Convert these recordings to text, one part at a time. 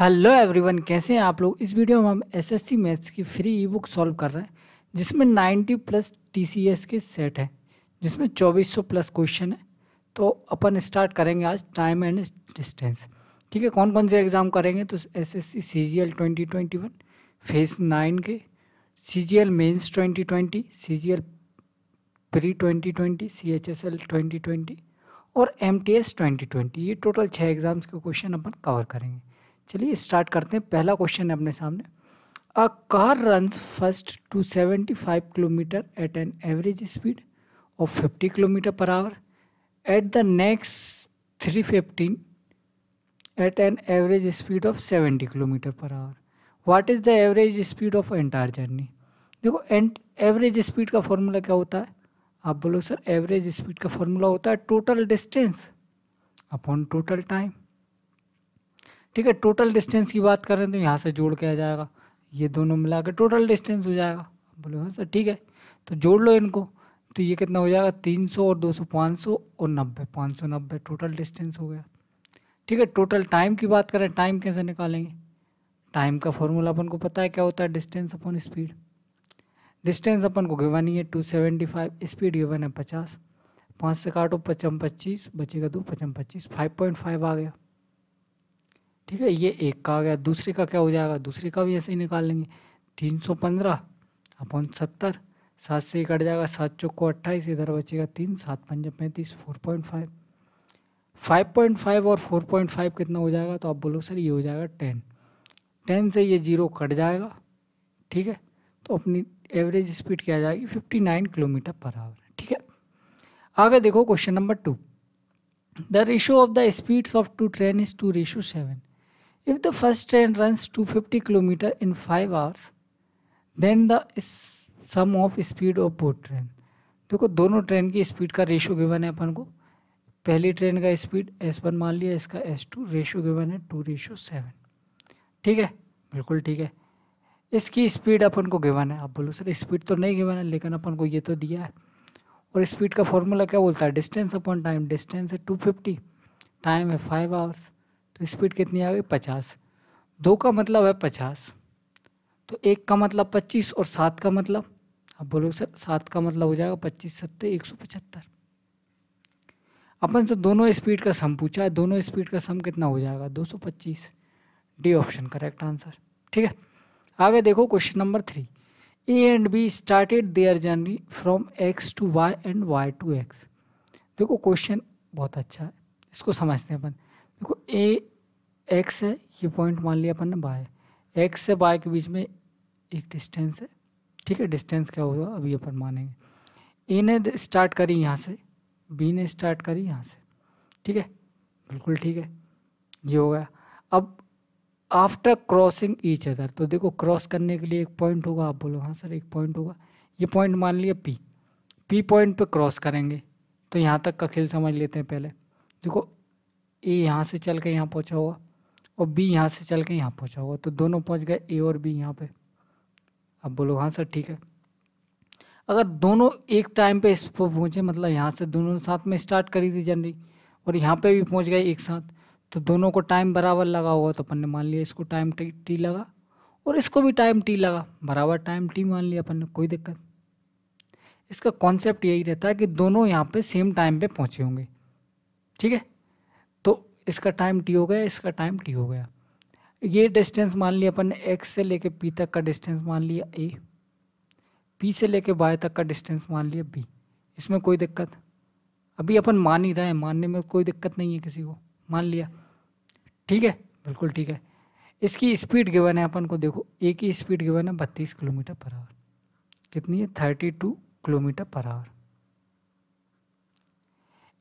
Hello everyone कैसे हैं आप लोग इस वीडियो में हम एसएससी मैथ्स की फ्री ई बुक सॉल्व कर रहे हैं जिसमें 90 प्लस टीसीएस के सेट हैं जिसमें 2400 प्लस क्वेश्चन है तो अपन स्टार्ट करेंगे आज टाइम एंड डिस्टेंस ठीक है कौन कौन से एग्ज़ाम करेंगे तो S S C C G L twenty twenty one phase nine के C G L mains twenty twenty C G L pre twenty twenty C H S L twenty twenty और M T S twenty twenty ये total छः exams के question अपन cover करेंगे चलिए start करते हैं पहला क्वेश्चन है अपने सामने a car runs first two 75 kilometre at an average speed of 50 kilometre per hour at the next 315 at an average speed of 70 kilometre per hour what is the average speed of entire journey देखो एंट average speed का formula क्या होता है आप बोलो sir average speed का formula होता है total distance upon total time ठीक है टोटल डिस्टेंस की बात करें तो यहाँ से जोड़ के आ जाएगा ये दोनों मिला के टोटल डिस्टेंस हो जाएगा बोलो हाँ सर ठीक है तो जोड़ लो इनको तो ये कितना हो जाएगा तीन सौ और दो सौ पाँच सौ और नब्बे पाँच सौ नब्बे टोटल डिस्टेंस हो गया ठीक है टोटल टाइम की बात करें टाइम कैसे निकालेंगे टाइम का फॉर्मूला अपन को पता है क्या होता है डिस्टेंस अपन स्पीड डिस्टेंस अपन को गिवन ही है two seventy five speed given है पचास पाँच से काटो पचम पच्चीस बचेगा दो पचम पच्चीस फाइव पॉइंट फाइव आ गया ठीक है ये एक का आ गया दूसरे का क्या हो जाएगा दूसरे का भी ऐसे ही निकाल लेंगे तीन सौ पंद्रह अपॉन सत्तर सात से कट जाएगा सात चौको अट्ठाईस इधर बचेगा तीन सात पंजा पैंतीस four point five five point five और फोर पॉइंट फाइव कितना हो जाएगा तो आप बोलो सर ये हो जाएगा टेन टेन से ये जीरो कट जाएगा ठीक है तो अपनी एवरेज स्पीड क्या जाएगी fifty nine kilometre per hour ठीक है आगे देखो question number two the ratio of the speeds of two train is two ratio seven If the first train runs 250 km in 5 hours, then the sum of speed of both train देखो दोनों train की speed का ratio given है अपन को पहली train का speed S one मान लिया इसका एस टू रेशो गिवन है टू रेशो सेवन ठीक है बिल्कुल ठीक है इसकी स्पीड अपन को गिवन है आप बोलो सर स्पीड तो नहीं गिवन है लेकिन अपन को ये तो दिया है और स्पीड का फॉर्मूला क्या बोलता है डिस्टेंस अपॉन टाइम डिस्टेंस है टू फिफ्टी टाइम है फाइव आवर्स तो स्पीड कितनी आ गई पचास दो का मतलब है पचास तो एक का मतलब पच्चीस और सात का मतलब अब बोलो सर सात का मतलब हो जाएगा पच्चीस सत्तर एक सौ पचहत्तर अपन से दोनों स्पीड का सम पूछा है दोनों स्पीड का सम कितना हो जाएगा दो सौ पच्चीस डी ऑप्शन करेक्ट आंसर ठीक है आगे देखो question number three A and B started their journey from X to Y and Y to X देखो क्वेश्चन बहुत अच्छा है इसको समझते हैं अपन देखो ए एक्स है ये पॉइंट मान लिया अपन ने बाय एक्स से बाय के बीच में एक डिस्टेंस है ठीक है डिस्टेंस क्या होगा अभी अपन मानेंगे ए ने स्टार्ट करी यहाँ से बी ने स्टार्ट करी यहाँ से ठीक है बिल्कुल ठीक है ये हो गया अब आफ्टर क्रॉसिंग ईच अदर तो देखो क्रॉस करने के लिए एक पॉइंट होगा आप बोलो हाँ सर एक पॉइंट होगा ये पॉइंट मान लिया पी पी पॉइंट पे क्रॉस करेंगे तो यहाँ तक का खेल समझ लेते हैं पहले देखो ए यहाँ से चल के यहाँ पहुँचा होगा और बी यहाँ से चल के यहाँ पहुँचा होगा तो दोनों पहुँच गए ए और बी यहाँ पे अब बोलो हाँ सर ठीक है अगर दोनों एक टाइम पे इस पर पहुँचे मतलब यहाँ से दोनों साथ में स्टार्ट करी थी जनरी और यहाँ पे भी पहुँच गए एक साथ तो दोनों को टाइम बराबर लगा होगा तो अपन ने मान लिया इसको टाइम टी लगा और इसको भी टाइम टी लगा बराबर टाइम टी मान लिया अपन ने कोई दिक्कत इसका कॉन्सेप्ट यही रहता है कि दोनों यहाँ पे सेम टाइम पे पहुँचे होंगे ठीक है इसका टाइम टी हो गया इसका टाइम टी हो गया ये डिस्टेंस मान लिया अपन ने एक्स से लेके पी तक का डिस्टेंस मान लिया ए पी से लेके बाय तक का डिस्टेंस मान लिया बी इसमें कोई दिक्कत अभी अपन मान ही रहे हैं मानने में कोई दिक्कत नहीं है किसी को मान लिया ठीक है बिल्कुल ठीक है इसकी स्पीड गिवन है अपन को देखो ए की स्पीड गिवन है बत्तीस किलोमीटर पर आवर कितनी है thirty two kilometre per hour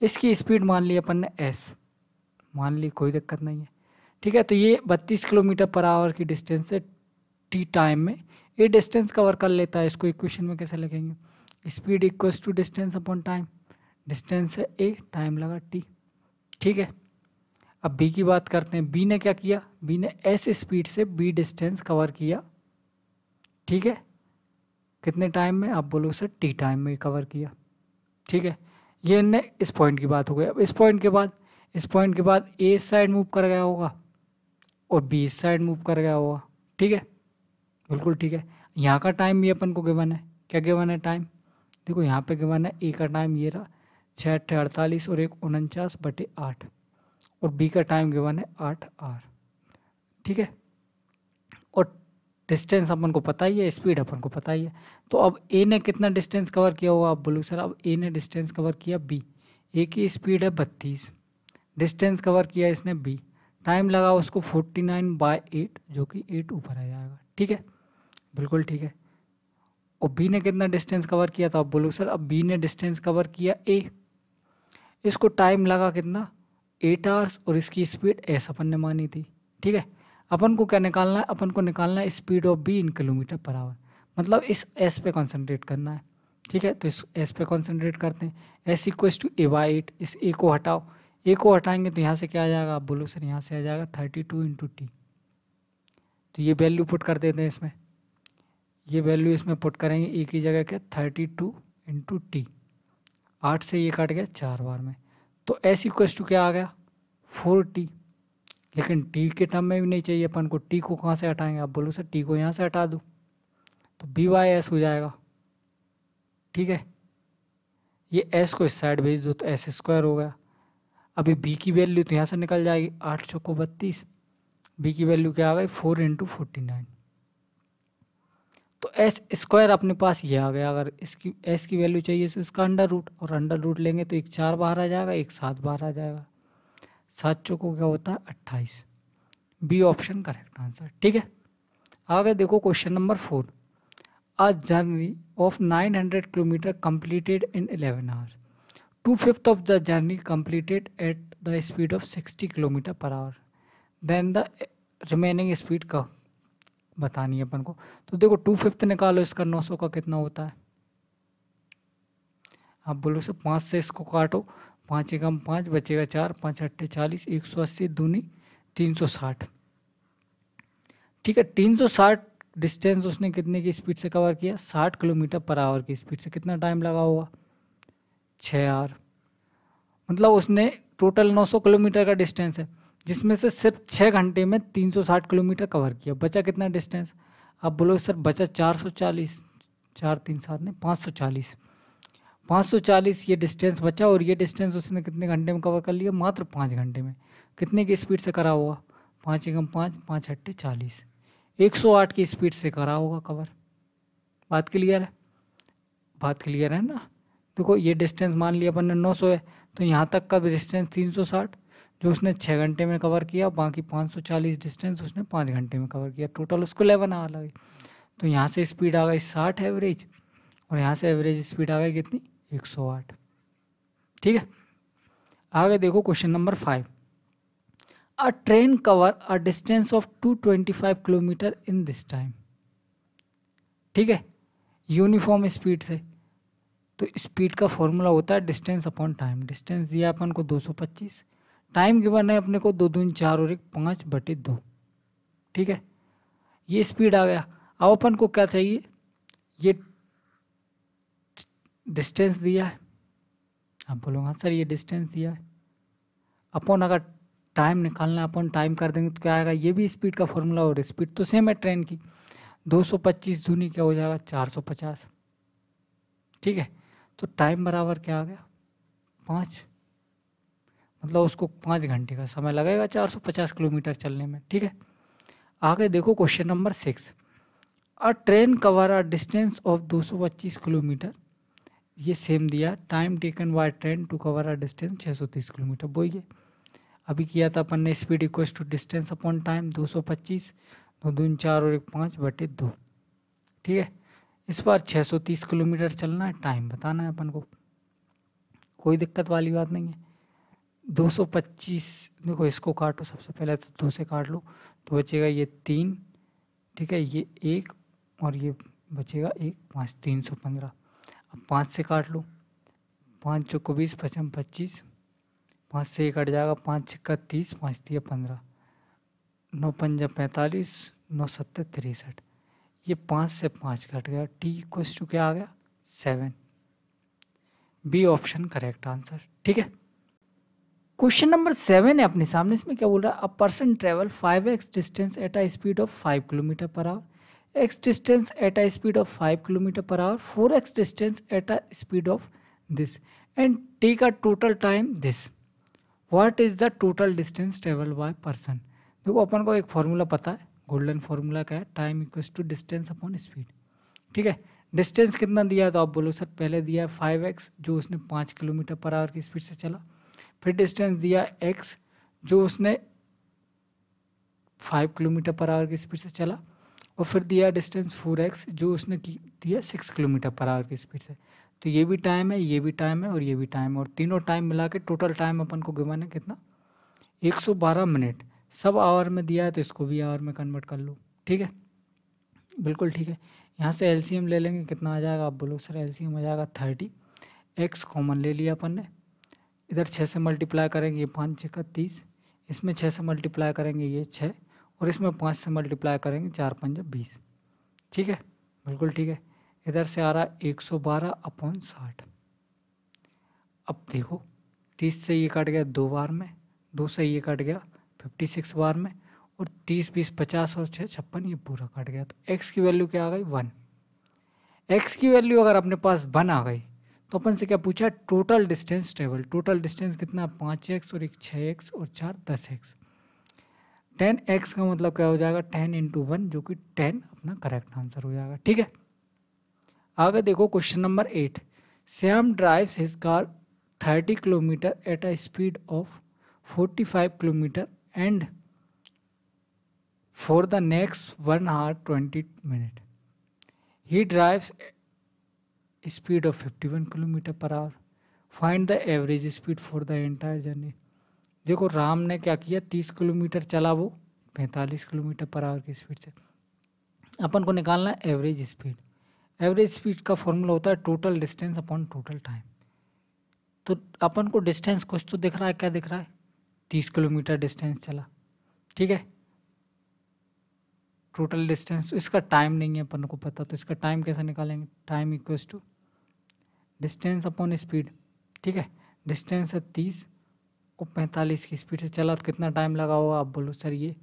इसकी स्पीड मान ली अपन ने एस मान ली कोई दिक्कत नहीं है ठीक है तो ये बत्तीस किलोमीटर पर आवर की डिस्टेंस है टी टाइम में ये डिस्टेंस कवर कर लेता है इसको इक्वेशन में कैसे लिखेंगे speed equals to distance upon time distance है ए टाइम लगा टी ठीक है अब बी की बात करते हैं बी ने क्या किया बी ने एस स्पीड से बी डिस्टेंस कवर किया ठीक है कितने टाइम में आप बोलो सर टी टाइम में कवर किया ठीक है ये ने इस पॉइंट की बात हो गई अब इस पॉइंट के बाद इस पॉइंट के बाद ए साइड मूव कर गया होगा और बी साइड मूव कर गया होगा ठीक है बिल्कुल ठीक है यहाँ का टाइम भी अपन को गिवन है क्या गिवन है टाइम देखो यहाँ पे गिवन है ए का टाइम ये रहा छः अट्ठे अड़तालीस और एक उनचास बटे आठ और बी का टाइम गिवन है आठ आर ठीक है और डिस्टेंस अपन को पता ही है स्पीड अपन को पता ही है तो अब ए ने कितना डिस्टेंस कवर किया होगा आप बोलो सर अब ए ने डिस्टेंस कवर किया बी ए की स्पीड है बत्तीस डिस्टेंस कवर किया इसने बी टाइम लगा उसको फोर्टी नाइन बाई एट जो कि एट ऊपर आ जाएगा ठीक है बिल्कुल ठीक है और बी ने कितना डिस्टेंस कवर किया था अब बोलो सर अब बी ने डिस्टेंस कवर किया ए इसको टाइम लगा कितना एट आवर्स और इसकी स्पीड एस अपन ने मानी थी ठीक है अपन को क्या निकालना है अपन को निकालना है speed of B in kilometre per hour मतलब इस एस पे कॉन्सेंट्रेट करना है ठीक है तो इस एस पे कॉन्सेंट्रेट करते हैं S इक्व to A by eight इस ए को हटाओ ए को हटाएंगे तो यहाँ से क्या आ जाएगा आप बोलो सर यहाँ से आ जाएगा थर्टी टू इंटू टी तो ये वैल्यू पुट कर देते हैं इसमें ये वैल्यू इसमें पुट करेंगे ए की जगह क्या थर्टी टू इंटू टी आठ से ये कट गया चार बार में तो एस इक्व टू क्या आ गया फोर टी लेकिन टी के टर्म में भी नहीं चाहिए अपन को टी को कहाँ से हटाएंगे आप बोलो सर टी को यहाँ से हटा दूँ तो बी वाई एस हो जाएगा ठीक है ये एस को इस साइड भेज दो तो एस स्क्वायर हो गया अभी बी की वैल्यू तो यहाँ से निकल जाएगी आठ सौ को बत्तीस बी की वैल्यू क्या आ गई फोर इंटू फोर्टी नाइन तो एस स्क्वायर अपने पास ये आ गया अगर इसकी एस की वैल्यू चाहिए तो इसका अंडर रूट और अंडर रूट लेंगे तो एक चार बाहर आ जाएगा एक सात बाहर आ जाएगा सात चौको को क्या होता है अट्ठाईस बी ऑप्शन करेक्ट आंसर ठीक है आगे देखो question number four a journey of nine hundred kilometre completed in eleven hours two fifth of the journey completed at the speed of sixty kilometre per hour then the remaining speed का बतानी है अपन को तो देखो to fifth निकालो इसका नौ सौ का कितना होता है आप बोलो सर पाँच से इसको काटो पाँच एकम पाँच बचेगा चार पाँच अट्ठे चालीस एक सौ अस्सी दूनी तीन सौ साठ ठीक है तीन सौ साठ डिस्टेंस उसने कितने की स्पीड से कवर किया साठ किलोमीटर पर आवर की स्पीड से कितना टाइम लगा होगा छः आर मतलब उसने टोटल 900 किलोमीटर का डिस्टेंस है जिसमें से सिर्फ छः घंटे में 360 किलोमीटर कवर किया बचा कितना डिस्टेंस आप बोलो सर बचा 440 चार तीन सात नहीं सौ चालीस ये डिस्टेंस बचा और ये डिस्टेंस उसने कितने घंटे में कवर कर लिया मात्र पाँच घंटे में कितने की स्पीड से करा होगा पाँच एकम पाँच पाँच हट्टे चालीस एक सौ आठ की स्पीड से करा होगा कवर बात क्लियर है बात क्लियर है ना देखो ये डिस्टेंस मान लिया अपन ने नौ सौ है तो यहाँ तक का डिस्टेंस तीन सौ साठ जो उसने छः घंटे में कवर किया बाकी पाँच सौ चालीस डिस्टेंस उसने पाँच घंटे में कवर किया टोटल उसको इलेवन आवर लगे तो यहाँ से स्पीड आ गई साठ एवरेज और यहाँ से एवरेज स्पीड आ गई कितनी एक सौ आठ ठीक है आगे देखो question number five a train cover a distance of two twenty five kilometre in this time ठीक है यूनिफॉर्म स्पीड से तो स्पीड का फॉर्मूला होता है डिस्टेंस अपॉन टाइम डिस्टेंस दिया अपन को 225 टाइम के बाद है अपने को दो दून चार और एक पाँच बटे दो ठीक है ये स्पीड आ गया अब अपन को क्या चाहिए ये डिस्टेंस दिया है आप बोलूँगा हाँ सर ये डिस्टेंस दिया है अपन अगर टाइम निकालना अपन टाइम कर देंगे तो क्या आएगा ये भी स्पीड का फॉर्मूला और स्पीड तो सेम है ट्रेन की 225 दूनी क्या हो जाएगा 450 ठीक है तो टाइम बराबर क्या आ गया पाँच मतलब उसको पाँच घंटे का समय लगेगा चार सौ पचास किलोमीटर चलने में ठीक है आगे देखो question number six a train cover a distance of दो सौ पच्चीस किलोमीटर ये सेम दिया time taken by train to cover a distance छः सौ तीस किलोमीटर वो ये अभी किया था अपन ने स्पीड इक्वेस्ट टू डिस्टेंस अपॉन टाइम दो सौ पच्चीस दो दून चार और एक पाँच बटे दो ठीक है इस बार 630 किलोमीटर चलना है टाइम बताना है अपन को कोई दिक्कत वाली बात नहीं है 225 देखो इसको काटो सबसे पहले तो दो से काट लो तो बचेगा ये तीन ठीक है ये एक और ये बचेगा एक पाँच तीन सौ पंद्रह अब पाँच से काट लो पाँच चौको बीस पचम पच्चीस पाँच से कट जाएगा पाँच छक्का तीस पाँच तीस पंद्रह नौ पंजा पैंतालीस नौ सत्तर तिरसठ ये पाँच से पाँच कट गया टी इक्वस टू क्या आ गया seven B option correct answer ठीक है क्वेश्चन नंबर सेवन है अपने सामने इसमें क्या बोल रहा है a person travel five X distance at a speed of five kilometre per hour X distance at a speed of five kilometre per hour four X distance at a speed of this and T का total time this what is the total distance travel by person देखो अपन को एक formula पता है golden formula का है time equals to distance upon speed ठीक है डिस्टेंस कितना दिया है तो आप बोलो सर पहले दिया है फाइव एक्स जो उसने पाँच किलोमीटर पर आवर की स्पीड से चला फिर डिस्टेंस दिया एक्स जो उसने फाइव किलोमीटर पर आवर की स्पीड से चला और फिर दिया डिस्टेंस फोर एक्स जो उसने दिया सिक्स किलोमीटर पर आवर की स्पीड से तो ये भी टाइम है ये भी टाइम है और ये भी टाइम है और तीनों टाइम मिला के टोटल टाइम अपन को गिवाना कितना एक मिनट सब आवर में दिया है तो इसको भी आवर में कन्वर्ट कर लो ठीक है बिल्कुल ठीक है यहाँ से एल ले लेंगे कितना आ जाएगा आप बोलो सर एल सी आ जाएगा थर्टी एक्स कॉमन ले लिया अपन ने इधर छः से मल्टीप्लाई करेंगे ये पाँच छः का तीस इसमें छः से मल्टीप्लाई करेंगे ये छः और इसमें पाँच से मल्टीप्लाई करेंगे चार पंजा बीस ठीक है बिल्कुल ठीक है इधर से आ रहा एक सौ बारह अपॉन साठ अब देखो तीस से ये कट गया दो बार में दो से ये कट गया फिफ्टी सिक्स बार में और तीस बीस पचास और छः छप्पन ये पूरा कट गया तो एक्स की वैल्यू क्या आ गई वन एक्स की वैल्यू अगर अपने पास वन आ गई तो अपन से क्या पूछा total distance table total distance कितना पाँच एक्स और एक छः एक्स और चार दस एक्स टेन एक्स का मतलब क्या हो जाएगा टेन इंटू वन जो कि टेन अपना करेक्ट आंसर हो जाएगा ठीक है आगे देखो question number eight Sam drives his car thirty kilometre at a speed of forty five kilometre and for the next one hour twenty minute he drives speed of fifty one kilometre per hour find the average speed for the entire journey देखो राम ने क्या किया तीस kilometre चला वो पैंतालीस kilometre per hour की speed से अपन को निकालना है एवरेज स्पीड एवरेज स्पीड का फॉर्मूला होता है total distance upon total time तो अपन को डिस्टेंस कुछ तो दिख रहा है क्या दिख रहा है तीस किलोमीटर डिस्टेंस चला ठीक है टोटल डिस्टेंस इसका टाइम नहीं है अपन को पता तो इसका टाइम कैसे निकालेंगे time equals to distance upon speed ठीक है डिस्टेंस है तीस और पैंतालीस की स्पीड से चला तो कितना टाइम लगा होगा आप बोलो सर ये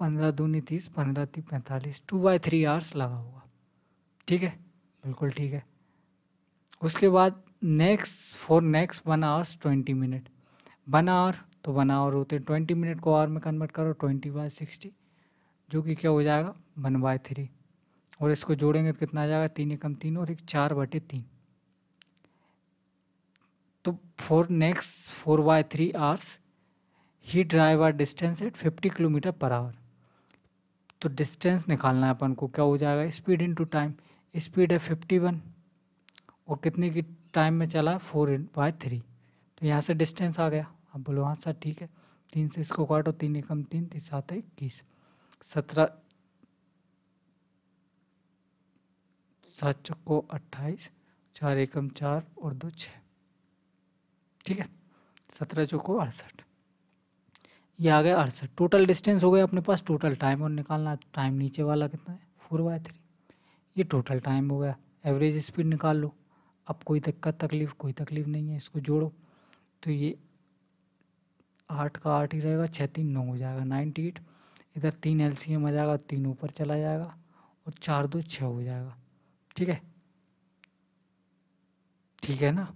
पंद्रह दूनी तीस पंद्रह ती पैंतालीस टू बाई थ्री आवर्स लगा होगा ठीक है बिल्कुल ठीक है उसके बाद next for next one hours twenty minute one hour तो वन आवर होते हैं ट्वेंटी मिनट को आवर में कन्वर्ट करो ट्वेंटी बाई सिक्सटी जो कि क्या हो जाएगा वन बाय थ्री और इसको जोड़ेंगे तो कितना आ जाएगा तीन एकम तीन और एक चार बटे तीन तो four next four by three hours he drive are distance at fifty kilometre per hour तो डिस्टेंस निकालना है अपन को क्या हो जाएगा स्पीड टू टाइम स्पीड है फिफ्टी वन और कितने की टाइम में चला है फोर बाय थ्री तो यहाँ से डिस्टेंस आ गया आप बोलो हाँ सर ठीक है तीन से इसको काटो तीन एकम तीन तीन सात इक्कीस सत्रह सात चौको अट्ठाईस चार एकम चार और दो छः ठीक है सत्रह चौको अड़सठ ये आ गया अड़सठ टोटल डिस्टेंस हो गया अपने पास टोटल टाइम और निकालना टाइम नीचे वाला कितना है फोर बाय थ्री ये टोटल टाइम हो गया एवरेज स्पीड निकाल लो अब कोई दिक्कत तकलीफ कोई तकलीफ नहीं है इसको जोड़ो तो ये आठ का आठ ही रहेगा छः तीन नौ हो जाएगा नाइन्टी एट इधर तीन एल सी एम आ जाएगा तीन ऊपर चला जाएगा और चार दो छः हो जाएगा ठीक है ठीक है ना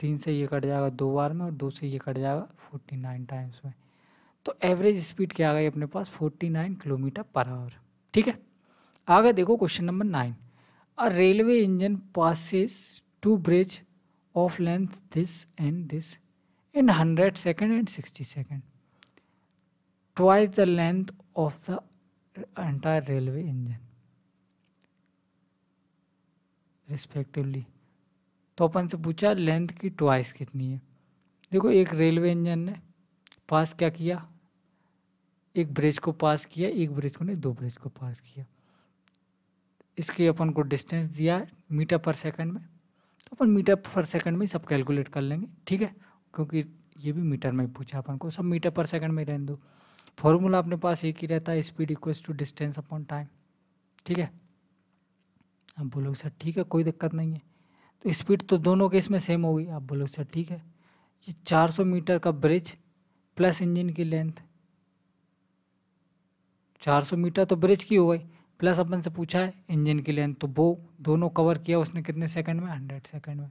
तीन से ये कट जाएगा दो बार में और दो से ये कट जाएगा फोर्टी नाइन टाइम्स में तो एवरेज स्पीड क्या आ गई अपने पास forty nine kilometre per hour ठीक है आगे देखो question number nine a railway engine passes two bridge of length this and this in 100 second and 60 second twice the length of the entire railway engine respectively तो अपन से पूछा length की twice कितनी है देखो एक रेलवे इंजन ने पास क्या किया एक ब्रिज को पास किया एक ब्रिज को नहीं दो ब्रिज को पास किया इसके अपन को डिस्टेंस दिया मीटर पर सेकंड में तो अपन मीटर पर सेकंड में सब कैलकुलेट कर लेंगे ठीक है क्योंकि ये भी मीटर में पूछा अपन को सब मीटर पर सेकंड में रहने दो फॉर्मूला अपने पास एक ही रहता है speed equals to distance upon time ठीक है अब बोलोगे सर ठीक है कोई दिक्कत नहीं है तो स्पीड तो दोनों के इसमें सेम होगी आप बोलोगे सर ठीक है ये 400 मीटर का ब्रिज प्लस इंजन की लेंथ 400 मीटर तो ब्रिज की हो गई प्लस अपन से पूछा है इंजन की लेंथ तो वो दोनों कवर किया उसने कितने सेकंड में हंड्रेड सेकंड में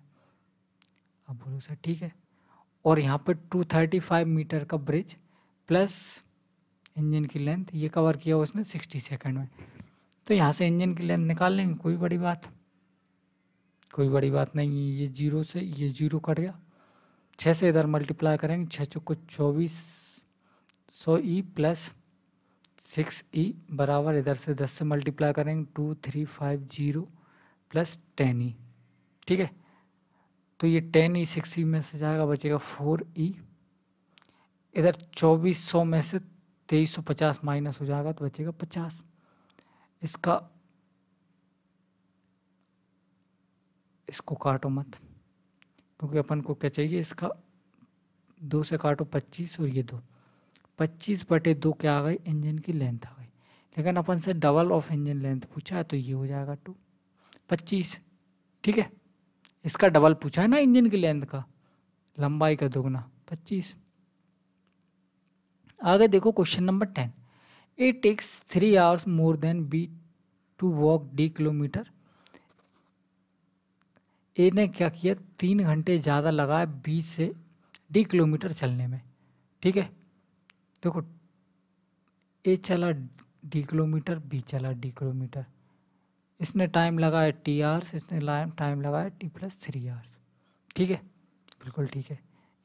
अब बोलो सर ठीक है और यहाँ पर 235 मीटर का ब्रिज प्लस इंजन की लेंथ ये कवर किया उसने 60 सेकंड में तो यहाँ से इंजन की लेंथ निकाल लेंगे कोई बड़ी बात कोई बड़ी बात नहीं है ये जीरो से ये जीरो कट गया छः से इधर मल्टीप्लाई करेंगे छः चौको चौबीस सौ ई प्लस सिक्स ई बराबर इधर से दस से मल्टीप्लाई करेंगे two three five zero plus ten ई ठीक है तो ये टेन ई सिक्स ई में से जाएगा बचेगा फोर ई इधर चौबीस सौ में से तेईस सौ पचास माइनस हो जाएगा तो बचेगा पचास इसका इसको काटो मत क्योंकि अपन को क्या चाहिए इसका दो से काटो पच्चीस और ये दो पच्चीस बटे दो क्या आ गई इंजन की लेंथ आ गई लेकिन अपन से डबल ऑफ इंजन लेंथ पूछा है तो ये हो जाएगा टू पच्चीस ठीक है इसका डबल पूछा है ना इंजन की लेंथ का लंबाई का दोगुना पच्चीस आगे देखो question number ten it takes three hours more than B to walk D kilometre A ने क्या किया तीन घंटे ज़्यादा लगाए बी से डी किलोमीटर चलने में ठीक है देखो ए चला डी किलोमीटर बी चला डी किलोमीटर इसने टाइम लगाया टी आर्स इसने टाइम लगाया टी प्लस थ्री आर्स ठीक है बिल्कुल ठीक है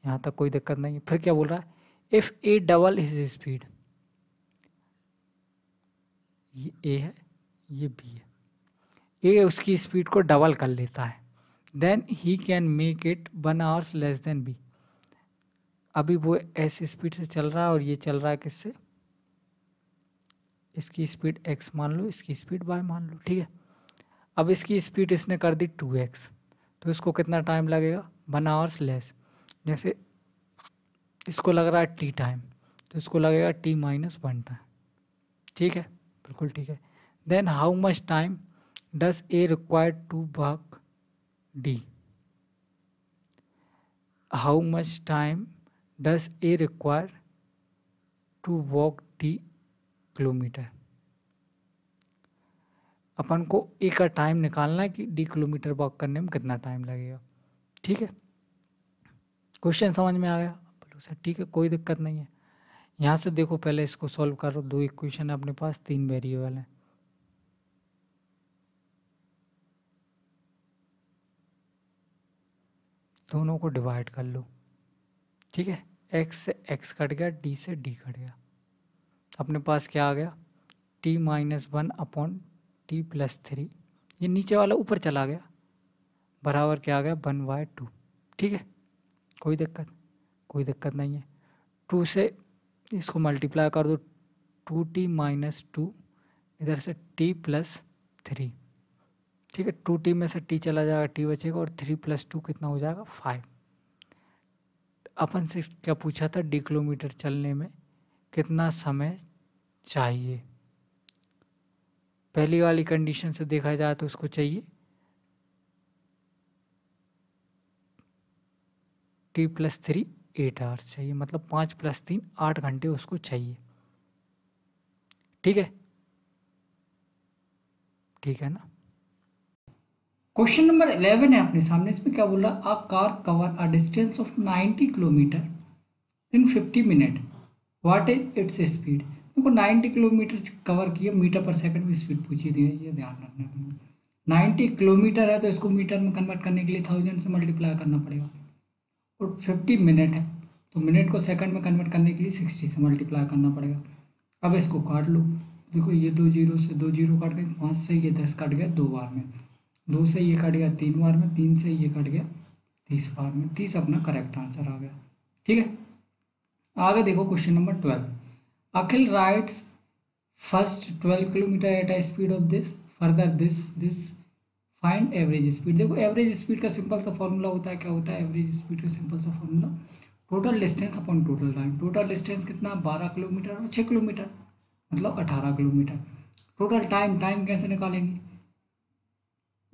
यहाँ तक कोई दिक्कत नहीं है फिर क्या बोल रहा है if A double is speed ये ए है ये बी है ए उसकी स्पीड को डबल कर लेता है then he can make it one hours less than B अभी वो एस स्पीड से चल रहा है और ये चल रहा है किससे इसकी स्पीड एक्स मान लो इसकी स्पीड वाई मान लो ठीक है अब इसकी स्पीड इसने कर दी टू एक्स तो इसको कितना टाइम लगेगा वन आवर्स लेस जैसे इसको लग रहा है टी टाइम तो इसको लगेगा टी माइनस वन टाइम ठीक है बिल्कुल ठीक है then how much time does A require to work D how much time does A require to walk D kilometre अपन को एक का टाइम निकालना है कि डी किलोमीटर वॉक करने में कितना टाइम लगेगा ठीक है क्वेश्चन समझ में आ गया बोलो सर ठीक है कोई दिक्कत नहीं है यहाँ से देखो पहले इसको सॉल्व करो दो इक्वेशन है अपने पास तीन वेरिएबल हैं दोनों को डिवाइड कर लो ठीक है एक्स से एक्स कट गया डी से डी कट गया अपने पास क्या आ गया T minus one upon T plus three ये नीचे वाला ऊपर चला गया बराबर क्या आ गया वन बाय टू ठीक है कोई दिक्कत कोई दिक्कत नहीं है टू से इसको मल्टीप्लाई कर दो टू टी माइनस टू इधर से टी प्लस थ्री ठीक है टू टी में से टी चला जाएगा टी बचेगा और थ्री प्लस टू कितना हो जाएगा फाइव अपन से क्या पूछा था डी किलोमीटर चलने में कितना समय चाहिए पहली वाली कंडीशन से देखा जाए तो उसको चाहिए T plus three eight hours चाहिए मतलब पाँच प्लस तीन आठ घंटे उसको चाहिए ठीक है ठीक है ना क्वेश्चन नंबर इलेवन है अपने सामने इसमें क्या बोल रहा a car cover a distance of ninety kilometre in fifty minute what is its speed देखो नाइन्टी किलोमीटर कवर किए मीटर पर सेकंड में स्पीड पूछी थी ये ध्यान रखना है नाइन्टी किलोमीटर है तो इसको मीटर में कन्वर्ट करने के लिए थाउजेंड से मल्टीप्लाई करना पड़ेगा और फिफ्टी मिनट है तो मिनट को सेकंड में कन्वर्ट करने के लिए सिक्सटी से मल्टीप्लाई करना पड़ेगा अब इसको काट लो देखो ये दो जीरो से दो जीरो काट गए पाँच से ये दस कट गया दो बार में दो से ये कट गया तीन बार में तीन से ये कट गया तीस बार में तीस अपना करेक्ट आंसर आ गया ठीक है आगे देखो question number twelve Akhil rides first 12 kilometre at a speed of this further this this find average speed देखो एवरेज स्पीड का सिंपल सा फॉर्मूला होता है क्या होता है एवरेज स्पीड का सिंपल सा formula total distance upon total time total distance कितना बारह किलोमीटर और छः किलोमीटर मतलब अठारह किलोमीटर टोटल टाइम टाइम कैसे निकालेंगे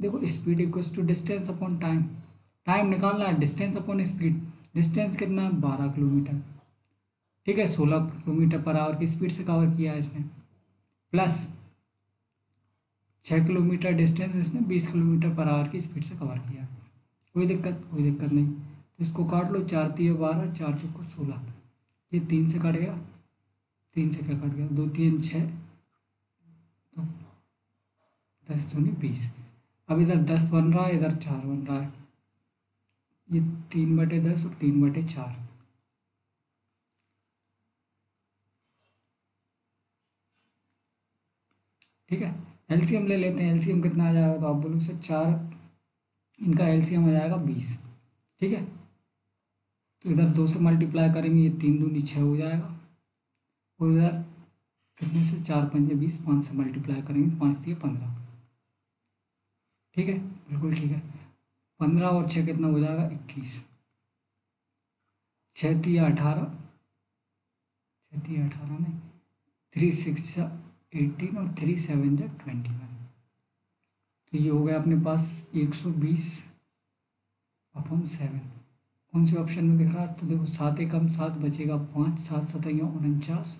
देखो speed equal to distance upon time time निकालना है डिस्टेंस अपॉन स्पीड डिस्टेंस कितना बारह किलोमीटर ठीक है सोलह किलोमीटर पर आवर की स्पीड से कवर किया है इसने प्लस छः किलोमीटर डिस्टेंस इसने बीस किलोमीटर पर आवर की स्पीड से कवर किया कोई दिक्कत कोई दिक्कत नहीं तो इसको काट लो चार तीन बारह चार चौको सोलह ये तीन से कट गया तीन से क्या कट गया दो तीन छः तो दस दूनी बीस अब इधर दस बन रहा है इधर चार बन रहा है ये तीन बटे दस और तीन बटे चार ठीक है एलसीएम ले लेते हैं एलसीएम कितना आ जाएगा तो आप बोलोगे सर चार इनका एलसीएम आ जाएगा बीस ठीक है तो इधर दो से मल्टीप्लाई करेंगे ये तीन दूनी छः हो जाएगा और इधर कितने से चार पंजे बीस पाँच से मल्टीप्लाई करेंगे पाँच दिए पंद्रह ठीक है बिल्कुल ठीक है पंद्रह और छः कितना हो जाएगा इक्कीस छः तीन अठारह छः तीन अठारह नहीं थ्री सिक्स एटीन और थ्री सेवन जा ट्वेंटी वन तो ये हो गया अपने पास एक सौ बीस अपॉन सेवन कौन से ऑप्शन में दिख रहा है तो देखो सात एक कम सात बचेगा पाँच सात सतह उनचास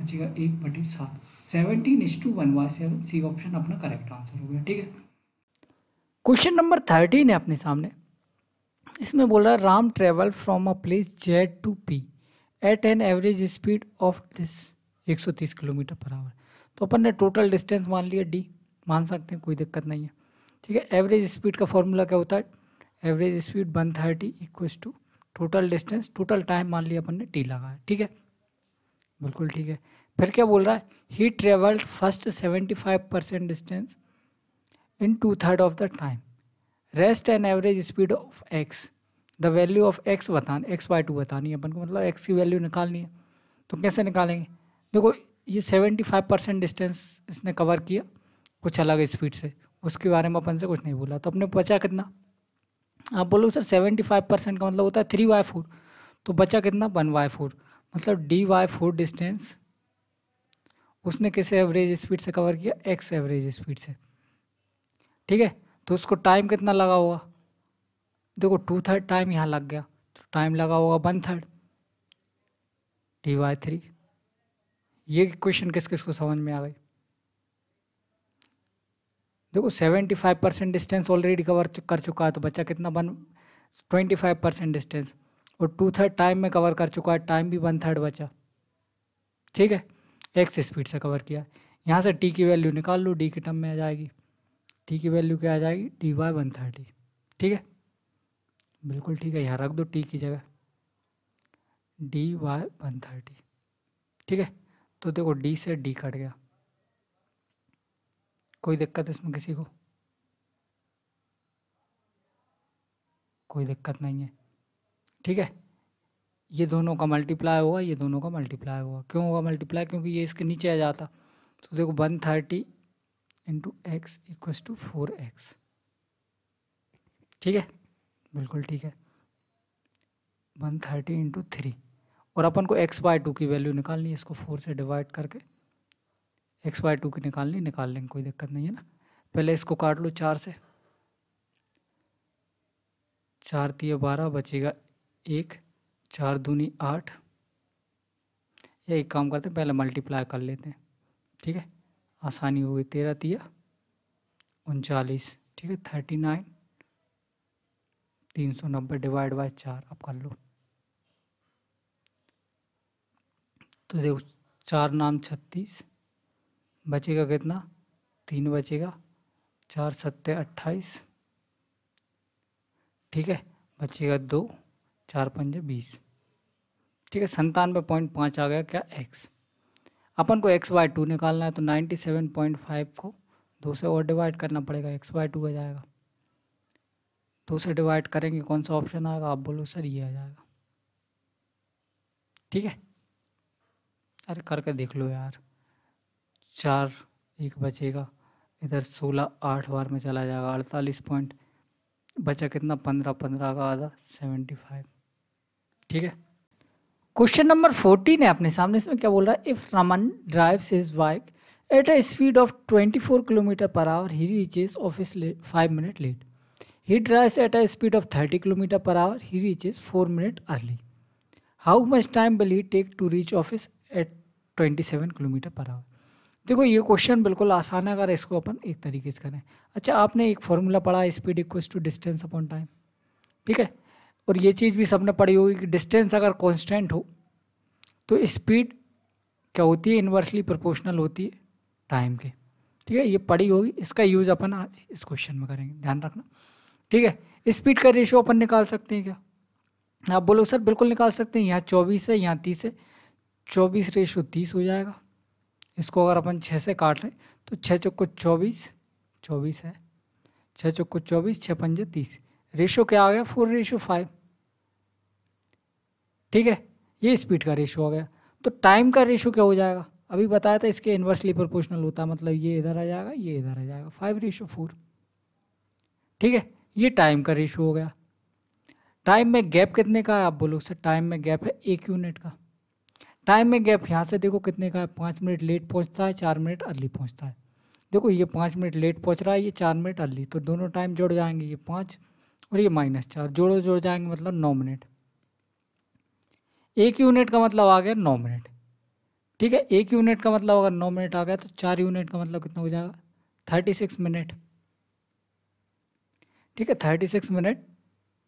बचेगा एक बटी सात seventeen is to one by seven C option अपना करेक्ट आंसर हो गया ठीक है क्वेश्चन नंबर थर्टीन है अपने सामने इसमें बोल रहा है Ram travel from a place Z to P at an average speed of this 130 kilometre per hour तो अपन ने टोटल डिस्टेंस मान लिया डी मान सकते हैं कोई दिक्कत नहीं है ठीक है एवरेज स्पीड का फॉर्मूला क्या होता है average speed one thirty equal to total distance total time मान लिया अपन ने टी लगाया ठीक है बिल्कुल ठीक है फिर क्या बोल रहा है he travelled first seventy five percent distance in two third of the time rest and average speed of X the value of X बतानी एक्स बाई टू बतानी है अपन को मतलब एक्स की वैल्यू निकालनी है तो कैसे निकालेंगे देखो ये सेवेंटी फाइव परसेंट डिस्टेंस इसने कवर किया कुछ अलग स्पीड से उसके बारे में अपन से कुछ नहीं बोला तो अपने बचा कितना आप बोलो सर सेवेंटी फाइव परसेंट का मतलब होता है थ्री वाई फोर तो बचा कितना वन वाई फोर मतलब डी वाई फोर डिस्टेंस उसने किस एवरेज स्पीड से कवर किया एक्स एवरेज स्पीड से ठीक है तो उसको टाइम कितना लगा होगा देखो टू थर्ड टाइम यहाँ लग गया तो टाइम लगा होगा one third D by three ये क्वेश्चन किस किस को समझ में आ गई देखो seventy five percent distance already cover कर चुका है तो बच्चा कितना one twenty five percent distance और टू थर्ड टाइम में कवर कर चुका है टाइम भी वन थर्ड बचा ठीक है एक्स स्पीड से कवर किया यहाँ से टी की वैल्यू निकाल लो डी के टर्म में आ जाएगी टी की वैल्यू क्या आ जाएगी डी वाई वन थर्टी ठीक है बिल्कुल ठीक है यहाँ रख दो टी की जगह डी वाई वन थर्टी ठीक है तो देखो डी से डी कट गया कोई दिक्कत इसमें किसी को कोई दिक्कत नहीं है ठीक है ये दोनों का मल्टीप्लाई होगा ये दोनों का मल्टीप्लाई होगा क्यों होगा मल्टीप्लाई क्योंकि ये इसके नीचे आ जाता तो देखो one thirty into X equals to four X ठीक है बिल्कुल ठीक है वन थर्टी इंटू थ्री और अपन को एक्स बाय टू की वैल्यू निकालनी है इसको फोर से डिवाइड करके एक्स बाय टू की निकालनी निकाल लेंगे कोई दिक्कत नहीं है ना पहले इसको काट लो चार से चार तीय बारह बचेगा एक चार दूनी आठ या एक काम करते हैं पहले मल्टीप्लाई कर लेते हैं ठीक है आसानी होगी तेरह तिया उनचालीस ठीक है थर्टी नाइन तीन सौ नब्बे डिवाइड बाई चार आप कर लो तो देखो चार नाम छत्तीस बचेगा कितना तीन बचेगा चार सत्य अट्ठाईस ठीक है बचेगा दो चार पंजे बीस ठीक है संतानवे पॉइंट पाँच आ गया क्या एक्स अपन को एक्स वाई टू निकालना है तो नाइन्टी सेवन पॉइंट फाइव को दो से और डिवाइड करना पड़ेगा एक्स वाई टू आ जाएगा दो से डिवाइड करेंगे कौन सा ऑप्शन आएगा आप बोलो सर ये आ जाएगा ठीक है अरे करके देख लो यार चार एक बचेगा इधर सोलह आठ बार में चला जाएगा अड़तालीस पॉइंट बचा कितना पंद्रह पंद्रह का आधा सेवेंटी फाइव ठीक है क्वेश्चन नंबर फोर्टीन है अपने सामने इसमें क्या बोल रहा है if Raman drives his bike at a speed of twenty four kilometre per hour he reaches office five minute late he drives at a speed of thirty kilometre per hour he reaches four minute early how much time will he take to reach office at twenty seven kilometre per hour देखो ये question बिल्कुल आसान है अगर इसको अपन एक तरीके से करें अच्छा आपने एक फॉर्मूला पढ़ा speed equals to distance upon time ठीक है और ये चीज़ भी सबने पढ़ी होगी कि डिस्टेंस अगर कॉन्स्टेंट हो तो स्पीड क्या होती है इन्वर्सली प्रोपोर्शनल होती है टाइम के ठीक है ये पढ़ी होगी इसका यूज़ अपन आज इस क्वेश्चन में करेंगे ध्यान रखना ठीक है स्पीड का रेशियो अपन निकाल सकते हैं क्या आप बोलो सर बिल्कुल निकाल सकते हैं यहाँ चौबीस है यहाँ तीस है चौबीस रेशो तीस हो जाएगा इसको अगर अपन छः से काट लें तो छः चौको चौबीस चौबीस है छः चौको चौबीस छः पंजे तीस रेशो क्या आ गया फोर रेशो फाइव ठीक है ये स्पीड का रेशो आ गया तो टाइम का रेशो क्या हो जाएगा अभी बताया था इसके इन्वर्सली प्रोपोर्शनल होता है मतलब ये इधर आ जाएगा ये इधर आ जाएगा फाइव रेशो फोर ठीक है ये टाइम का रेशो हो गया टाइम में गैप कितने का है आप बोलो सर टाइम में गैप है एक यूनिट का टाइम में गैप यहाँ से देखो कितने का है पाँच मिनट लेट पहुँचता है चार मिनट अर्ली पहुँचता है देखो ये पाँच मिनट लेट पहुँच रहा है ये चार मिनट अर्ली तो दोनों टाइम जुड़ जाएंगे ये पाँच और ये माइनस चार जोड़ो जोड़ जाएंगे मतलब नौ मिनट एक यूनिट का मतलब आ गया नौ मिनट ठीक है एक यूनिट का मतलब अगर नौ मिनट आ गया तो चार यूनिट का मतलब कितना हो जाएगा थर्टी सिक्स मिनट ठीक है थर्टी सिक्स मिनट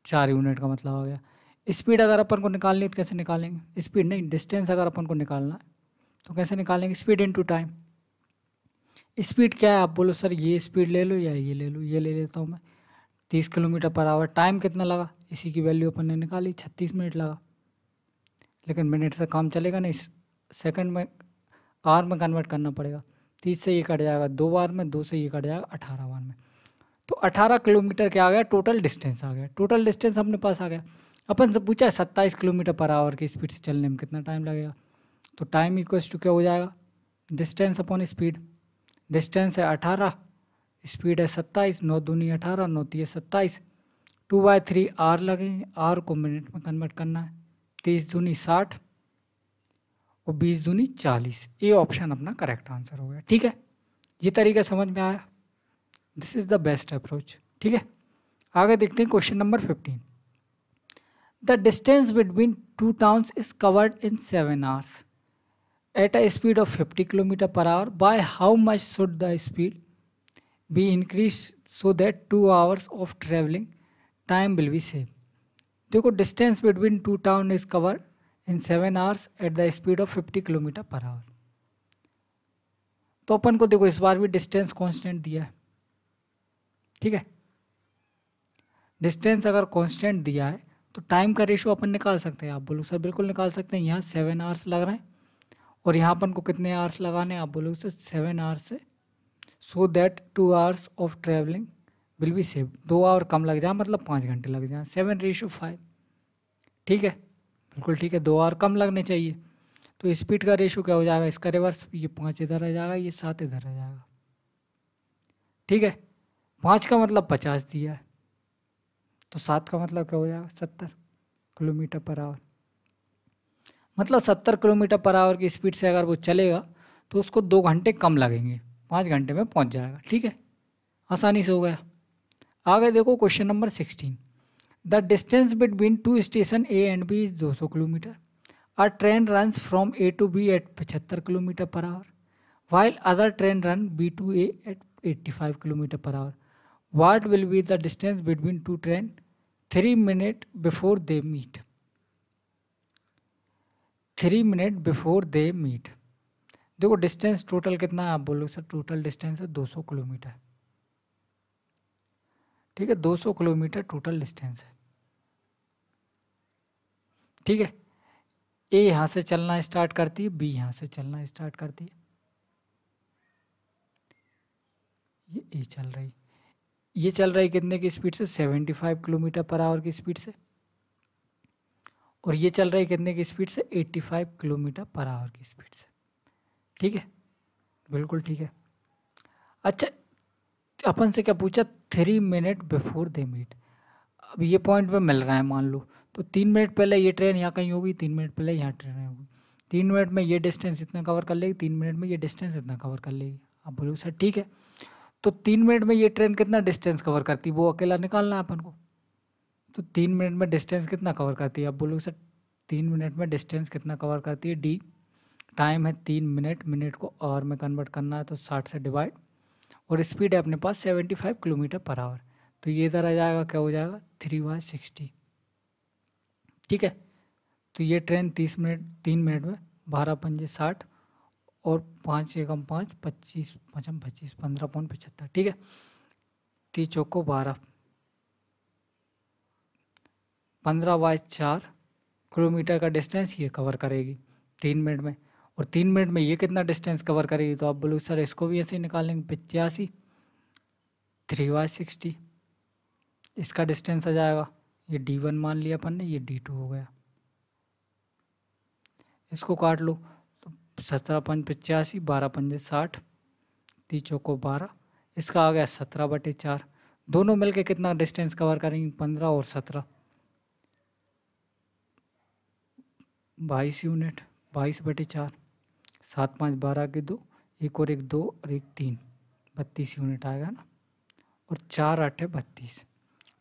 चार यूनिट का मतलब आ गया स्पीड अगर अपन को निकालनी है तो कैसे निकालेंगे स्पीड नहीं डिस्टेंस अगर अपन को निकालना है तो कैसे निकालेंगे स्पीड इनटू टाइम स्पीड क्या है आप बोलो सर ये स्पीड ले लो या ये ले लो ये ले लेता हूँ मैं तीस किलोमीटर पर आवर टाइम कितना लगा इसी की वैल्यू अपन ने निकाली छत्तीस मिनट लगा लेकिन मिनट से काम चलेगा नहीं सेकंड में आर में कन्वर्ट करना पड़ेगा तीस से ये कट जाएगा दो बार में दो से ये कट जाएगा अठारह बार में तो अठारह किलोमीटर क्या आ गया टोटल डिस्टेंस आ गया टोटल डिस्टेंस अपने पास आ गया अपन से पूछा है सत्ताईस किलोमीटर पर आवर की स्पीड से चलने में कितना टाइम लगेगा तो टाइम इक्वस टू क्या हो जाएगा डिस्टेंस अपॉन स्पीड डिस्टेंस है अठारह स्पीड है सत्ताईस नौ दूनी अठारह नौ तीस सत्ताईस टू बाई थ्री आर लगेंगे आर को मिनट में कन्वर्ट करना है तीस दूनी साठ और बीस दूनी चालीस ये ऑप्शन अपना करेक्ट आंसर हो गया ठीक है ये तरीका समझ में आया this is the best approach ठीक है आगे देखते हैं question number fifteen The distance between two towns is covered in 7 hours at a speed of 50 km per hour. By how much should the speed be increased so that 2 hours of traveling time will be saved? देखो distance between two town is cover in seven hours at the speed of fifty kilometre per hour तो अपन को देखो इस बार भी distance constant दिया है ठीक है डिस्टेंस अगर कांस्टेंट दिया है तो टाइम का रेशो अपन निकाल सकते हैं आप बोलो सर बिल्कुल निकाल सकते हैं यहाँ सेवन आवर्स लग रहे हैं और यहाँ अपन को कितने आवर्स लगाने आप बोलो सर सेवन आवर्स से so that two hours of travelling will be save दो आवर कम लग जाए मतलब पाँच घंटे लग जाए सेवन रेशो फाइव ठीक है बिल्कुल ठीक है दो आवर कम लगने चाहिए तो स्पीड का रेशो क्या हो जाएगा इसका रिवर्स ये पाँच इधर आ जाएगा ये सात इधर आ जाएगा ठीक है पाँच का मतलब पचास दिया है तो सात का मतलब क्या हो जाएगा सत्तर किलोमीटर पर आवर मतलब सत्तर किलोमीटर पर आवर की स्पीड से अगर वो चलेगा तो उसको दो घंटे कम लगेंगे पाँच घंटे में पहुंच जाएगा ठीक है आसानी से हो गया आगे देखो question number sixteen the distance between two station A and B is दो सौ kilometre a train run from A to B at पचहत्तर kilometre per hour while other train run B to A at eighty five kilometre per hour What will be the distance between two train? 3 minute before they meet. 3 minute before they meet. देखो distance total कितना है आप बोलो sir total distance है 200 kilometre ठीक है 200 kilometre total distance है ठीक है ए यहाँ से चलना स्टार्ट करती है बी यहाँ से चलना स्टार्ट करती है ये ए चल रही ये चल रही कितने की स्पीड से seventy five kilometre per hour की स्पीड से और ये चल रही कितने की स्पीड से eighty five kilometre per hour की स्पीड से ठीक है बिल्कुल ठीक है अच्छा अपन से क्या पूछा three minute before they meet अब ये पॉइंट पे मिल रहा है मान लो तो तीन मिनट पहले ये ट्रेन यहाँ कहीं होगी तीन मिनट पहले यहाँ ट्रेन होगी तीन मिनट में ये डिस्टेंस इतना कवर कर लेगी तीन मिनट में ये डिस्टेंस इतना कवर कर लेगी आप बोलो सर ठीक है तो तीन मिनट में ये ट्रेन कितना डिस्टेंस कवर करती है वो अकेला निकालना है अपन को तो तीन मिनट में डिस्टेंस कितना कवर करती है आप बोलोगे सर तीन मिनट में डिस्टेंस कितना कवर करती है डी टाइम है तीन मिनट मिनट को आवर में कन्वर्ट करना है तो साठ से डिवाइड और स्पीड है अपने पास seventy five kilometre per hour तो ये इधर आ जाएगा क्या हो जाएगा थ्री बाय सिक्सटी ठीक है तो ये ट्रेन तीस मिनट तीन मिनट में बारह पंजे साठ और पाँच एकम पाँच पच्चीस पचम पच्चीस पंद्रह पॉइंट पचहत्तर ठीक है तीन चौको बारह पंद्रह बाय चार किलोमीटर का डिस्टेंस ये कवर करेगी तीन मिनट में और तीन मिनट में ये कितना डिस्टेंस कवर करेगी तो आप बोलो सर इसको भी ऐसे ही लेंगे पचासी थ्री बाय सिक्सटी इसका डिस्टेंस आ जाएगा ये डी वन मान लिया अपन ने ये डी टू हो गया इसको काट लो सत्रह पंच पचासी बारह पंजे साठ ती चौको बारह इसका आ गया सत्रह बटे चार दोनों मिलके कितना डिस्टेंस कवर करेंगे पंद्रह और सत्रह बाईस यूनिट बाईस बटे चार सात पाँच बारह के दो एक और एक दो और एक तीन बत्तीस यूनिट आएगा ना और चार आठ बत्तीस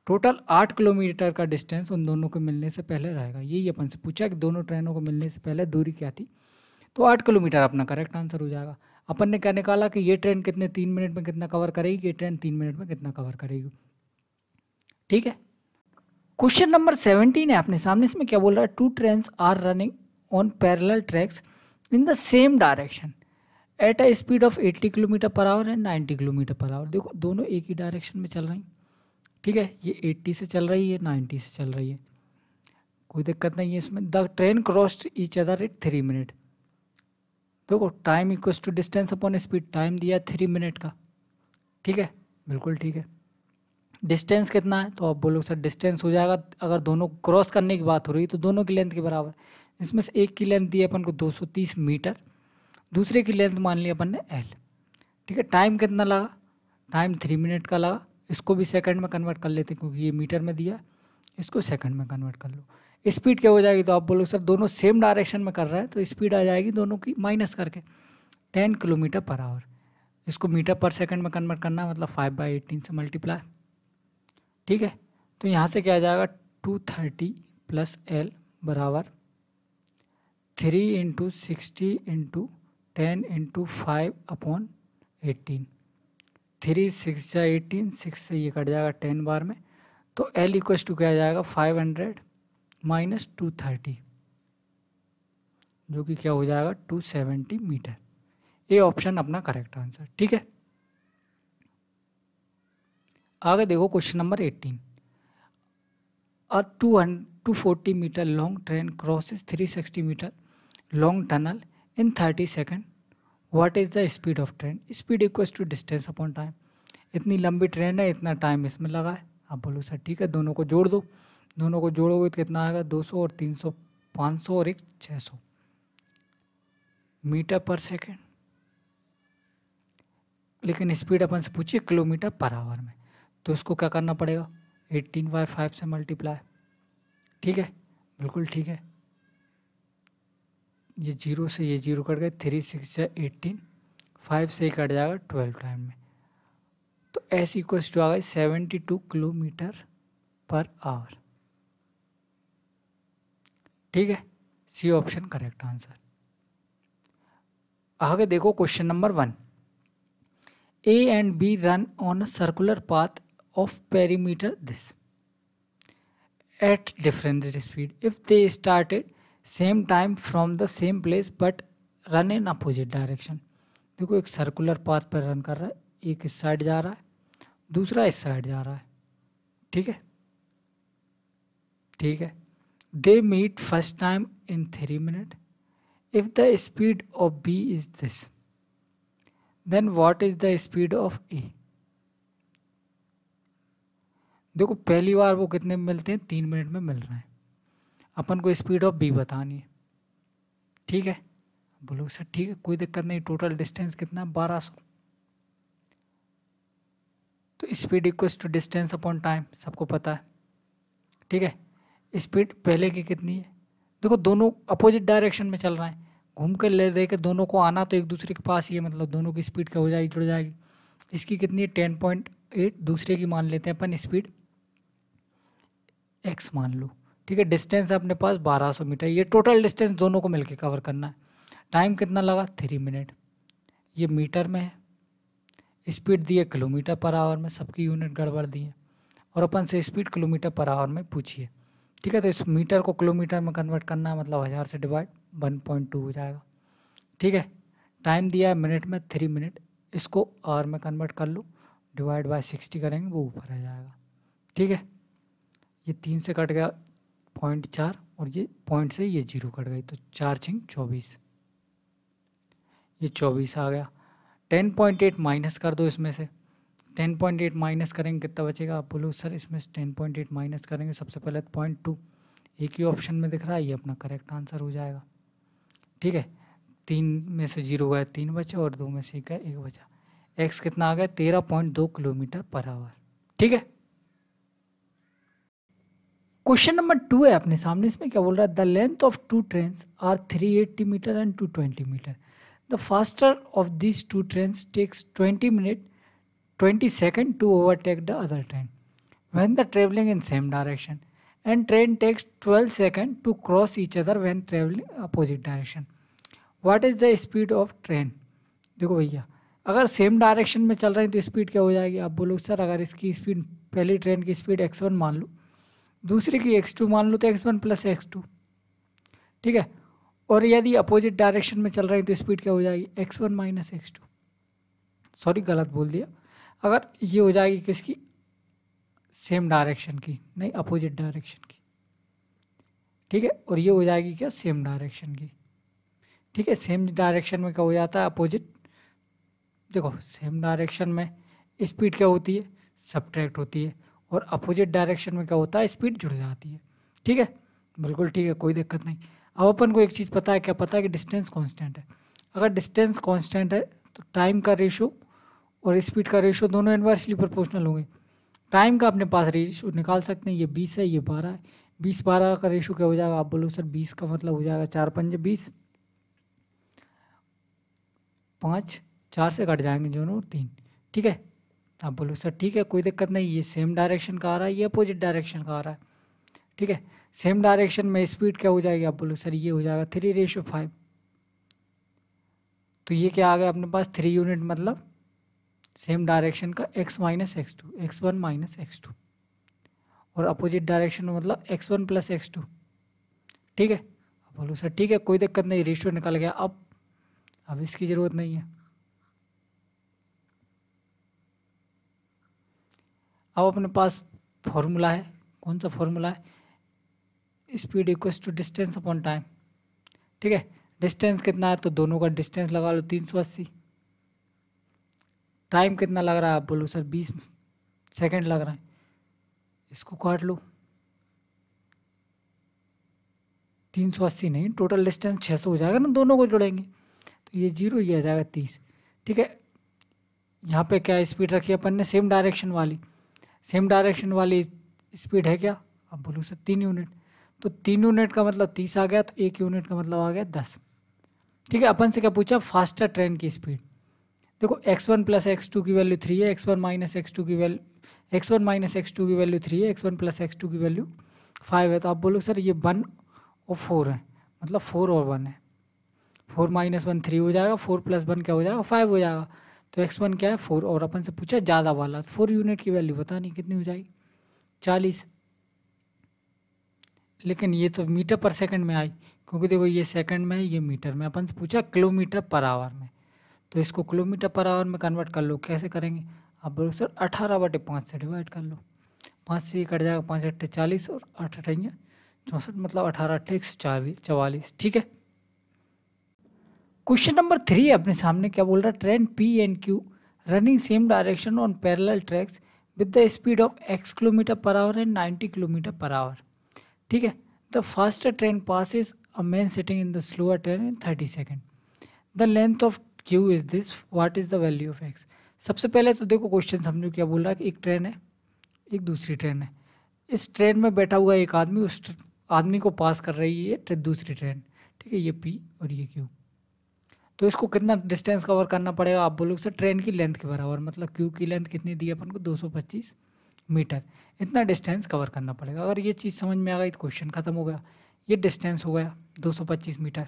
टोटल आठ किलोमीटर का डिस्टेंस उन दोनों को मिलने से पहले रहेगा यही अपन से पूछा कि दोनों ट्रेनों को मिलने से पहले दूरी क्या थी तो आठ किलोमीटर अपना करेक्ट आंसर हो जाएगा अपन ने क्या निकाला कि ये ट्रेन कितने तीन मिनट में कितना कवर करेगी ये ट्रेन तीन मिनट में कितना कवर करेगी ठीक है क्वेश्चन नंबर सेवनटीन है अपने सामने इसमें क्या बोल रहा है two train are running on parallel tracks in the same direction at a speed of 80 kilometre per hour and 90 kilometre per hour देखो दोनों एक ही डायरेक्शन में चल रही ठीक है ये 80 से चल रही है 90 से चल रही है कोई दिक्कत नहीं है इसमें the train crossed each other at three minute देखो time equal to distance upon speed time दिया थ्री मिनट का ठीक है बिल्कुल ठीक है डिस्टेंस कितना है तो आप बोलोगे सर डिस्टेंस हो जाएगा अगर दोनों क्रॉस करने की बात हो रही है तो दोनों की लेंथ के बराबर इसमें से एक की लेंथ दी अपन को 230 मीटर दूसरे की लेंथ मान ली अपन ने एल ठीक है टाइम कितना लगा टाइम थ्री मिनट का लगा इसको भी सेकंड में कन्वर्ट कर लेते क्योंकि ये मीटर में दिया इसको सेकंड में कन्वर्ट कर लो स्पीड क्या हो जाएगी तो आप बोलोगे सर दोनों सेम डायरेक्शन में कर रहा है तो स्पीड आ जाएगी दोनों की माइनस करके टेन किलोमीटर पर आवर इसको मीटर पर सेकंड में कन्वर्ट करना मतलब फाइव बाई एटीन से मल्टीप्लाई ठीक है तो यहाँ से क्या आ जाएगा टू थर्टी प्लस एल बराबर three into sixty into ten into five upon eighteen three six या एटीन सिक्स से ये कट जाएगा टेन बार में तो एल इक्व टू क्या आ जाएगा five hundred minus two thirty जो कि क्या हो जाएगा टू सेवेंटी मीटर ये ऑप्शन अपना करेक्ट आंसर ठीक है आगे देखो question number eighteen a two hundred two forty metre long train crosses three sixty metre long tunnel in thirty second what is the speed of train speed equals to distance upon time इतनी लंबी train है इतना time इसमें लगा है आप बोलो sir ठीक है दोनों को जोड़ दो दोनों को जोड़ोगे तो कितना आएगा 200 और 300 500 और एक 600 मीटर पर सेकेंड लेकिन स्पीड अपन से पूछिए किलोमीटर पर आवर में तो इसको क्या करना पड़ेगा 18 बाई फाइव से मल्टीप्लाई ठीक है बिल्कुल ठीक है ये जीरो से ये जीरो कट गए थ्री सिक्स या एट्टीन फाइव से ही कट जाएगा ट्वेल्व टाइम में तो ऐसी क्वेश्चन आ गई seventy two kilometre per hour ठीक है सी ऑप्शन करेक्ट आंसर आगे देखो question number one A and B run on a circular path of perimeter this at different speed if they started same time from the same place but run in opposite direction देखो एक circular path पर run कर रहा है एक इस side जा रहा है दूसरा इस साइड जा रहा है ठीक है ठीक है They meet first time in 3 minutes. If the speed of B is this, then what is the speed of A? देखो पहली बार वो कितने में मिलते हैं तीन मिनट में मिल रहे हैं अपन को स्पीड ऑफ बी बतानी है ठीक है बोलोगे सर ठीक है कोई दिक्कत नहीं टोटल डिस्टेंस कितना बारह सौ तो speed equal to distance upon time सबको पता है ठीक है स्पीड पहले की कितनी है देखो दोनों अपोजिट डायरेक्शन में चल रहे हैं घूम कर ले दे के दोनों को आना तो एक दूसरे के पास ही है मतलब दोनों की स्पीड क्या हो जाएगी जुड़ जाएगी इसकी कितनी है टेन पॉइंट एट दूसरे की मान लेते हैं अपन स्पीड एक्स मान लो ठीक है डिस्टेंस है अपने पास बारह सौ मीटर ये टोटल डिस्टेंस दोनों को मिलकर कवर करना है टाइम कितना लगा थ्री मिनट ये मीटर में है स्पीड दी है किलोमीटर पर आवर में सबकी यूनिट गड़बड़ दी है और अपन से स्पीड किलोमीटर पर आवर में पूछिए ठीक है तो इस मीटर को किलोमीटर में कन्वर्ट करना है मतलब हज़ार से डिवाइड वन पॉइंट टू हो जाएगा ठीक है टाइम दिया है मिनट में थ्री मिनट इसको आर में कन्वर्ट कर लो डिवाइड बाय सिक्सटी करेंगे वो ऊपर आ जाएगा ठीक है ये तीन से कट गया पॉइंट चार और ये पॉइंट से ये जीरो कट गई तो चार छिंग चौबीस ये चौबीस आ गया टेन पॉइंट एट माइनस कर दो इसमें से टेन पॉइंट एट माइनस करेंगे कितना बचेगा आप बोलो सर इसमें से टेन पॉइंट एट माइनस करेंगे सबसे पहले पॉइंट टू एक ही ऑप्शन में दिख रहा है ये अपना करेक्ट आंसर हो जाएगा ठीक है तीन में से जीरो गए तीन बचे और दो में से एक गए एक बचा एक्स कितना आ गया तेरह पॉइंट दो किलोमीटर पर आवर ठीक है क्वेश्चन नंबर टू है अपने सामने इसमें क्या बोल रहा है the length of two train are three eighty metre and two twenty metre the faster of this two train takes twenty minute 20 seconds to overtake the other train when the traveling in same direction and train takes 12 seconds to cross each other when traveling opposite direction what is the speed of train देखो भैया अगर same direction में चल रहे हैं तो speed क्या हो जाएगी आप बोलो सर अगर इसकी स्पीड पहली ट्रेन की स्पीड एक्स वन मान लो दूसरी की एक्स टू मान लो तो X one plus X two ठीक है और यदि अपोजिट डायरेक्शन में चल रहे हैं तो स्पीड क्या हो जाएगी X one minus X two sorry गलत बोल दिया अगर ये हो जाएगी किसकी सेम डायरेक्शन की नहीं अपोजिट डायरेक्शन की ठीक है और ये हो जाएगी क्या सेम डायरेक्शन की ठीक है सेम डायरेक्शन में क्या हो जाता है अपोजिट देखो सेम डायरेक्शन में स्पीड क्या होती है सब्ट्रैक्ट होती है और अपोजिट डायरेक्शन में क्या होता है स्पीड जुड़ जाती है ठीक है बिल्कुल ठीक है कोई दिक्कत नहीं अब अपन को एक चीज़ पता है क्या पता है कि डिस्टेंस कांस्टेंट है अगर डिस्टेंस कांस्टेंट है तो टाइम का रेशो और स्पीड का रेशो दोनों इन्वर्सली प्रोपोर्शनल होंगे टाइम का अपने पास रेशो निकाल सकते हैं ये बीस है ये बारह है बीस बारह का रेशो क्या हो जाएगा आप बोलो सर बीस का मतलब हो जाएगा चार पंजे बीस पाँच चार से कट जाएंगे दोनों तीन ठीक है आप बोलो सर ठीक है कोई दिक्कत नहीं ये सेम डायरेक्शन का आ रहा है ये अपोजिट डायरेक्शन का आ रहा है ठीक है सेम डायरेक्शन में स्पीड क्या हो जाएगी आप बोलो सर ये हो जाएगा थ्री रेशो फाइव तो ये क्या आ गया अपने पास थ्री यूनिट मतलब सेम डायरेक्शन का X minus X two X one minus X two और अपोजिट डायरेक्शन में मतलब X one plus X two ठीक है बोलो सर ठीक है कोई दिक्कत नहीं रेशियो निकल गया अब अब इसकी ज़रूरत नहीं है अब अपने पास फॉर्मूला है कौन सा फॉर्मूला है speed equal to distance upon time ठीक है डिस्टेंस कितना है तो दोनों का डिस्टेंस लगा लो तीन सौ अस्सी टाइम कितना लग रहा है आप बोलो सर बीस सेकेंड लग रहा है इसको काट लो तीन सौ अस्सी नहीं टोटल डिस्टेंस छः सौ हो जाएगा ना दोनों को जुड़ेंगे तो ये जीरो ये आ जाएगा तीस ठीक है यहाँ पे क्या स्पीड रखी अपन ने सेम डायरेक्शन वाली सेम डायरेक्शन वाली स्पीड है क्या आप बोलो सर तीन यूनिट तो तीन यूनिट का मतलब तीस आ गया तो एक यूनिट का मतलब आ गया दस ठीक है अपन से क्या पूछा फास्टर ट्रेन की स्पीड देखो X one plus X two की वैल्यू थ्री है X one minus X two की value X one minus X two की वैल्यू थ्री है X one plus X two की वैल्यू फाइव है तो आप बोलो सर ये वन और फोर है मतलब फोर और वन है फोर माइनस वन थ्री हो जाएगा फोर प्लस वन क्या हो जाएगा फाइव हो जाएगा तो एक्स वन क्या है फोर और अपन से पूछा ज़्यादा वाला फोर तो यूनिट की वैल्यू पता नहीं कितनी हो जाएगी चालीस लेकिन ये तो मीटर पर सेकेंड में आई क्योंकि देखो ये सेकंड में है ये मीटर में अपन से पूछा किलोमीटर पर आवर में तो इसको किलोमीटर पर आवर में कन्वर्ट कर लो कैसे करेंगे आप बोलो सर अठारह बटे पाँच से डिवाइड कर लो पाँच से कट जाएगा पाँच अट्ठे चालीस और अठ अठाइए चौंसठ मतलब अठारह अट्ठे एक सौ चालीस चवालीस ठीक है क्वेश्चन नंबर थ्री है अपने सामने क्या बोल रहा है train P and Q running same direction on parallel tracks with the speed of X kilometre per hour and ninety kilometre per hour ठीक है the faster train passes a man sitting in the slower train in thirty second the length of Q is this what is the value of X सबसे पहले तो देखो question समझो क्या बोल रहा है कि एक ट्रेन है एक दूसरी ट्रेन है इस ट्रेन में बैठा हुआ एक आदमी उस आदमी को पास कर रही है दूसरी ट्रेन ठीक है ये पी और ये क्यू तो इसको कितना डिस्टेंस कवर करना पड़ेगा आप बोलोगे सर ट्रेन की लेंथ के बराबर मतलब क्यू की लेंथ कितनी दी है अपन को 225 मीटर इतना डिस्टेंस कवर करना पड़ेगा अगर ये चीज़ समझ में आ गई तो क्वेश्चन खत्म हो गया ये डिस्टेंस हो गया 225 मीटर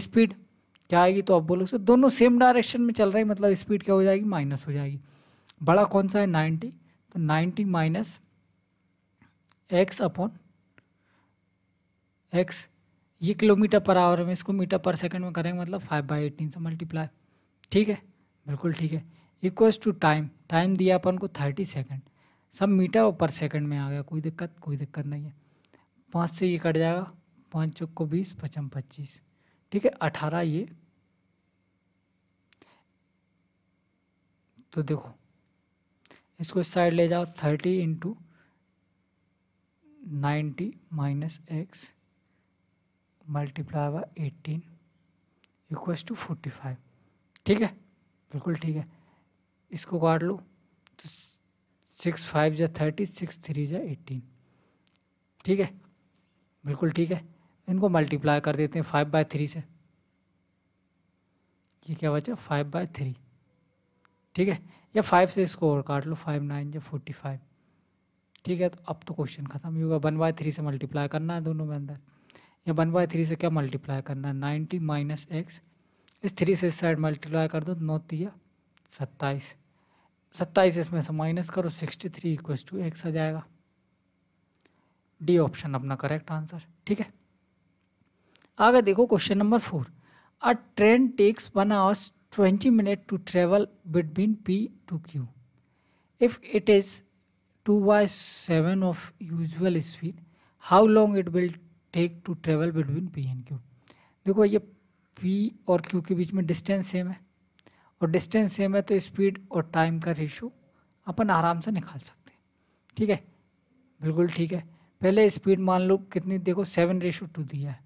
स्पीड क्या आएगी तो आप बोलोगे दोनों सेम डायरेक्शन में चल हैं मतलब स्पीड क्या हो जाएगी माइनस हो जाएगी बड़ा कौन सा है नाइन्टी तो ninety minus X upon X ये किलोमीटर पर आवर में इसको मीटर पर सेकंड में करेंगे मतलब फाइव बाई एटीन से मल्टीप्लाई ठीक है बिल्कुल ठीक है इक्वल्स टू टाइम टाइम दिया अपन को थर्टी सेकंड सब मीटर और पर सेकंड में आ गया कोई दिक्कत कोई दिक्कत नहीं है पाँच से ये कट जाएगा पाँच चौक को बीस पचम पच्चीस ठीक है अठारह ये तो देखो इसको इस साइड ले जाओ thirty into ninety minus X multiply by eighteen equals to forty five ठीक है बिल्कुल ठीक है इसको काट लो तो सिक्स फाइव जै थर्टी सिक्स थ्री जै एटीन ठीक है बिल्कुल ठीक है इनको मल्टीप्लाई कर देते हैं फाइव बाय थ्री से ये क्या बचा फाइव बाय थ्री ठीक है या फाइव से स्कोर काट लो फाइव नाइन या फोर्टी फाइव ठीक है तो अब तो क्वेश्चन खत्म ही होगा वन बाय थ्री से मल्टीप्लाई करना है दोनों में अंदर या वन बाय थ्री से क्या मल्टीप्लाई करना है नाइन्टी माइनस एक्स इस थ्री से इस साइड मल्टीप्लाई कर दो नौ तिया सत्ताईस सत्ताईस इसमें से माइनस करो sixty three equal to X आ जाएगा डी ऑप्शन अपना करेक्ट आंसर ठीक है आगे देखो question number four a train takes one hours 20 minutes to travel between P to Q. If it is 2 by 7 of usual speed, how long it will take to travel between P and Q? देखो ये P और Q के बीच में distance same है और distance same है तो स्पीड और टाइम का रेशो अपन आराम से निकाल सकते हैं ठीक है बिल्कुल ठीक है पहले स्पीड मान लो कितनी देखो सेवन रेशो टू दिया है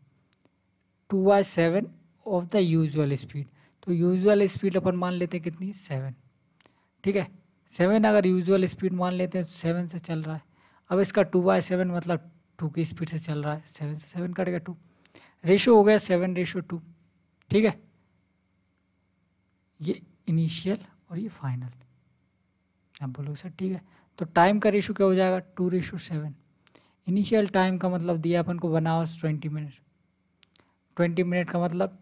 two by seven of the usual speed तो यूजुअल स्पीड अपन मान लेते हैं कितनी सेवन ठीक है सेवन अगर यूजुअल स्पीड मान लेते हैं तो सेवन से चल रहा है अब इसका टू बाय सेवन मतलब टू की स्पीड से चल रहा है सेवन से सेवन कट गया टू रेशो हो गया सेवन रेशो टू ठीक है ये इनिशियल और ये फाइनल आप बोलोगे सर ठीक है तो टाइम का रेशो क्या हो जाएगा two ratio seven initial time का मतलब दिया अपन को one hours twenty minute twenty minute का मतलब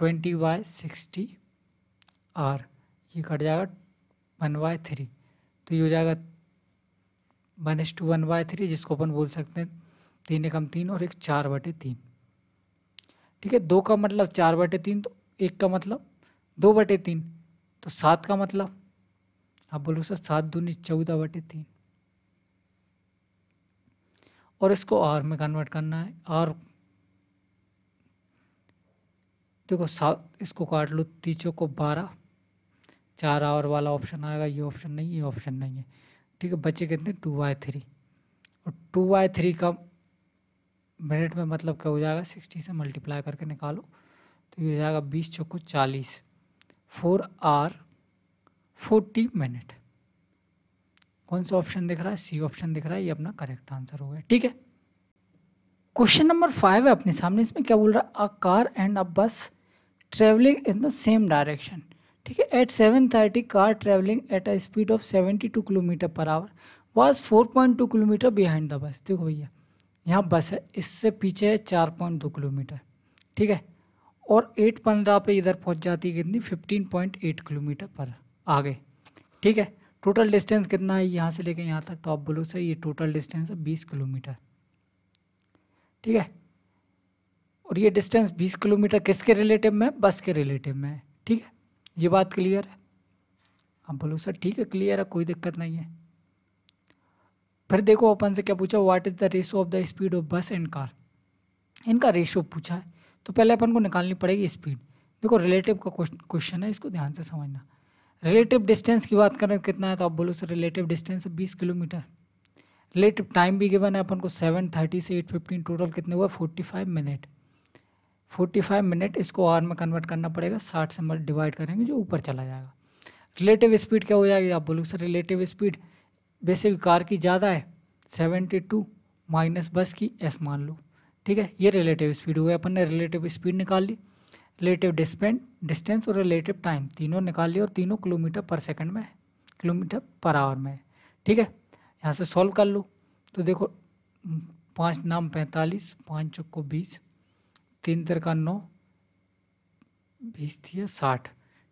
ट्वेंटी बाई सिक्सटी आर ये कट जाएगा वन बाय थ्री तो ये हो जाएगा one S two one by three जिसको अपन बोल सकते हैं तीन एकम तीन और एक चार बटे तीन ठीक है दो का मतलब चार बटे तीन तो एक का मतलब दो बटे तीन तो सात का मतलब आप बोलो सर सात दूनी चौदह बटे तीन और इसको आर में कन्वर्ट करना है आर देखो सात इसको काट लो तीचों को बारह चार आवर वाला ऑप्शन आएगा ये ऑप्शन नहीं ये ऑप्शन नहीं है ठीक है कहते कितने टू वाई थ्री और टू वाई थ्री का मिनट में मतलब क्या हो जाएगा सिक्सटी से मल्टीप्लाई करके निकालो तो ये हो जाएगा बीस चौको चालीस फोर आर फोर्टी मिनट कौन सा ऑप्शन दिख रहा है सी ऑप्शन दिख रहा है ये अपना करेक्ट आंसर हो गया ठीक है क्वेश्चन नंबर फाइव है अपने सामने इसमें क्या बोल रहा है a car and a bus travelling in the same direction ठीक है at seven thirty car travelling at a speed of seventy two kilometre per hour was four point two kilometre behind the bus देखो भैया यहाँ बस है इससे पीछे है चार पॉइंट दो किलोमीटर ठीक है और एट पंद्रह पे इधर पहुँच जाती है कितनी फिफ्टीन पॉइंट एट किलोमीटर पर आगे ठीक है टोटल डिस्टेंस कितना है यहाँ से लेकर यहाँ तक तो आप बोलो सर ये टोटल डिस्टेंस है बीस किलोमीटर ठीक है और ये डिस्टेंस 20 किलोमीटर किसके रिलेटिव में बस के रिलेटिव में ठीक है ये बात क्लियर है आप बोलो सर ठीक है क्लियर है कोई दिक्कत नहीं है फिर देखो अपन से क्या पूछा what is the ratio of the speed of bus and car इनका रेशो पूछा है तो पहले अपन को निकालनी पड़ेगी स्पीड देखो रिलेटिव का क्वेश्चन है इसको ध्यान से समझना रिलेटिव डिस्टेंस की बात करें कितना है तो आप बोलो सर रिलेटिव डिस्टेंस है बीस किलोमीटर रिलेटिव टाइम भी गिवन है अपन को सेवन थर्टी से एट फिफ्टीन टोटल कितने हुआ forty five minute forty five minute इसको आर में कन्वर्ट करना पड़ेगा साठ से डिवाइड करेंगे जो ऊपर चला जाएगा रिलेटिव स्पीड क्या हो जाएगी आप बोलोगे सर रिलेटिव स्पीड वैसे भी कार की ज़्यादा है सेवेंटी टू माइनस बस की एस मान लो ठीक है ये रिलेटिव स्पीड हो गया अपन ने रिलेटिव स्पीड निकाल ली रिलेटिव डिस्पेंड डिस्टेंस और रिलेटिव टाइम तीनों निकाल लिया और तीनों किलोमीटर पर सेकेंड में किलोमीटर पर आवर में ठीक है यहाँ से सॉल्व कर लो तो देखो पाँच नाम पैंतालीस पाँच चौको बीस तीन तरह नौ बीस थी साठ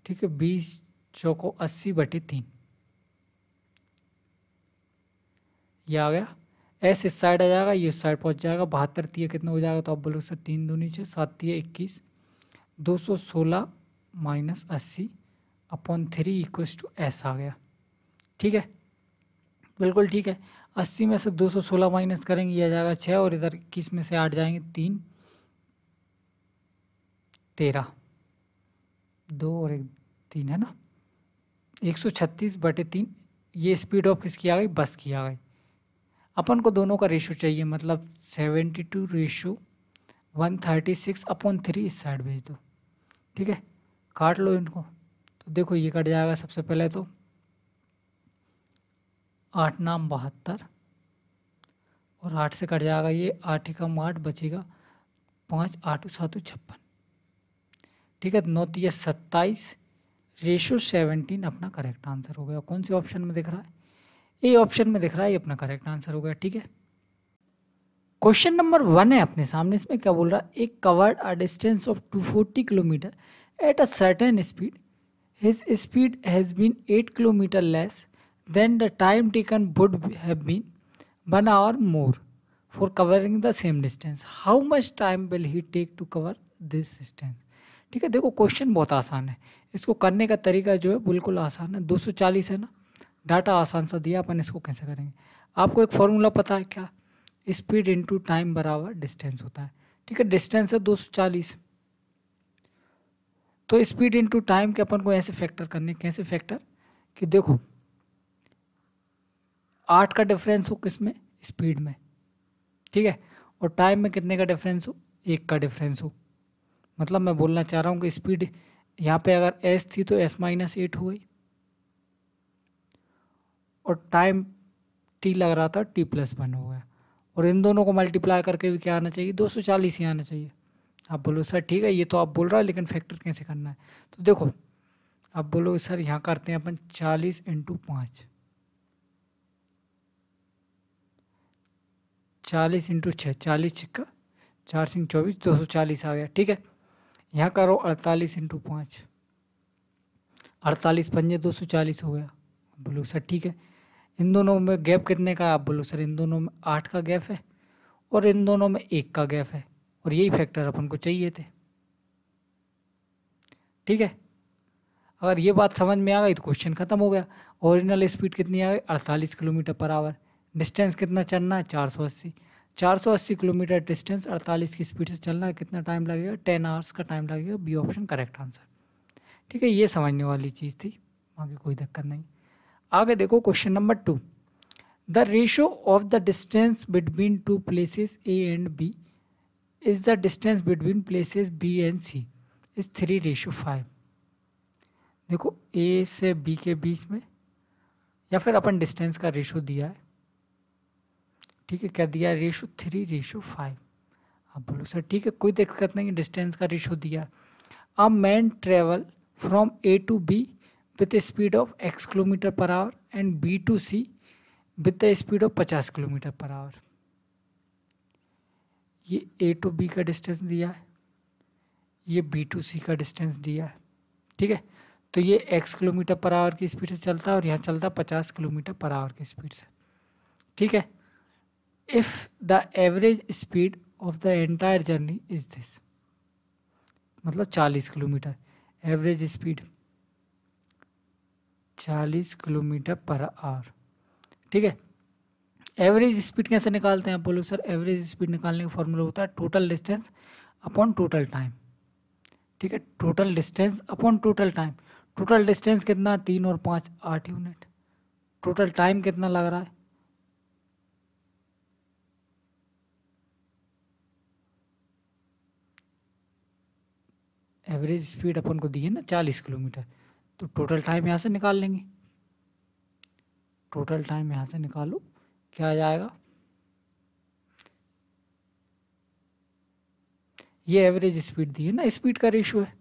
ठीक है बीस चौको अस्सी बटे तीन ये आ गया एस इस साइड आ जाएगा ये इस साइड पहुंच जाएगा बहत्तर तीय कितना हो जाएगा तो आप बोलोगे सर तीन दो नीचे सात तीय इक्कीस दो सौ सोलह माइनस अस्सी upon three equals to S आ गया ठीक है बिल्कुल ठीक है अस्सी में से दो सौ सोलह माइनस करेंगे यह आ जाएगा छः और इधर इक्कीस में से आठ जाएंगे तीन तेरह दो और एक तीन है ना एक सौ छत्तीस बटे तीन ये स्पीड ऑफ किसकी आ गई बस की आ गई अपन को दोनों का रेशो चाहिए मतलब seventy two ratio one thirty six upon three इस साइड भेज दो ठीक है काट लो इनको तो देखो ये कट जाएगा सबसे पहले तो आठ नाम बहत्तर और आठ से कट जाएगा ये आठ एकम आठ बचेगा पाँच आठ सातों छप्पन ठीक है तो नौ तीस सत्ताईस रेशो सेवनटीन अपना करेक्ट आंसर हो गया कौन से ऑप्शन में दिख रहा है ए ऑप्शन में दिख रहा है ये अपना करेक्ट आंसर हो गया ठीक है क्वेश्चन नंबर वन है अपने सामने इसमें क्या बोल रहा है एक covered a distance of two forty kilometre at a certain speed his speed has been eight kilometre less than the time taken would have been one hour more for covering the same distance how much time will he take to cover this distance ठीक है देखो question बहुत आसान है इसको करने का तरीका जो है बिल्कुल आसान है 240 है ना डाटा आसान सा दिया अपन इसको कैसे करेंगे आपको एक फॉर्मूला पता है क्या स्पीड इंटू टाइम बराबर डिस्टेंस होता है ठीक है डिस्टेंस है चालीस तो स्पीड इंटू टाइम के अपन को ऐसे फैक्टर करने कैसे फैक्टर कि देखो आठ का डिफरेंस हो किस में स्पीड में ठीक है और टाइम में कितने का डिफरेंस हो एक का डिफरेंस हो मतलब मैं बोलना चाह रहा हूँ कि स्पीड यहाँ पे अगर एस थी तो एस माइनस एट हो गई और टाइम टी लग रहा था टी प्लस वन हो गया और इन दोनों को मल्टीप्लाई करके भी क्या आना चाहिए दो सौ चालीस ही आना चाहिए आप बोलो सर ठीक है ये तो आप बोल रहा है लेकिन फैक्टर कैसे करना है तो देखो आप बोलो सर यहाँ करते हैं अपन चालीस इंटू पाँच चालीस इंटू छः चालीस छिक्का चार सिंह चौबीस दो सौ चालीस आ गया ठीक है यहाँ करो अड़तालीस इंटू पाँच अड़तालीस पंजे दो सौ चालीस हो गया बोलो सर ठीक है इन दोनों में गैप कितने का है आप बोलो सर इन दोनों में आठ का गैप है और इन दोनों में एक का गैप है और यही फैक्टर अपन को चाहिए थे ठीक है अगर ये बात समझ में आ गई तो क्वेश्चन ख़त्म हो गया ओरिजिनल स्पीड कितनी आ गई अड़तालीस किलोमीटर पर आवर डिस्टेंस कितना चलना है चार सौ अस्सी 480 किलोमीटर डिस्टेंस 48 की स्पीड से चलना कितना टाइम लगेगा 10 आवर्स का टाइम लगेगा बी ऑप्शन करेक्ट आंसर ठीक है ये समझने वाली चीज़ थी आगे कोई दिक्कत नहीं आगे देखो question number two the ratio of the distance between two places A and B is the distance between places B and C is three ratio five देखो ए से बी के बीच में या फिर अपन डिस्टेंस का रेशो दिया है ठीक है क्या दिया रेशो थ्री रेशो फाइव आप बोलो सर ठीक है कोई दिक्कत नहीं डिस्टेंस का रेशो दिया अब man travel from A to B with speed of X kilometre per hour and B to C with the speed of पचास किलोमीटर पर आवर ये ए टू बी का डिस्टेंस दिया है ये बी टू सी का distance दिया है ठीक है तो ये एक्स किलोमीटर पर आवर की स्पीड से चलता है और यहाँ चलता है पचास किलोमीटर पर आवर की स्पीड से ठीक है if the average speed of the entire journey is this मतलब 40 kilometre average speed 40 kilometre per hour ठीक है एवरेज स्पीड कैसे निकालते हैं आप बोलो सर एवरेज स्पीड निकालने का फॉर्मूला होता है total distance upon total time ठीक है total distance upon total time total distance कितना तीन और पाँच आठ यूनिट टोटल टाइम कितना लग रहा है एवरेज स्पीड अपन को दी है ना चालीस किलोमीटर तो टोटल टाइम यहाँ से निकाल लेंगे टोटल टाइम यहाँ से निकालो क्या आ जाएगा ये एवरेज स्पीड दी है ना स्पीड का रेशियो है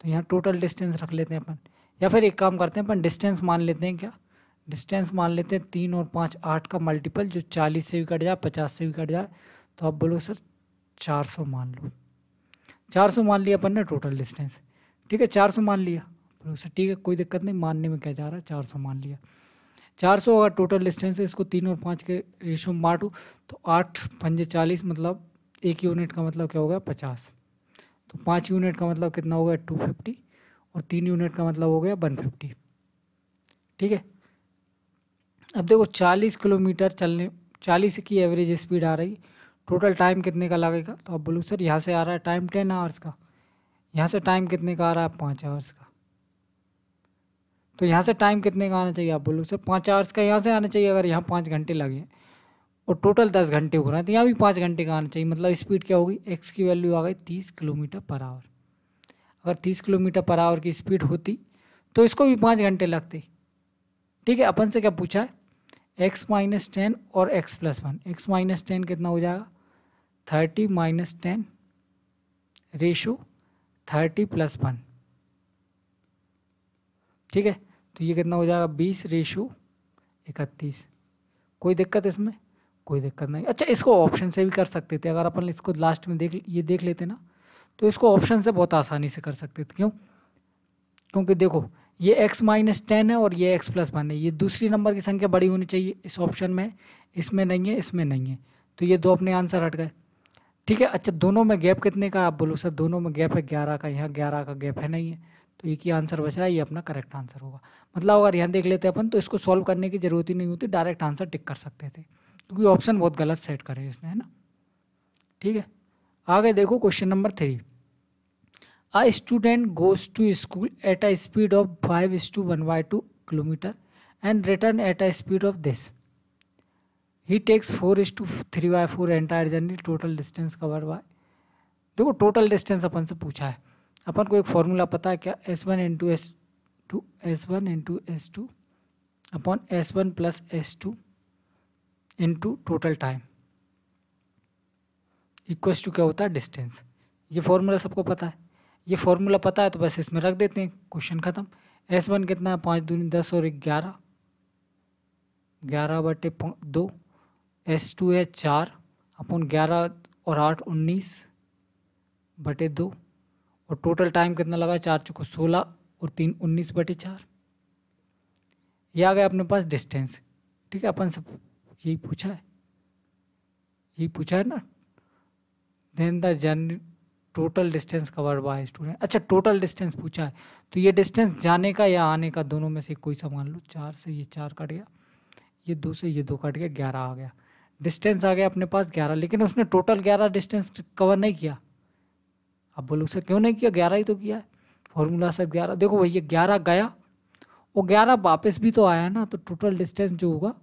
तो यहाँ टोटल डिस्टेंस रख लेते हैं अपन या फिर एक काम करते हैं अपन डिस्टेंस मान लेते हैं क्या डिस्टेंस मान लेते हैं तीन और पाँच आठ का मल्टीपल जो चालीस से भी कट जाए पचास से भी कट जाए तो आप बोलो सर चार सौ मान लो चार सौ मान लिया अपन ने टोटल डिस्टेंस ठीक है चार सौ मान लिया उससे ठीक है कोई दिक्कत नहीं मानने में क्या जा रहा है चार सौ मान लिया चार सौ अगर टोटल डिस्टेंस है इसको तीन और पाँच के रेशो में बांटूँ तो आठ पंजे चालीस मतलब एक यूनिट का मतलब क्या होगा पचास तो पाँच यूनिट का मतलब कितना हो गया टू फिफ्टी और तीन यूनिट का मतलब हो गया वन फिफ्टी ठीक है अब देखो चालीस किलोमीटर चलने चालीस की एवरेज स्पीड आ रही टोटल टाइम कितने का लगेगा तो आप बोलो सर यहाँ से आ रहा है टाइम टेन आवर्स का यहाँ से टाइम कितने का आ रहा है पाँच आवर्स का तो यहाँ से टाइम कितने का आना चाहिए आप बोलो सर पाँच आवर्स का यहाँ से आना चाहिए अगर यहाँ पाँच घंटे लगे और टोटल दस घंटे हो रहे हैं तो यहाँ भी पाँच घंटे का आना चाहिए मतलब स्पीड क्या होगी एक्स की वैल्यू आ गई तीस किलोमीटर पर आवर अगर तीस किलोमीटर पर आवर की स्पीड होती तो इसको भी पाँच घंटे लगते ठीक है अपन से क्या पूछा है एक्स माइनस टेन और X plus one X minus ten कितना हो जाएगा thirty minus ten ratio thirty plus one ठीक है तो ये कितना हो जाएगा बीस रेशो इकतीस कोई दिक्कत इसमें कोई दिक्कत नहीं अच्छा इसको ऑप्शन से भी कर सकते थे अगर अपन इसको लास्ट में देख ये देख लेते ना तो इसको ऑप्शन से बहुत आसानी से कर सकते थे क्यों क्योंकि देखो ये x माइनस टेन है और ये x प्लस वन है ये दूसरी नंबर की संख्या बड़ी होनी चाहिए इस ऑप्शन में इसमें नहीं है इसमें नहीं है तो ये दो अपने आंसर हट गए ठीक है अच्छा दोनों में गैप कितने का आप बोलो सर दोनों में गैप है ग्यारह का यहाँ ग्यारह का गैप है नहीं है तो एक ही आंसर बच रहा है ये अपना करेक्ट आंसर होगा मतलब अगर यहाँ देख लेते अपन तो इसको सॉल्व करने की ज़रूरत ही नहीं होती डायरेक्ट आंसर टिक कर सकते थे क्योंकि ऑप्शन बहुत गलत सेट करे इसने है ना ठीक है आगे देखो question number three a student goes to school at a speed of five is to one by two kilometre and return at a speed of this he takes four is two three by four entire journey total distance cover by देखो total distance अपन से पूछा है अपन को एक formula पता है क्या S one into S two S one into S two upon S one plus S two into total time equals to क्या होता है डिस्टेंस ये फॉर्मूला सबको पता है ये फॉर्मूला पता है तो बस इसमें रख देते हैं क्वेश्चन ख़त्म एस वन कितना है पाँच दूनी दस और ग्यारह ग्यारह बटे दो एस टू है चार अपन ग्यारह और आठ उन्नीस बटे दो और टोटल टाइम कितना लगा चार चुको सोलह और तीन उन्नीस बटे चार ये आ गया अपने पास डिस्टेंस ठीक है अपन सब यही पूछा है यही पूछा है ना then the journey total distance cover by student अच्छा टोटल डिस्टेंस पूछा है तो ये डिस्टेंस जाने का या आने का दोनों में से कोई सा मान लो चार से ये चार कट गया ये दो से ये दो कट गया ग्यारह आ गया डिस्टेंस आ गया अपने पास ग्यारह लेकिन उसने टोटल ग्यारह डिस्टेंस कवर नहीं किया अब बोलो सर क्यों नहीं किया ग्यारह ही तो किया है फॉर्मूला सर ग्यारह देखो भैया ग्यारह गया वो ग्यारह वापस भी तो आया ना तो टोटल डिस्टेंस जो होगा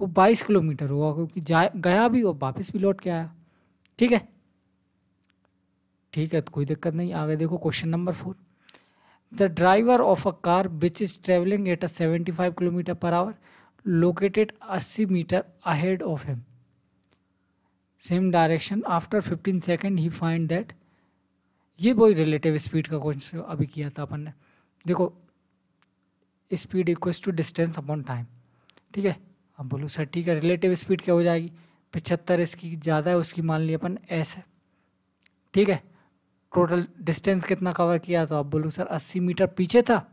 वो बाईस किलोमीटर होगा क्योंकि गया भी और वापस भी लौट के आया ठीक है ठीक है तो कोई दिक्कत नहीं आगे देखो question number four the driver of a car which is travelling at a seventy five kilometre per hour located अस्सी metre ahead of him same direction after fifteen second he find that ये वही relative speed का question अभी किया था अपन ने देखो speed equals to distance upon time ठीक है अब बोलो सर ठीक है रिलेटिव स्पीड क्या हो जाएगी पिछहत्तर इसकी ज़्यादा है उसकी मान ली अपन एस है ठीक है टोटल डिस्टेंस कितना कवर किया तो आप बोलो सर अस्सी मीटर पीछे था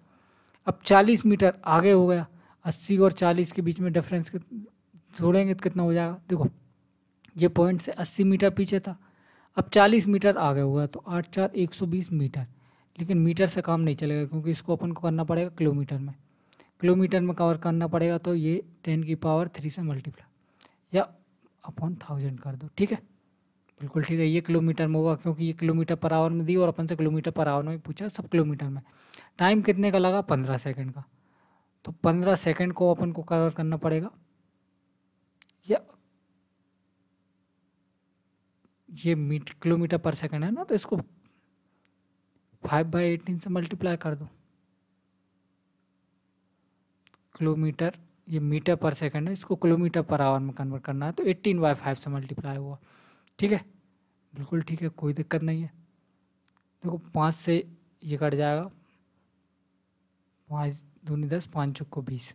अब चालीस मीटर आगे हो गया अस्सी और चालीस के बीच में डिफरेंस जोड़ेंगे तो कितना हो जाएगा देखो ये पॉइंट से अस्सी मीटर पीछे था अब चालीस मीटर आगे हुआ तो आठ चार एक सौ बीस मीटर लेकिन मीटर से काम नहीं चलेगा क्योंकि इसको अपन को करना पड़ेगा किलोमीटर में किलोमीटर में कवर करना पड़ेगा तो ये टेन की पावर थ्री से मल्टीप्लाई या अपॉन थाउजेंड कर दो ठीक है बिल्कुल ठीक है ये किलोमीटर में होगा क्योंकि ये किलोमीटर पर आवर में दी और अपन से किलोमीटर पर आवर में पूछा सब किलोमीटर में टाइम कितने का लगा पंद्रह सेकेंड का तो पंद्रह सेकेंड को अपन को कवर करना पड़ेगा या ये मीट किलोमीटर पर सेकंड है ना तो इसको फाइव बाई एटीन से मल्टीप्लाई कर दो किलोमीटर ये मीटर पर सेकंड है इसको किलोमीटर पर आवर में कन्वर्ट करना है तो एट्टीन बाई फाइव से मल्टीप्लाई हुआ ठीक है बिल्कुल ठीक है कोई दिक्कत नहीं है देखो पाँच से ये कट जाएगा पाँच दूनी दस पाँच चुको बीस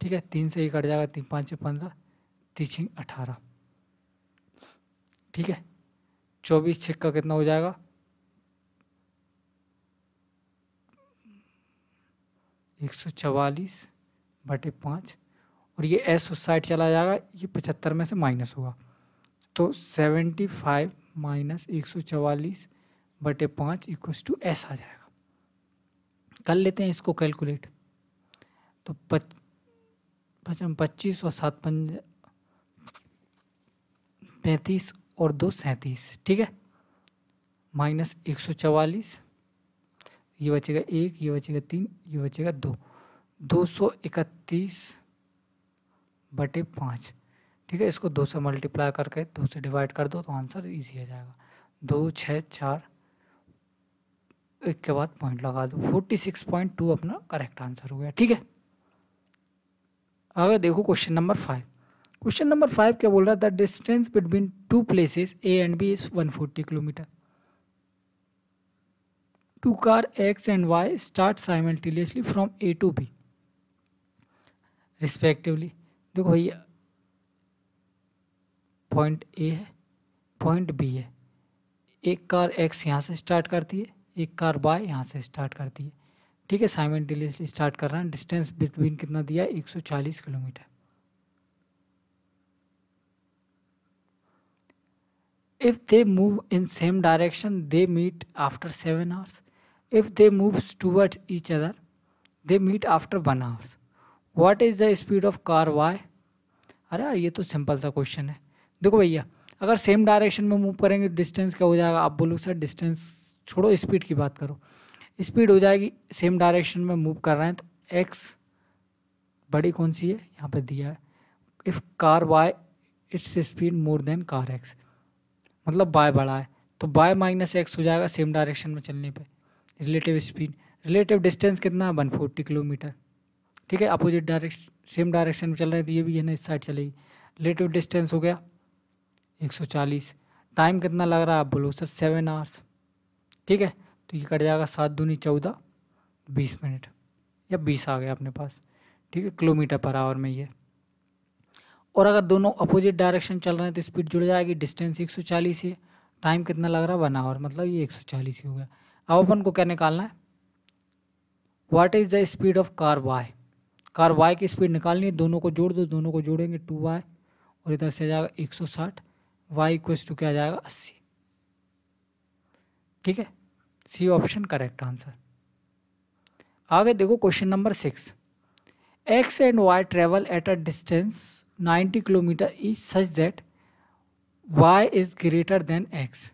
ठीक है तीन से ये कट जाएगा तीन पाँच पंद्रह तीन छः अठारह ठीक है चौबीस छक्का कितना हो जाएगा एक सौ चवालीस बटे पाँच और ये एस उस साइड चला जाएगा ये पचहत्तर में से माइनस होगा तो सेवेंटी फाइव माइनस एक सौ चवालीस बटे पाँच इक्वस टू एस आ जाएगा कर लेते हैं इसको कैलकुलेट तो पच पच्चीस और सात पंज पैंतीस और दो सैंतीस ठीक है माइनस एक सौ चवालीस ये बचेगा एक ये बचेगा तीन ये बचेगा दो दो सौ इकतीस बटे पाँच ठीक है इसको दो से मल्टीप्लाई करके दो से डिवाइड कर दो तो आंसर इजी आ जाएगा दो छः चार एक के बाद पॉइंट लगा दो फोर्टी सिक्स पॉइंट टू अपना करेक्ट आंसर हो गया ठीक है अगर देखो question number five question number five क्या बोल रहा है the distance between two places A and B is 140 kilometre two car X and Y start simultaneously from A to B respectively देखो भैया पॉइंट ए है पॉइंट बी है एक car x यहाँ से स्टार्ट करती है एक कार वाई यहाँ से स्टार्ट करती है ठीक है साइमेंटेनियसली स्टार्ट कर रहा है डिस्टेंस बिटवीन कितना दिया है 140 kilometre if they move in same direction they meet after seven hours if they move towards each other they meet after one hours what is the speed of car Y अरे यार ये तो simple सा question है देखो भैया अगर same direction में मूव करेंगे डिस्टेंस क्या हो जाएगा आप बोलो सर डिस्टेंस छोड़ो स्पीड की बात करो स्पीड हो जाएगी सेम डायरेक्शन में मूव कर रहे हैं तो एक्स बड़ी कौन सी है यहाँ पे दिया है if car Y its speed more than car X मतलब बाय बढ़ा है तो बाय माइनस एक्स हो जाएगा सेम डायरेक्शन में चलने पे रिलेटिव स्पीड रिलेटिव डिस्टेंस कितना है वन फोर्टी किलोमीटर ठीक है अपोजिट डायरेक्शन सेम डायरेक्शन में चल रहा है तो ये भी है ना इस साइड चलेगी रिलेटिव डिस्टेंस हो गया एक सौ चालीस टाइम कितना लग रहा है आप बोलो सर सेवन आवर्स ठीक है तो ये कट जाएगा सात दूनी चौदह बीस मिनट या बीस आ गया अपने पास ठीक है किलोमीटर पर आवर में ये और अगर दोनों अपोजिट डायरेक्शन चल रहे हैं तो स्पीड जुड़ जाएगी डिस्टेंस 140 है टाइम कितना लग रहा है वन आवर मतलब ये 140 ही हो गया अब अपन को क्या निकालना है what is the speed of car Y car Y की स्पीड निकालनी है दोनों को जोड़ दो दोनों को जोड़ेंगे टू वाई और इधर से जाएगा एक सौ साठ वाई इक्व टू क्या जाएगा अस्सी ठीक है सी ऑप्शन करेक्ट आंसर आगे देखो question number six X and Y travel at a distance 90 kilometre is such that y is greater than x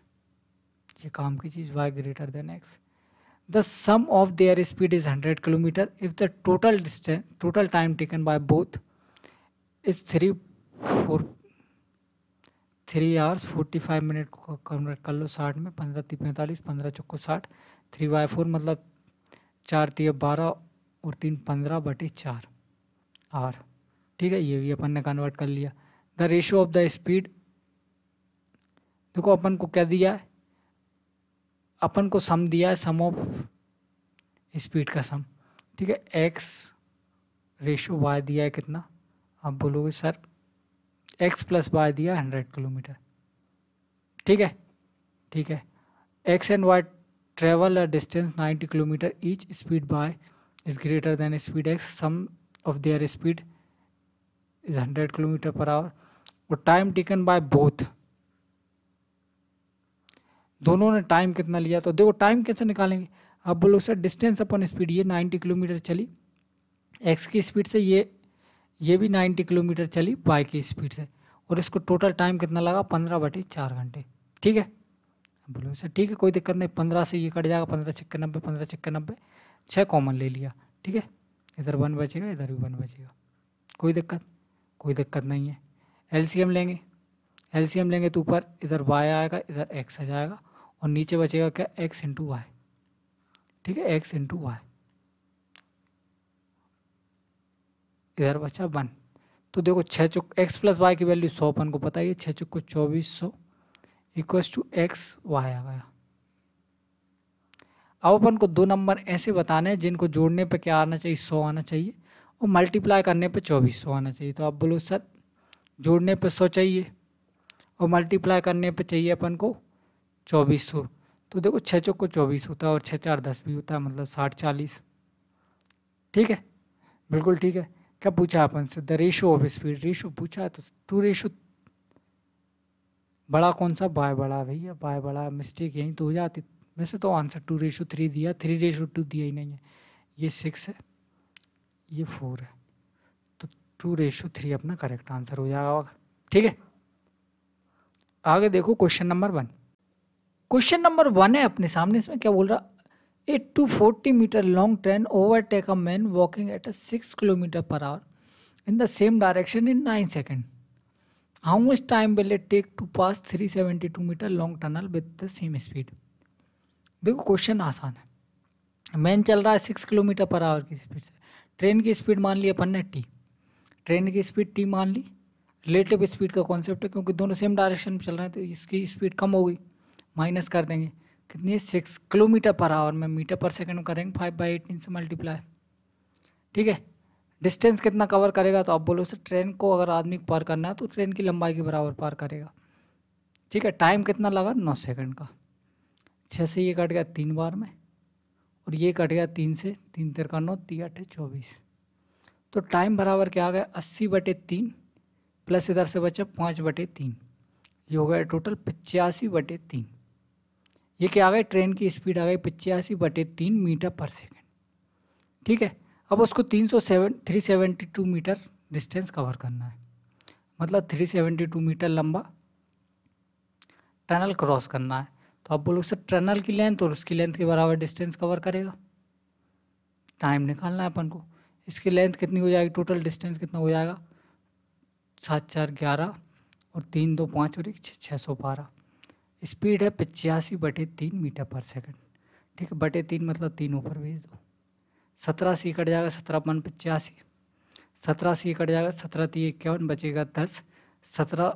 ये काम की चीज y greater than x the sum of their speed is 100 kilometre if the total distance total time taken by both is three four three hours forty five minute को convert कर लो साठ में पंद्रह ती पैंतालीस पंद्रह चौको साठ थ्री बाई फोर मतलब चार तीय बारह और तीन पंद्रह बटे चार आर ठीक है ये भी अपन ने कन्वर्ट कर लिया the ratio of the speed देखो अपन को क्या दिया है अपन को सम दिया है सम ऑफ स्पीड का सम ठीक है एक्स रेशो वाई दिया है कितना आप बोलोगे सर एक्स प्लस वाई दिया हंड्रेड किलोमीटर ठीक है ठीक है X and Y travel a distance ninety kilometre each speed by is greater than speed X sum of their speed is hundred kilometre per hour और time taken by both दोनों ने time कितना लिया तो देखो टाइम कैसे निकालेंगे अब बोलो सर डिस्टेंस अपन स्पीड ये नाइन्टी किलोमीटर चली एक्स की स्पीड से ये ये भी नाइन्टी किलोमीटर चली वाई की स्पीड से और इसको टोटल टाइम कितना लगा पंद्रह बटे चार घंटे ठीक है बोलो सर ठीक है कोई दिक्कत नहीं पंद्रह से ये कट जाएगा पंद्रह छक्के नब्बे पंद्रह छक्के नब्बे छः कॉमन ले लिया ठीक है इधर वन बचेगा इधर भी वन बचेगा कोई दिक्कत कोई दिक्कत नहीं है एलसीएम लेंगे एलसीएम लेंगे तो ऊपर इधर वाई आएगा इधर एक्स आ जाएगा और नीचे बचेगा क्या एक्स इंटू वाई ठीक है एक्स इंटू वाई इधर बचा वन तो देखो छः चुक एक्स प्लस वाई की वैल्यू सौ अपन को पता ही है छः चुक को चौबीस सौ इक्वस टू एक्स वाई आ गया अब अपन को दो नंबर ऐसे बताने हैं जिनको जोड़ने पर क्या आना चाहिए सौ आना चाहिए और मल्टीप्लाई करने पे चौबीस सौ आना चाहिए तो आप बोलो सर जोड़ने पे सौ चाहिए और मल्टीप्लाई करने पे चाहिए अपन को चौबीस सौ तो देखो छः चौक को चौबीस होता है और छः चार दस भी होता है मतलब साठ चालीस ठीक है बिल्कुल ठीक है क्या पूछा अपन से the ratio of speed ratio पूछा तो टू रेशो बड़ा कौन सा बाय बड़ा भैया बाय बड़ा मिस्टेक यहीं तो हो जाती वैसे तो आंसर टू रेशो थ्री दिया थ्री रेशो टू दिया ही नहीं है ये सिक्स है ये फोर है तो टू रेशो थ्री अपना करेक्ट आंसर हो जाएगा ठीक है आगे देखो question number one question number one है अपने सामने इसमें क्या बोल रहा a two forty metre long train overtake a man walking at a six kilometre per hour in the same direction in nine second how much time will it take to pass three seventy two metre long tunnel with the same speed देखो question आसान है man चल रहा है six kilometre per hour की speed से train की speed मान ली अपन ने टी ट्रेन की स्पीड टी मान ली रिलेटिव स्पीड का कॉन्सेप्ट है क्योंकि दोनों सेम डायरेक्शन में चल रहे हैं तो इसकी स्पीड कम होगी माइनस कर देंगे कितनी सिक्स किलोमीटर पर आवर में मीटर पर सेकेंड में करेंगे फाइव बाई एटीन से मल्टीप्लाई ठीक है डिस्टेंस कितना कवर करेगा तो आप बोलो सर ट्रेन को अगर आदमी पार करना है तो ट्रेन की लंबाई के बराबर पार करेगा ठीक है टाइम कितना लगा नौ सेकंड का छः से ये कट गया तीन बार में और ये कट गया तीन से तीन तिरका नौ ती अठे चौबीस तो टाइम बराबर क्या आ गया अस्सी बटे तीन प्लस इधर से बचा पाँच बटे तीन ये हो गया टोटल पचासी बटे तीन ये क्या आ गया ट्रेन की स्पीड आ गई पचासी बटे तीन मीटर पर सेकेंड ठीक है अब उसको तीन सौ seven three seventy two metre distance cover करना है मतलब थ्री सेवेंटी टू मीटर लंबा टनल क्रॉस करना है तो आप बोलोगे सर टनल की लेंथ और उसकी लेंथ के बराबर डिस्टेंस कवर करेगा टाइम निकालना है अपन को इसकी लेंथ कितनी हो जाएगी टोटल डिस्टेंस कितना हो जाएगा सात चार ग्यारह और तीन दो पाँच और एक छः सौ बारह स्पीड है पचासी बटे तीन मीटर पर सेकंड ठीक है बटे तीन मतलब तीन ऊपर भेज दो सत्रह सी कट जाएगा सत्रह पन पचासी सत्रह सी कट जाएगा सत्रह तीन इक्यावन बचेगा दस सत्रह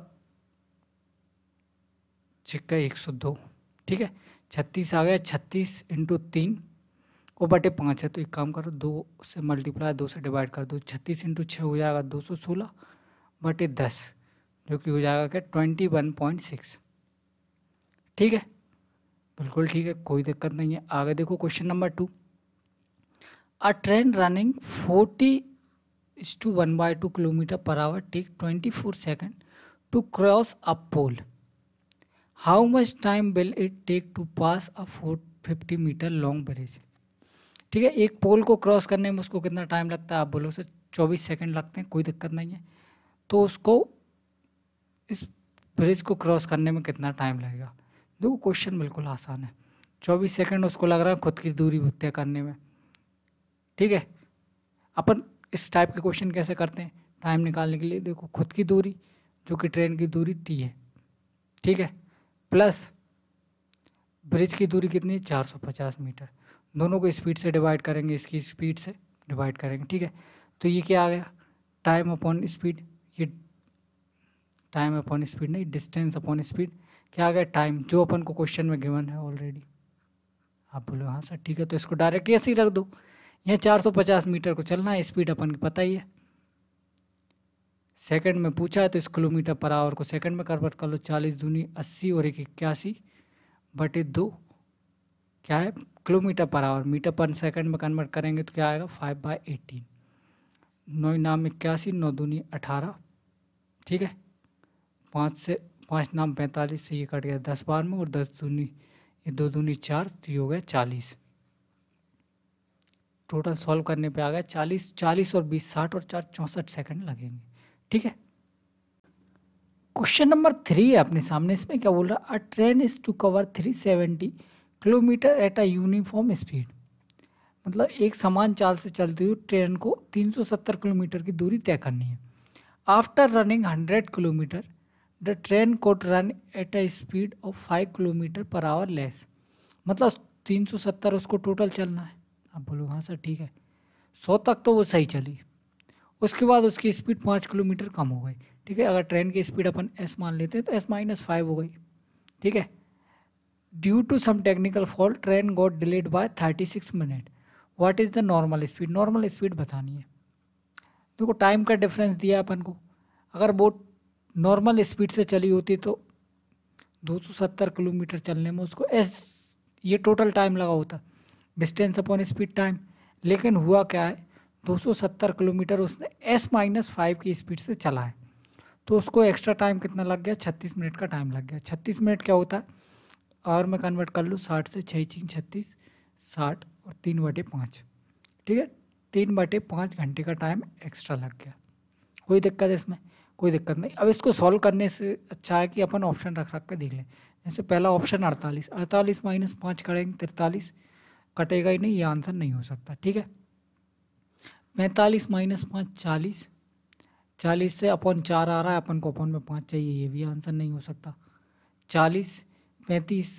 छिक्का एक सौ दो ठीक है छत्तीस आ गया छत्तीस इंटू तीन वो बटे पाँच है तो एक काम करो दो से मल्टीप्लाई दो से डिवाइड कर दो छत्तीस इंटू छः हो जाएगा दो सौ सोलह बटे दस जो कि हो जाएगा क्या ट्वेंटी वन पॉइंट सिक्स ठीक है बिल्कुल ठीक है कोई दिक्कत नहीं है आगे देखो question number two a train running forty is to one by two kilometre per hour take twenty four second to cross a pole how much time will it take to pass a four fifty metre long bridge ठीक है एक पोल को cross करने में उसको कितना time लगता है आप बोलो सर चौबीस सेकेंड लगते हैं कोई दिक्कत नहीं है तो उसको इस ब्रिज को क्रॉस करने में कितना टाइम लगेगा देखो क्वेश्चन बिल्कुल आसान है चौबीस सेकेंड उसको लग रहा है खुद की दूरी तय करने में ठीक है अपन इस टाइप के क्वेश्चन कैसे करते हैं टाइम निकालने के लिए देखो खुद की दूरी जो कि ट्रेन की दूरी टी है ठीक है प्लस ब्रिज की दूरी कितनी 450 मीटर दोनों को स्पीड से डिवाइड करेंगे इसकी स्पीड से डिवाइड करेंगे ठीक है तो ये क्या आ गया टाइम अपॉन स्पीड ये टाइम अपॉन स्पीड नहीं डिस्टेंस अपॉन स्पीड क्या आ गया टाइम जो अपन को क्वेश्चन में गिवन है ऑलरेडी आप बोलो हाँ सर ठीक है तो इसको डायरेक्ट ऐसे ही रख दो यहाँ 450 मीटर को चलना है स्पीड अपन को पता ही है सेकंड में पूछा है तो इस किलोमीटर पर आवर को सेकंड में कन्वर्ट कर लो चालीस दूनी अस्सी और एक इक्यासी बटे दो क्या है kilometre per hour metre per second में कन्वर्ट करेंगे तो क्या आएगा फाइव बाई एटीन नौ नाम इक्यासी नौ दूनी अठारह ठीक है पाँच से पाँच नाम पैंतालीस से ये कट गया दस बार में और दस दूनी ये दो दूनी चार तो ये हो गया चालीस टोटल सॉल्व करने पे आ गया चालीस चालीस और बीस साठ और चार चौंसठ सेकंड लगेंगे ठीक है क्वेश्चन नंबर थ्री है अपने सामने इसमें क्या बोल रहा है a train is to cover three seventy kilometre at a uniform speed मतलब एक समान चाल से चलती हुई ट्रेन को 370 किलोमीटर की दूरी तय करनी है after running 100 kilometre the train got run at a speed of 5 kilometre per hour less मतलब 370 उसको टोटल चलना है आप बोलो हाँ सर ठीक है सौ तक तो वो सही चली उसके बाद उसकी स्पीड पाँच किलोमीटर कम हो गई ठीक है अगर ट्रेन की स्पीड अपन एस मान लेते हैं तो एस माइनस फाइव हो गई ठीक है due to some technical fault train got delayed by thirty six minute what is the normal speed normal speed बतानी है देखो टाइम का डिफरेंस दिया अपन को अगर वो नॉर्मल स्पीड से चली होती तो सत्तर किलोमीटर चलने में उसको एस ये टोटल टाइम लगा होता डिस्टेंस अपॉन स्पीड टाइम लेकिन हुआ क्या है 270 किलोमीटर उसने एस माइनस फाइव की स्पीड से चला है तो उसको एक्स्ट्रा टाइम कितना लग गया छत्तीस मिनट का टाइम लग गया छत्तीस मिनट क्या होता है और मैं कन्वर्ट कर लूँ साठ से छः चीन छत्तीस साठ और तीन बटे पाँच ठीक है तीन बटे पाँच घंटे का टाइम एक्स्ट्रा लग गया कोई दिक्कत है इसमें कोई दिक्कत नहीं अब इसको सॉल्व करने से अच्छा है कि अपन ऑप्शन रख रख कर देख लें जैसे पहला ऑप्शन अड़तालीस अड़तालीस माइनस पाँच करेंगे तिरतालीस कटेगा ही नहीं ये आंसर नहीं हो सकता ठीक है पैंतालीस माइनस पाँच चालीस चालीस से अपन चार आ रहा है अपन को अपन में पाँच चाहिए ये भी आंसर नहीं हो सकता चालीस पैंतीस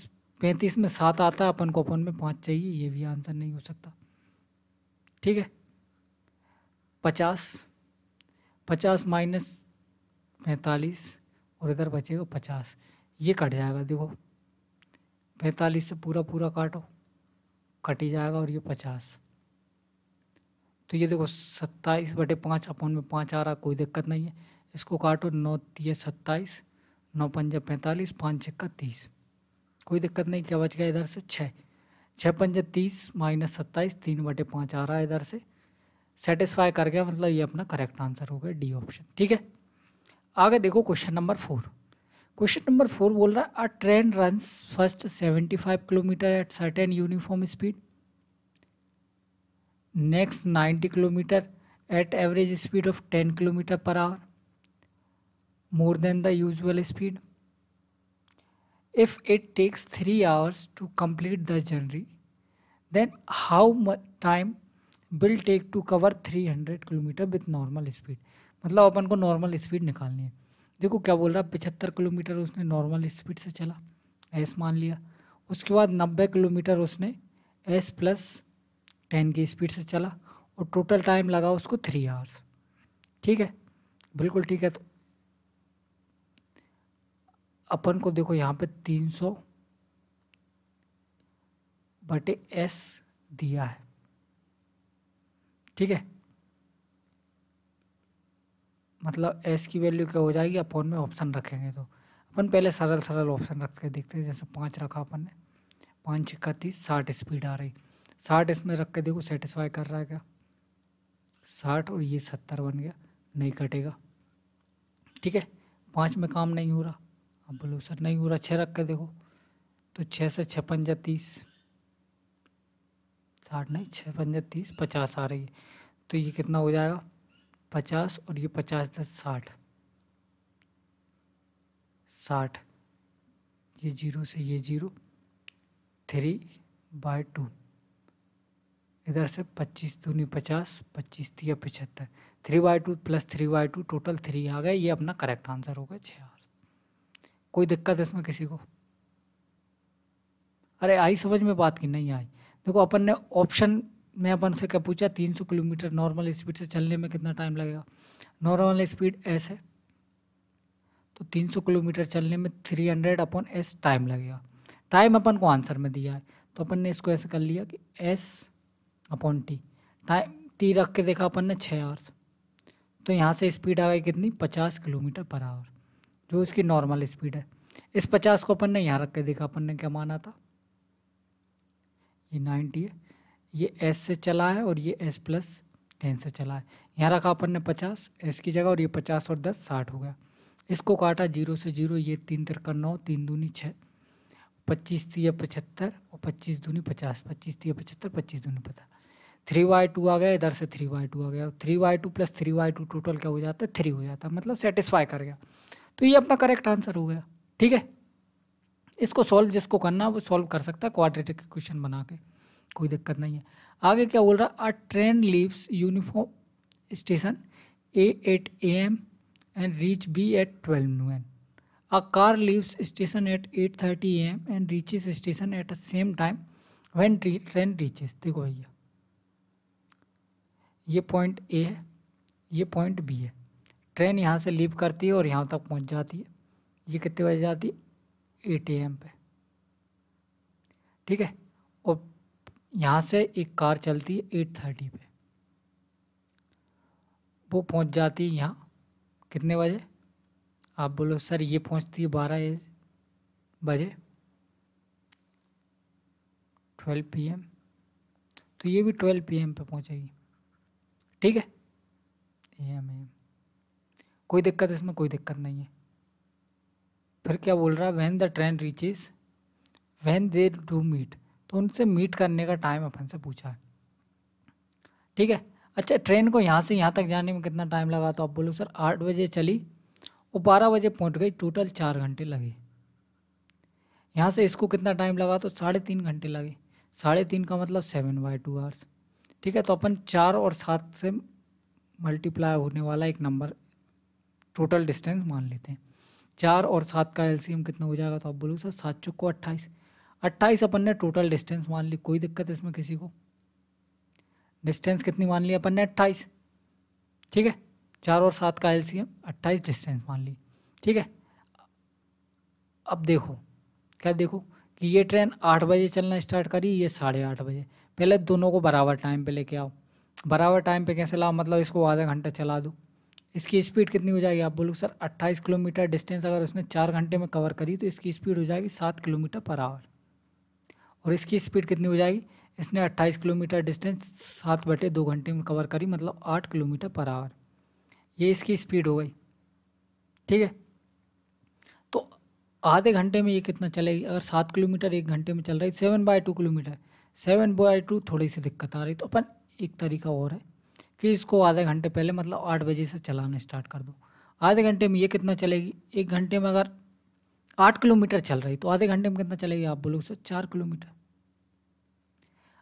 पैंतीस में सात आता है अपन को अपन में पाँच चाहिए ये भी आंसर नहीं हो सकता ठीक है पचास पचास माइनस पैंतालीस और इधर बचेगा पचास ये कट जाएगा देखो पैंतालीस से पूरा पूरा काटो कट ही जाएगा और ये पचास तो ये देखो सत्ताईस बटे पाँच अपन में पाँच आ रहा कोई दिक्कत नहीं है इसको काटो नौ तीस सत्ताईस नौ पंजा पैंतालीस पाँच छक्का तीस कोई दिक्कत नहीं क्या बच गया इधर से छः छः पंजा तीस माइनस सत्ताईस तीन बटे पाँच आ रहा है इधर से सेटिस्फाई कर गया मतलब ये अपना करेक्ट आंसर हो गया डी ऑप्शन ठीक है आगे देखो question number four question number four बोल रहा है a train run first seventy five kilometre at certain uniform speed next ninety kilometre at average speed of ten kilometre per hour more than the usual speed if it takes three hours to complete the journey then how time will take to cover three hundred kilometre with normal speed मतलब अपन को normal speed निकालनी है देखो क्या बोल रहा है पिछहत्तर किलोमीटर उसने नॉर्मल स्पीड से चला एस मान लिया उसके बाद नब्बे किलोमीटर उसने एस प्लस टेन की स्पीड से चला और टोटल टाइम लगा उसको थ्री आवर्स ठीक है बिल्कुल ठीक है तो अपन को देखो यहाँ पे तीन सौ बटे एस दिया है ठीक है मतलब एस की वैल्यू क्या हो जाएगी अपन में ऑप्शन रखेंगे तो अपन पहले सरल सरल ऑप्शन रख के देखते हैं जैसे पाँच रखा अपन ने पाँच इक्का तीस साठ स्पीड आ रही साठ इसमें रख के देखो सेटिस्फाई कर रहा है क्या साठ और ये सत्तर बन गया नहीं कटेगा ठीक है पाँच में काम नहीं हो रहा अब बोलो सर नहीं हो रहा छः रख के देखो तो छः से छः पंजा तीस साठ नहीं छः पंजा तीस पचास आ रही है तो ये कितना हो जाएगा पचास और ये पचास दस साठ साठ ये जीरो से ये जीरो थ्री बाय टू इधर से पच्चीस दूनी पचास पच्चीस दिया पचहत्तर three by two plus three by two total three आ गए ये अपना करेक्ट आंसर हो गया छः आर कोई दिक्कत है इसमें किसी को अरे आई समझ में बात की नहीं आई देखो अपन ने ऑप्शन में अपन से क्या पूछा तीन सौ किलोमीटर नॉर्मल स्पीड से चलने में कितना टाइम लगेगा नॉर्मल स्पीड एस है तो तीन सौ किलोमीटर चलने में थ्री हंड्रेड अपन एस टाइम लगेगा टाइम अपन को आंसर में दिया है तो अपन ने इसको ऐसे कर लिया कि S upon T time T रख के देखा अपन ने छः आवर्स तो यहाँ से स्पीड आ गई कितनी पचास किलोमीटर पर आवर जो इसकी नॉर्मल स्पीड है इस पचास को अपन ने यहाँ रख के देखा अपन ने क्या माना था ये नाइन्टी है ये एस से चला है और ये एस प्लस टेन से चला है यहाँ रखा अपन ने पचास एस की जगह और ये पचास और दस साठ हो गया इसको काटा जीरो से जीरो ये तीन तिरका नौ तीन दूनी छः पच्चीस तीय पचहत्तर और पच्चीस दूनी पचास पच्चीस तीय पचहत्तर पच्चीस दूनी पचास थ्री वाई टू आ गया इधर से थ्री वाई टू आ गया three Y two plus three Y two total क्या हो जाता है थ्री हो जाता है मतलब सेटिस्फाई कर गया तो ये अपना करेक्ट आंसर हो गया ठीक है इसको सॉल्व जिसको करना वो सॉल्व कर सकता है क्वाड्रेटिक इक्वेशन बना के कोई दिक्कत नहीं है आगे क्या बोल रहा है a train leaves uniform station A at A M and reach B at twelve noon and a car leaves station at eight thirty A M and reaches station at a same time when train reaches देखो भैया ये point A है ये point B है train यहाँ से leave करती है और यहाँ तक पहुँच जाती है ये कितने बजे जाती है एट ए पे ठीक है और यहाँ से एक कार चलती है एट थर्टी पे वो पहुँच जाती है यहाँ कितने बजे आप बोलो सर ये पहुँचती है बारह बजे ट्वेल्व पी एम तो ये भी ट्वेल्व पी एम पे पहुँचेगी ठीक है ये एम कोई दिक्कत इसमें कोई दिक्कत नहीं है फिर क्या बोल रहा है when the train reaches when they do meet तो उनसे मीट करने का टाइम अपन से पूछा है ठीक है अच्छा ट्रेन को यहाँ से यहाँ तक जाने में कितना टाइम लगा तो आप बोलो सर आठ बजे चली वो बारह बजे पहुँच गई टोटल चार घंटे लगे यहाँ से इसको कितना टाइम लगा तो साढ़े तीन घंटे लगे साढ़े तीन का मतलब सेवन बाई टू आवर्स ठीक है तो अपन चार और सात से मल्टीप्लाई होने वाला एक नंबर टोटल डिस्टेंस मान लेते हैं चार और सात का एलसीएम कितना हो जाएगा तो आप बोलोगे सर सात चुको को अट्ठाईस अट्ठाईस अपन ने टोटल डिस्टेंस मान ली कोई दिक्कत इसमें किसी को डिस्टेंस कितनी मान ली अपन ने अट्ठाईस ठीक है चार और सात का एलसीएम अट्ठाईस डिस्टेंस मान ली ठीक है अब देखो क्या देखो कि ये ट्रेन आठ बजे चलना स्टार्ट करी ये साढ़े आठ बजे पहले दोनों को बराबर टाइम पे लेके आओ बराबर टाइम पे कैसे लाओ मतलब इसको आधा घंटा चला दो इसकी स्पीड कितनी हो जाएगी आप बोलो सर 28 किलोमीटर डिस्टेंस अगर उसने चार घंटे में कवर करी तो इसकी स्पीड हो जाएगी सात किलोमीटर पर आवर और इसकी स्पीड कितनी हो जाएगी इसने 28 किलोमीटर डिस्टेंस सात बटे दो घंटे में कवर करी मतलब आठ किलोमीटर पर आवर ये इसकी स्पीड हो गई ठीक है तो आधे घंटे में ये कितना चलेगी अगर सात किलोमीटर एक घंटे में चल रही seven by two kilometre seven by two थोड़ी सी दिक्कत आ रही तो अपन एक तरीका और है कि इसको आधे घंटे पहले मतलब आठ बजे से चलाना स्टार्ट कर दो आधे घंटे में ये कितना चलेगी एक घंटे में अगर आठ किलोमीटर चल रही तो आधे घंटे में कितना चलेगी आप बोलोगे सर चार किलोमीटर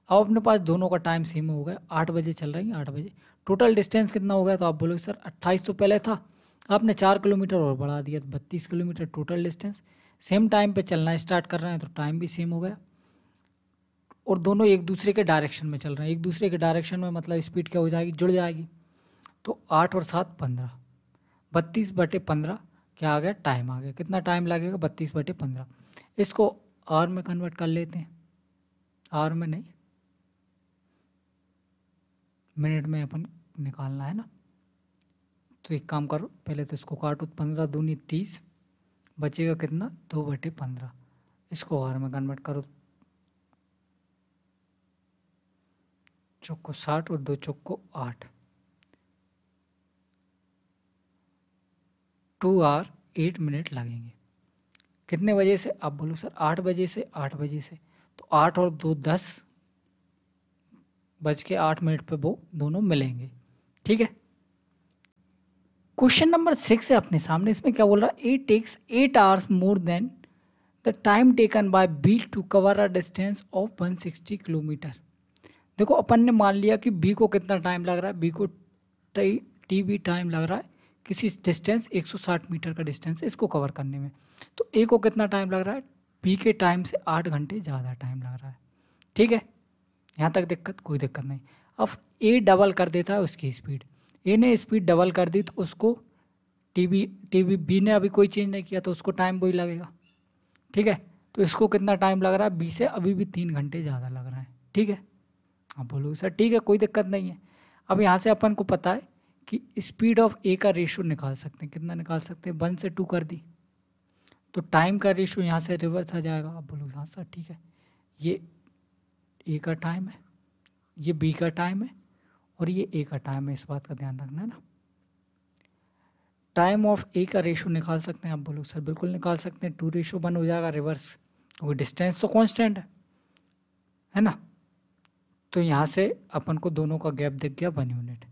अब अपने पास दोनों का टाइम सेम हो गया आठ बजे चल रही आठ बजे टोटल डिस्टेंस कितना हो गया तो आप बोलोगे सर अट्ठाईस तो पहले था आपने चार किलोमीटर और बढ़ा दिया तो बत्तीस kilometre total distance same time पे चलना स्टार्ट कर रहे हैं तो टाइम भी सेम हो गया और दोनों एक दूसरे के डायरेक्शन में चल रहे हैं एक दूसरे के डायरेक्शन में मतलब स्पीड क्या हो जाएगी जुड़ जाएगी तो आठ और सात पंद्रह बत्तीस बटे पंद्रह क्या आ गया टाइम आ गया कितना टाइम लगेगा बत्तीस बटे पंद्रह इसको आर में कन्वर्ट कर लेते हैं आर में नहीं मिनट में अपन निकालना है ना तो एक काम करो पहले तो इसको काटो पंद्रह दूनी तीस बचेगा कितना दो बटे पंद्रह इसको आर में कन्वर्ट करो चौको साठ और दो चौको आठ टू आर एट मिनट लगेंगे कितने बजे से आप बोलो सर आठ बजे से आठ बजे से तो आठ और दो दस बज के आठ मिनट पे वो दोनों मिलेंगे ठीक है क्वेश्चन नंबर सिक्स है अपने सामने इसमें क्या बोल रहा है it takes eight hours more than the time taken by B to cover a distance of 160 kilometre देखो अपन ने मान लिया कि बी को कितना टाइम लग रहा है बी को टी टी बी टाइम लग रहा है किसी डिस्टेंस 160 मीटर का डिस्टेंस इसको कवर करने में तो ए को कितना टाइम लग रहा है बी के टाइम से आठ घंटे ज़्यादा टाइम लग रहा है ठीक है यहाँ तक दिक्कत कोई दिक्कत नहीं अब ए डबल कर देता है उसकी स्पीड ए ने स्पीड डबल कर दी तो उसको T B T B B ने अभी कोई चेंज नहीं किया तो उसको टाइम वही लगेगा ठीक है तो इसको कितना टाइम लग रहा है बी से अभी भी तीन घंटे ज़्यादा लग रहा है ठीक है आप हाँ, बोलोगे सर ठीक है कोई दिक्कत नहीं है अब यहाँ से अपन को पता है कि स्पीड ऑफ ए का रेशो निकाल सकते हैं कितना निकाल सकते हैं वन से टू कर दी तो टाइम का रेशो यहाँ से रिवर्स आ जाएगा आप बोलोगे हाँ सर ठीक है ये ए का टाइम है ये बी का टाइम है और ये ए का टाइम है इस बात का ध्यान रखना है ना टाइम ऑफ ए का रेशो निकाल सकते हैं आप बोलो सर बिल्कुल निकाल सकते हैं टू रेशो वन हो जाएगा रिवर्स क्योंकि तो डिस्टेंस तो कॉन्स्टेंट है है ना तो यहाँ से अपन को दोनों का गैप दिख गया वन यूनिट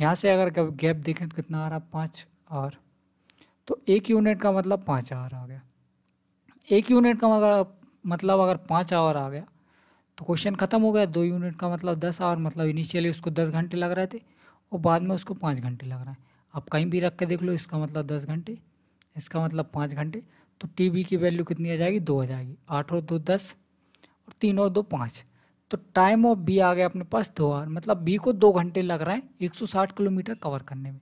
यहाँ से अगर गैप देखें तो कितना आ रहा पाँच आर तो एक यूनिट का मतलब पाँच आर आ गया एक यूनिट का अगर मतलब अगर पाँच आवर आ गया तो क्वेश्चन ख़त्म हो गया दो यूनिट का मतलब दस आवर मतलब इनिशियली उसको दस घंटे लग रहे थे और बाद में उसको पाँच घंटे लग रहे हैं आप कहीं भी रख के देख लो इसका मतलब दस घंटे इसका मतलब पाँच घंटे तो टी की वैल्यू कितनी आ जाएगी दो आ जाएगी आठ और दो दस और तीन और दो पाँच तो टाइम ऑफ बी आ गया अपने पास दो आवर मतलब बी को दो घंटे लग रहा है 160 किलोमीटर कवर करने में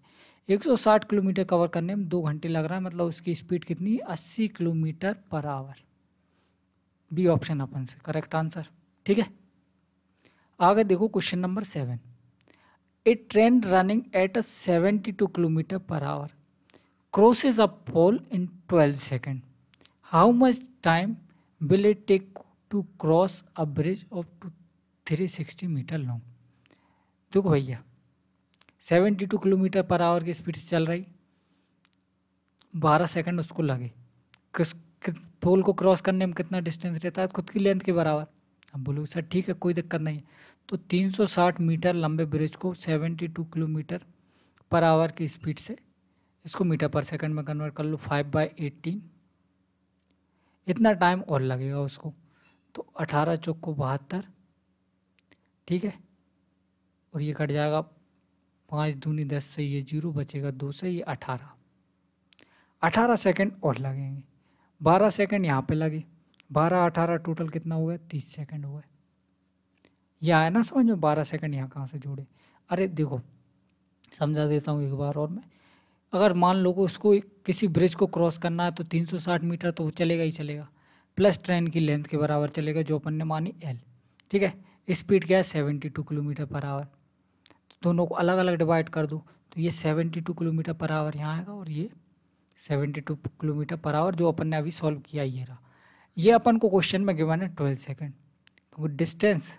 160 किलोमीटर कवर करने में दो घंटे लग रहा है मतलब उसकी स्पीड कितनी अस्सी kilometre per our B option अपन से करेक्ट आंसर ठीक है आगे देखो question number seven a train running at a seventy two kilometre per hour crosses a pole in twelve second how much time will it take to cross a bridge of two three sixty metre long देखो भैया seventy two kilometre per hour की speed से चल रही बारह second उसको लगे किस पोल को क्रॉस करने में कितना डिस्टेंस रहता है खुद की लेंथ के बराबर अब बोलो सर ठीक है कोई दिक्कत नहीं है तो 360 मीटर लंबे ब्रिज को 72 किलोमीटर पर आवर की स्पीड से इसको मीटर पर सेकंड में कन्वर्ट कर लो फाइव बाई एटीन इतना टाइम और लगेगा उसको तो अठारह चौको बहत्तर ठीक है और ये कट जाएगा पाँच दूनी दस से ये जीरो बचेगा दो से ये अठारह अठारह सेकेंड और लगेंगे बारह सेकेंड यहाँ पे लगे बारह अठारह टोटल कितना हुआ है तीस सेकेंड हो गया ये आया ना समझ में बारह सेकेंड यहाँ कहाँ से जोड़े अरे देखो समझा देता हूँ एक बार और मैं अगर मान लो को उसको किसी ब्रिज को क्रॉस करना है तो साठ मीटर तो वो चलेगा ही चलेगा प्लस ट्रेन की लेंथ के बराबर चलेगा जो अपन ने मानी एल ठीक है स्पीड क्या है seventy two kilometre per hour दोनों को अलग अलग डिवाइड कर दूँ तो ये seventy two kilometre per hour यहाँ आएगा और ये seventy two kilometre per hour जो अपन ने अभी सॉल्व किया ये रहा ये अपन को क्वेश्चन में गिवन है ट्वेल्व सेकेंड क्योंकि distance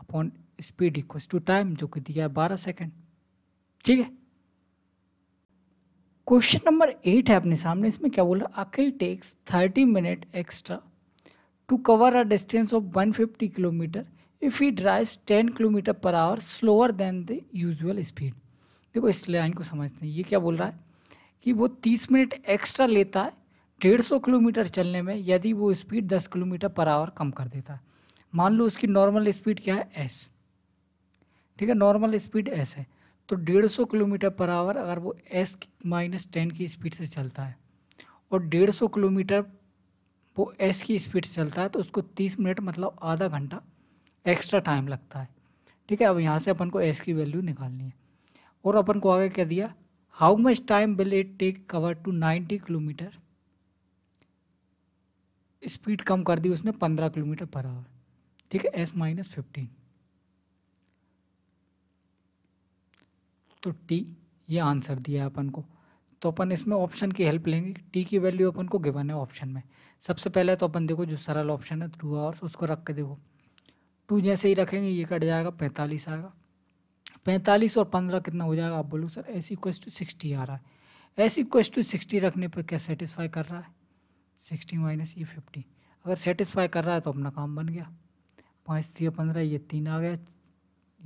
upon speed equals to time जो कि दिया है बारह सेकेंड ठीक है क्वेश्चन नंबर एट है अपने सामने इसमें क्या बोल रहा है Akhil takes thirty minute extra cover a distance of one 150 kilometre if he drive 10 kilometre per hour slower than the usual speed देखो इस लाइन को समझते हैं ये क्या बोल रहा है कि वो 30 मिनट एक्स्ट्रा लेता है 150 किलोमीटर चलने में यदि वो स्पीड 10 किलोमीटर पर आवर कम कर देता है मान लो उसकी नॉर्मल स्पीड क्या है एस ठीक है नॉर्मल स्पीड एस है तो 150 किलोमीटर पर आवर अगर वो एस माइनस टेन की स्पीड से चलता है और 150 किलोमीटर वो एस की स्पीड से चलता है तो उसको तीस मिनट मतलब आधा घंटा एक्स्ट्रा टाइम लगता है ठीक है अब यहाँ से अपन को एस की वैल्यू निकालनी है और अपन को आगे क्या दिया how much time will it take cover two ninety kilometre speed कम कर दी उसने पंद्रह किलोमीटर पर आवर ठीक है एस माइनस फिफ्टीन तो टी ये आंसर दिया अपन को तो अपन इसमें ऑप्शन की हेल्प लेंगे टी की वैल्यू अपन को गिवन है ऑप्शन में सबसे पहले तो अपन देखो जो सरल ऑप्शन है टू आवर्स उसको रख के देखो टू जैसे ही रखेंगे ये कट जाएगा पैंतालीस आएगा पैंतालीस और पंद्रह कितना हो जाएगा आप बोलो सर ऐसी क्वेश्चन टू सिक्सटी आ रहा है ऐसी क्वेश्चन टू सिक्सटी रखने पर क्या सेटिस्फाई कर रहा है सिक्सटी माइनस ये फिफ्टी अगर सेटिस्फाई कर रहा है तो अपना काम बन गया पाँच तीन पंद्रह ये तीन आ गया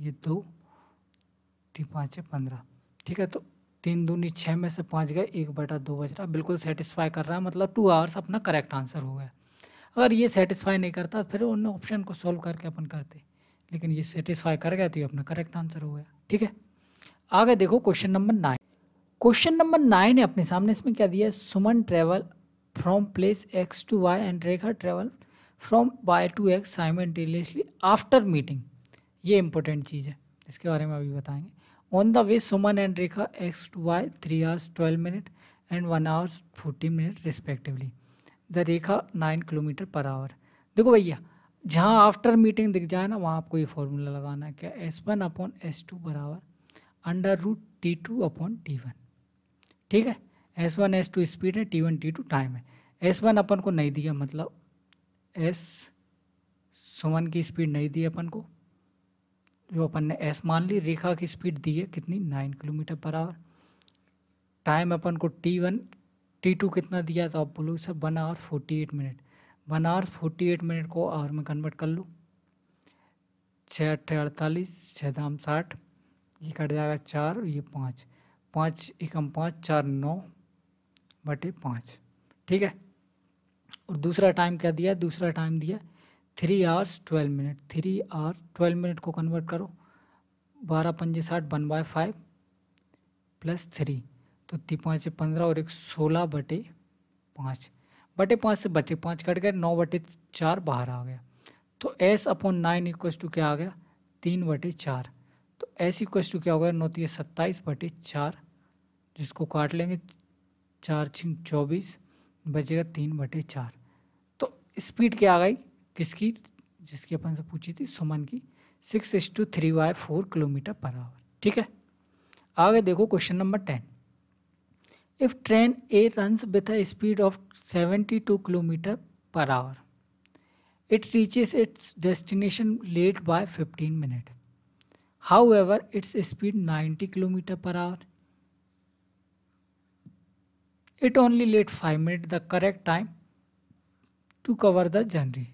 ये दो तीन पाँच पंद्रह ठीक है तो तीन दूनी छः में से पाँच गए एक बटा दो बज रहा बिल्कुल सेटिस्फाई कर रहा है मतलब टू आवर्स अपना करेक्ट आंसर हो गया अगर ये सेटिस्फाई नहीं करता फिर उन ऑप्शन को सॉल्व करके अपन करते लेकिन ये सेटिस्फाई कर गया तो ये अपना करेक्ट आंसर हो गया ठीक है आगे देखो question number nine question number nine है अपने सामने इसमें क्या दिया है Suman travel from place X to Y and Rekha travel from Y to X simultaneously after meeting ये इंपॉर्टेंट चीज़ है इसके बारे में अभी बताएंगे on the way Suman and Rekha X to Y three hours twelve minute and one hours forty minute respectively the Rekha nine kilometre per hour देखो भैया जहाँ आफ्टर मीटिंग दिख जाए ना वहाँ आपको ये फॉर्मूला लगाना है क्या S one upon S two बराबर under root T two upon T one ठीक है S one S two speed है T one T two time है एस वन अपन को नहीं दिया मतलब एस सुमन की स्पीड नहीं दी अपन को जो अपन ने एस मान ली रेखा की स्पीड दी है कितनी nine kilometre per hour time अपन को टी वन टी टू कितना दिया तो आप बोलो sir one hour forty eight minute one hour forty eight minute को आवर में कन्वर्ट कर लूँ छः अट्ठे अड़तालीस छः दाम साठ ये कट जाएगा चार ये पाँच पाँच एकम पाँच चार नौ बटे पाँच ठीक है और दूसरा टाइम क्या दिया दूसरा टाइम दिया three hours twelve minute three hour twelve minute को कन्वर्ट करो बारह पंजे साठ one by five plus three तो ती पाँच से पंद्रह और एक सोलह बटे पाँच बटे पाँच से बटे पाँच कट गए नौ बटे चार बाहर आ गया तो S upon nine equal to क्या आ गया तीन बटे चार तो एस इक्व टू क्या हो गया नौ तीन सत्ताईस बटे चार जिसको काट लेंगे चार छिंग चौबीस बचेगा तीन बटे चार तो स्पीड क्या आ गई किसकी जिसकी अपन से पूछी थी सुमन की six S two three by four kilometre per hour ठीक है आगे देखो question number ten if train A runs with a speed of seventy two kilometre per hour it reaches its destination late by fifteen minute however its speed ninety kilometre per hour it only late five minute the correct time to cover the journey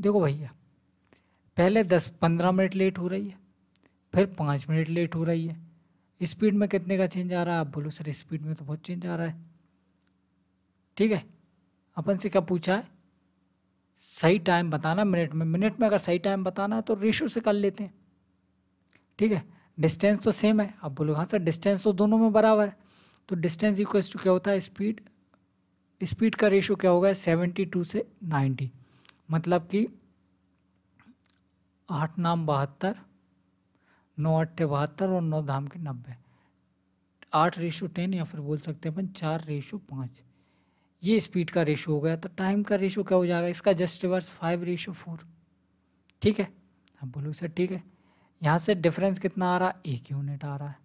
देखो भैया पहले दस पंद्रह minute late हो रही है फिर पाँच मिनट लेट हो रही है स्पीड में कितने का चेंज आ रहा है आप बोलो सर स्पीड में तो बहुत चेंज आ रहा है ठीक है अपन से क्या पूछा है सही टाइम बताना मिनट में मिनट में अगर सही टाइम बताना है तो रेशो से कर लेते हैं ठीक है डिस्टेंस तो सेम है आप बोलो हाँ सर डिस्टेंस तो दोनों में बराबर है तो डिस्टेंस इक्वल टू क्या होता है स्पीड स्पीड का रेशो क्या होगा सेवेंटी टू से नाइन्टी मतलब कि आठ नाम बहत्तर नौ अट्ठे बहत्तर और नौ धाम के नब्बे आठ रेशो टेन या फिर बोल सकते हैं अपन चार रेशो पाँच ये स्पीड का रेशो हो गया तो टाइम का रेशो क्या हो जाएगा इसका just reverse five ratio four ठीक है अब बोलो सर ठीक है यहाँ से डिफरेंस कितना आ रहा है एक यूनिट आ रहा है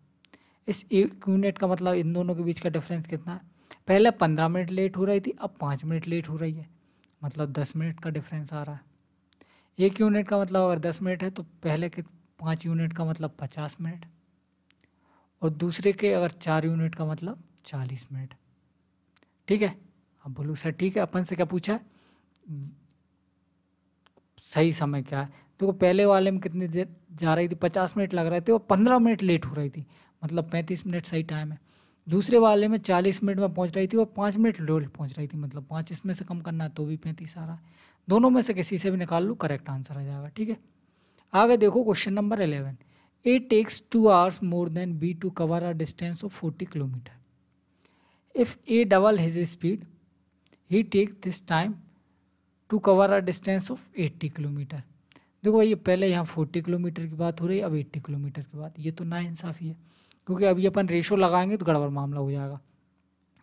इस एक यूनिट का मतलब इन दोनों के बीच का डिफरेंस कितना है पहले पंद्रह मिनट लेट हो रही थी अब पाँच मिनट लेट हो रही है मतलब दस मिनट का डिफरेंस आ रहा है एक यूनिट का मतलब अगर दस मिनट है तो पहले के पाँच यूनिट का मतलब पचास मिनट और दूसरे के अगर चार यूनिट का मतलब चालीस मिनट ठीक है अब बोलूँ सर ठीक है अपन से क्या पूछा है सही समय क्या है देखो तो पहले वाले में कितनी देर जा रही थी पचास मिनट लग रहे थे और पंद्रह मिनट लेट हो रही थी मतलब पैंतीस मिनट सही टाइम है दूसरे वाले में चालीस मिनट में पहुंच रही थी और पाँच मिनट लेट पहुंच रही थी मतलब पाँच इसमें से कम करना है तो भी पैंतीस आ रहा है दोनों में से किसी से भी निकाल लूँ करेक्ट आंसर आ जाएगा ठीक है आगे देखो question number eleven A takes two hours more than B to cover a distance of forty kilometre if A double his speed he take this time to cover a distance of eighty kilometre देखो भाई ये पहले यहाँ forty kilometre की बात हो रही है अब एट्टी किलोमीटर की बात ये तो ना इंसाफ़ी है क्योंकि अभी अपन रेशो लगाएंगे तो गड़बड़ मामला हो जाएगा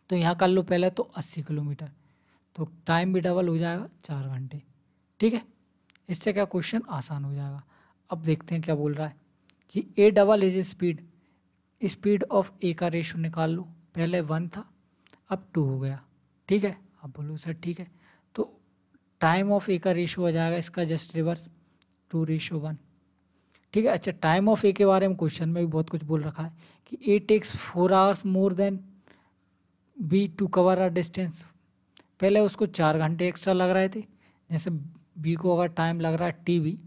तो यहाँ कर लो पहले तो अस्सी किलोमीटर तो टाइम भी डबल हो जाएगा चार घंटे ठीक है इससे क्या क्वेश्चन आसान हो जाएगा अब देखते हैं क्या बोल रहा है कि A double is speed speed of A का रेशो निकाल लो पहले वन था अब टू हो गया ठीक है अब बोलो सर ठीक है तो टाइम ऑफ ए का रेशो हो जाएगा इसका just reverse two ratio one ठीक है अच्छा टाइम ऑफ ए के बारे में क्वेश्चन में भी बहुत कुछ बोल रखा है कि A takes four hours more than B to cover a distance पहले उसको चार घंटे एक्स्ट्रा लग रहे थे जैसे बी को अगर टाइम लग रहा है टी बी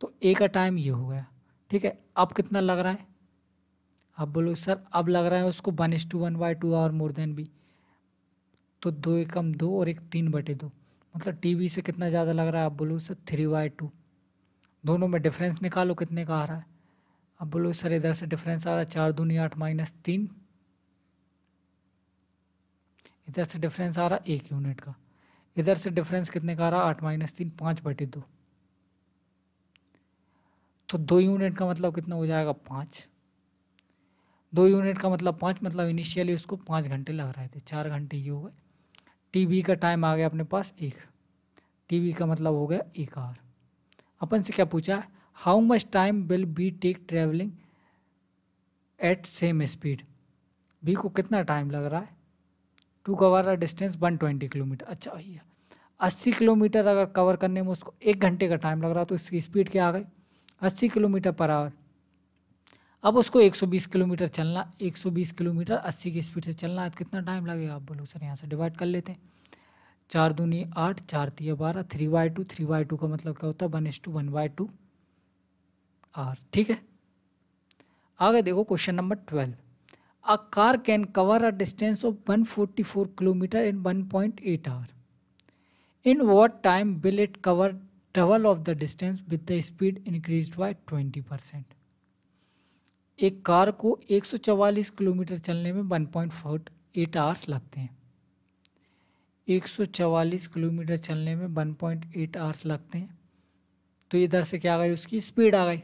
तो ए का टाइम ये हो गया ठीक है अब कितना लग रहा है आप बोलो सर अब लग रहा है उसको one is to one by two hour more than B तो दो एकम दो और एक तीन बटे दो मतलब टी बी से कितना ज़्यादा लग रहा है आप बोलो सर थ्री बाई टू दोनों में डिफरेंस निकालो कितने का आ रहा है अब बोलो सर इधर से डिफरेंस आ रहा है चार दूनी आठ माइनस तीन इधर से डिफरेंस आ रहा है एक यूनिट का इधर से डिफरेंस कितने का आ रहा है आठ माइनस तीन पाँच बटे दो तो दो यूनिट का मतलब कितना हो जाएगा पाँच दो यूनिट का मतलब पाँच मतलब इनिशियली उसको पाँच घंटे लग रहे थे चार घंटे ये हो गए टी का टाइम आ गया अपने पास एक टी का मतलब हो गया एक आर अपन से क्या पूछा how much time will be take travelling at same speed B को कितना टाइम लग रहा है to cover distance one twenty kilometre अच्छा भैया अस्सी किलोमीटर अगर कवर करने में उसको एक घंटे का टाइम लग रहा है तो इसकी स्पीड क्या आ गई अस्सी किलोमीटर पर आवर अब उसको एक सौ बीस किलोमीटर चलना एक सौ बीस किलोमीटर अस्सी की स्पीड से चलना है कितना टाइम लगेगा आप बोलो सर यहाँ से डिवाइड कर लेते हैं चार दूनी आठ चार तीय बारह three by two three by two का मतलब क्या होता है one S two one by two are ठीक है आगे देखो question number twelve a car can cover a distance of one forty four kilometre in one point eight hour in what time will it cover double of the distance with the speed increase by twenty percent एक car को एक सौ चवालीस किलोमीटर चलने में one point four eight hours लगते हैं 144 किलोमीटर चलने में 1.8 आवर्स लगते हैं तो इधर से क्या आ गई उसकी स्पीड आ गई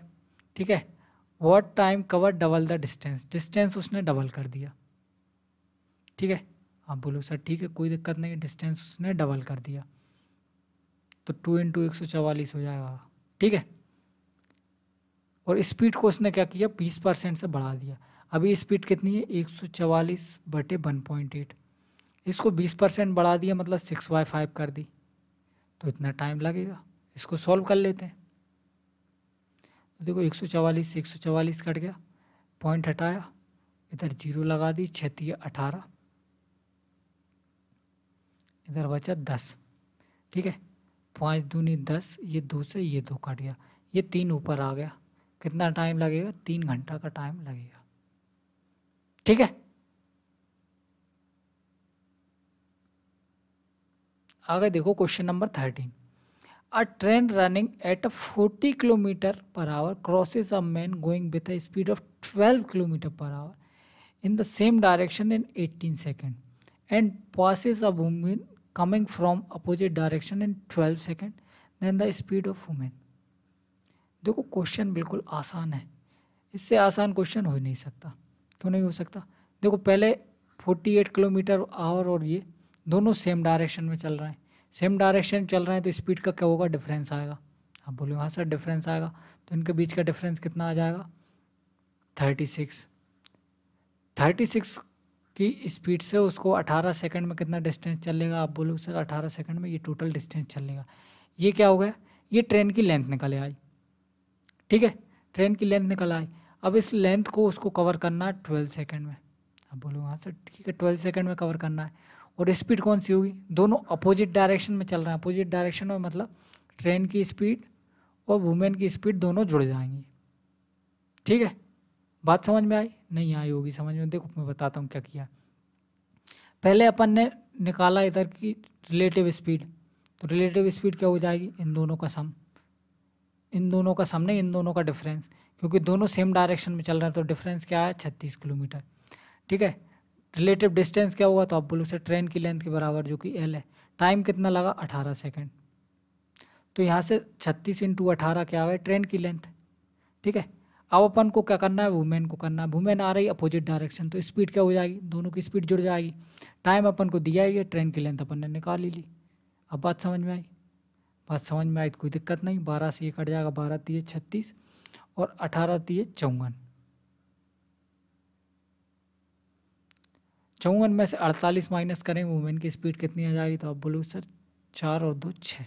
ठीक है what time cover double the distance distance उसने डबल कर दिया ठीक है आप बोलो सर ठीक है कोई दिक्कत नहीं डिस्टेंस उसने डबल कर दिया तो टू इंटू एक सौ चवालीस हो जाएगा ठीक है और स्पीड को उसने क्या किया बीस परसेंट से बढ़ा दिया अभी स्पीड कितनी है एक सौ चवालीस बटे वन पॉइंट एट इसको 20 परसेंट बढ़ा दिया मतलब सिक्स बाई फाइव कर दी तो इतना टाइम लगेगा इसको सॉल्व कर लेते हैं तो देखो एक सौ चवालीस से एक सौ चवालीस कट गया पॉइंट हटाया इधर जीरो लगा दी छत्तीस अठारह इधर बचा दस ठीक है पाँच दूनी दस ये दो से ये दो कट गया ये तीन ऊपर आ गया कितना टाइम लगेगा तीन घंटा का टाइम लगेगा ठीक है आगे देखो question number thirteen a train running at a forty kilometre per hour crosses a man going with a speed of twelve kilometre per hour in the same direction in eighteen second and passes a woman coming from opposite direction in twelve second then the speed of women देखो question बिल्कुल आसान है इससे आसान question हो ही नहीं सकता क्यों नहीं हो सकता देखो पहले फोर्टी एट किलोमीटर आवर और ये दोनों सेम डायरेक्शन में चल रहे हैं सेम डायरेक्शन चल रहे हैं तो स्पीड का क्या होगा डिफरेंस आएगा आप बोलो हाँ सर डिफरेंस आएगा तो इनके बीच का डिफरेंस कितना आ जाएगा थर्टी सिक्स थर्टी सिक्स की स्पीड से उसको अठारह सेकंड में कितना डिस्टेंस चलेगा आप बोलो सर अठारह सेकंड में ये टोटल डिस्टेंस चलेगा ये क्या हो गया ये ट्रेन की लेंथ निकल आई ठीक है ट्रेन की लेंथ निकल आई अब इस लेंथ को उसको कवर करना है ट्वेल्व सेकेंड में अब बोलो हाँ सर ठीक है ट्वेल्व सेकेंड में कवर करना है और स्पीड कौन सी होगी दोनों अपोजिट डायरेक्शन में चल रहे हैं अपोजिट डायरेक्शन में मतलब ट्रेन की स्पीड और वुमेन की स्पीड दोनों जुड़ जाएंगी ठीक है बात समझ में आई नहीं आई होगी समझ में देखो मैं बताता हूँ क्या किया पहले अपन ने निकाला इधर की रिलेटिव स्पीड तो रिलेटिव स्पीड क्या हो जाएगी इन दोनों का सम इन दोनों का सम नहीं इन दोनों का डिफरेंस क्योंकि दोनों सेम डायरेक्शन में चल रहे हैं तो डिफरेंस क्या है छत्तीस किलोमीटर ठीक है रिलेटिव डिस्टेंस क्या होगा तो आप बोलो सर ट्रेन की लेंथ के बराबर जो कि एल है टाइम कितना लगा अठारह सेकेंड तो यहाँ से छत्तीस इंटू अठारह क्या है ट्रेन की लेंथ ठीक है अब अपन को क्या करना है वुमेन को करना है वुमेन आ रही है अपोजिट डायरेक्शन तो स्पीड क्या हो जाएगी दोनों की स्पीड जुड़ जाएगी टाइम अपन को दिया ही है ट्रेन की लेंथ अपन ने निकाल ली ली अब बात समझ में आई बात समझ में आई तो कोई दिक्कत नहीं बारह से ये कट जाएगा बारह तीय छत्तीस और अठारह तीय चौवन चौवन में से अड़तालीस माइनस करें वोमेन की स्पीड कितनी आ जाएगी तो आप बोलो सर चार और दो छः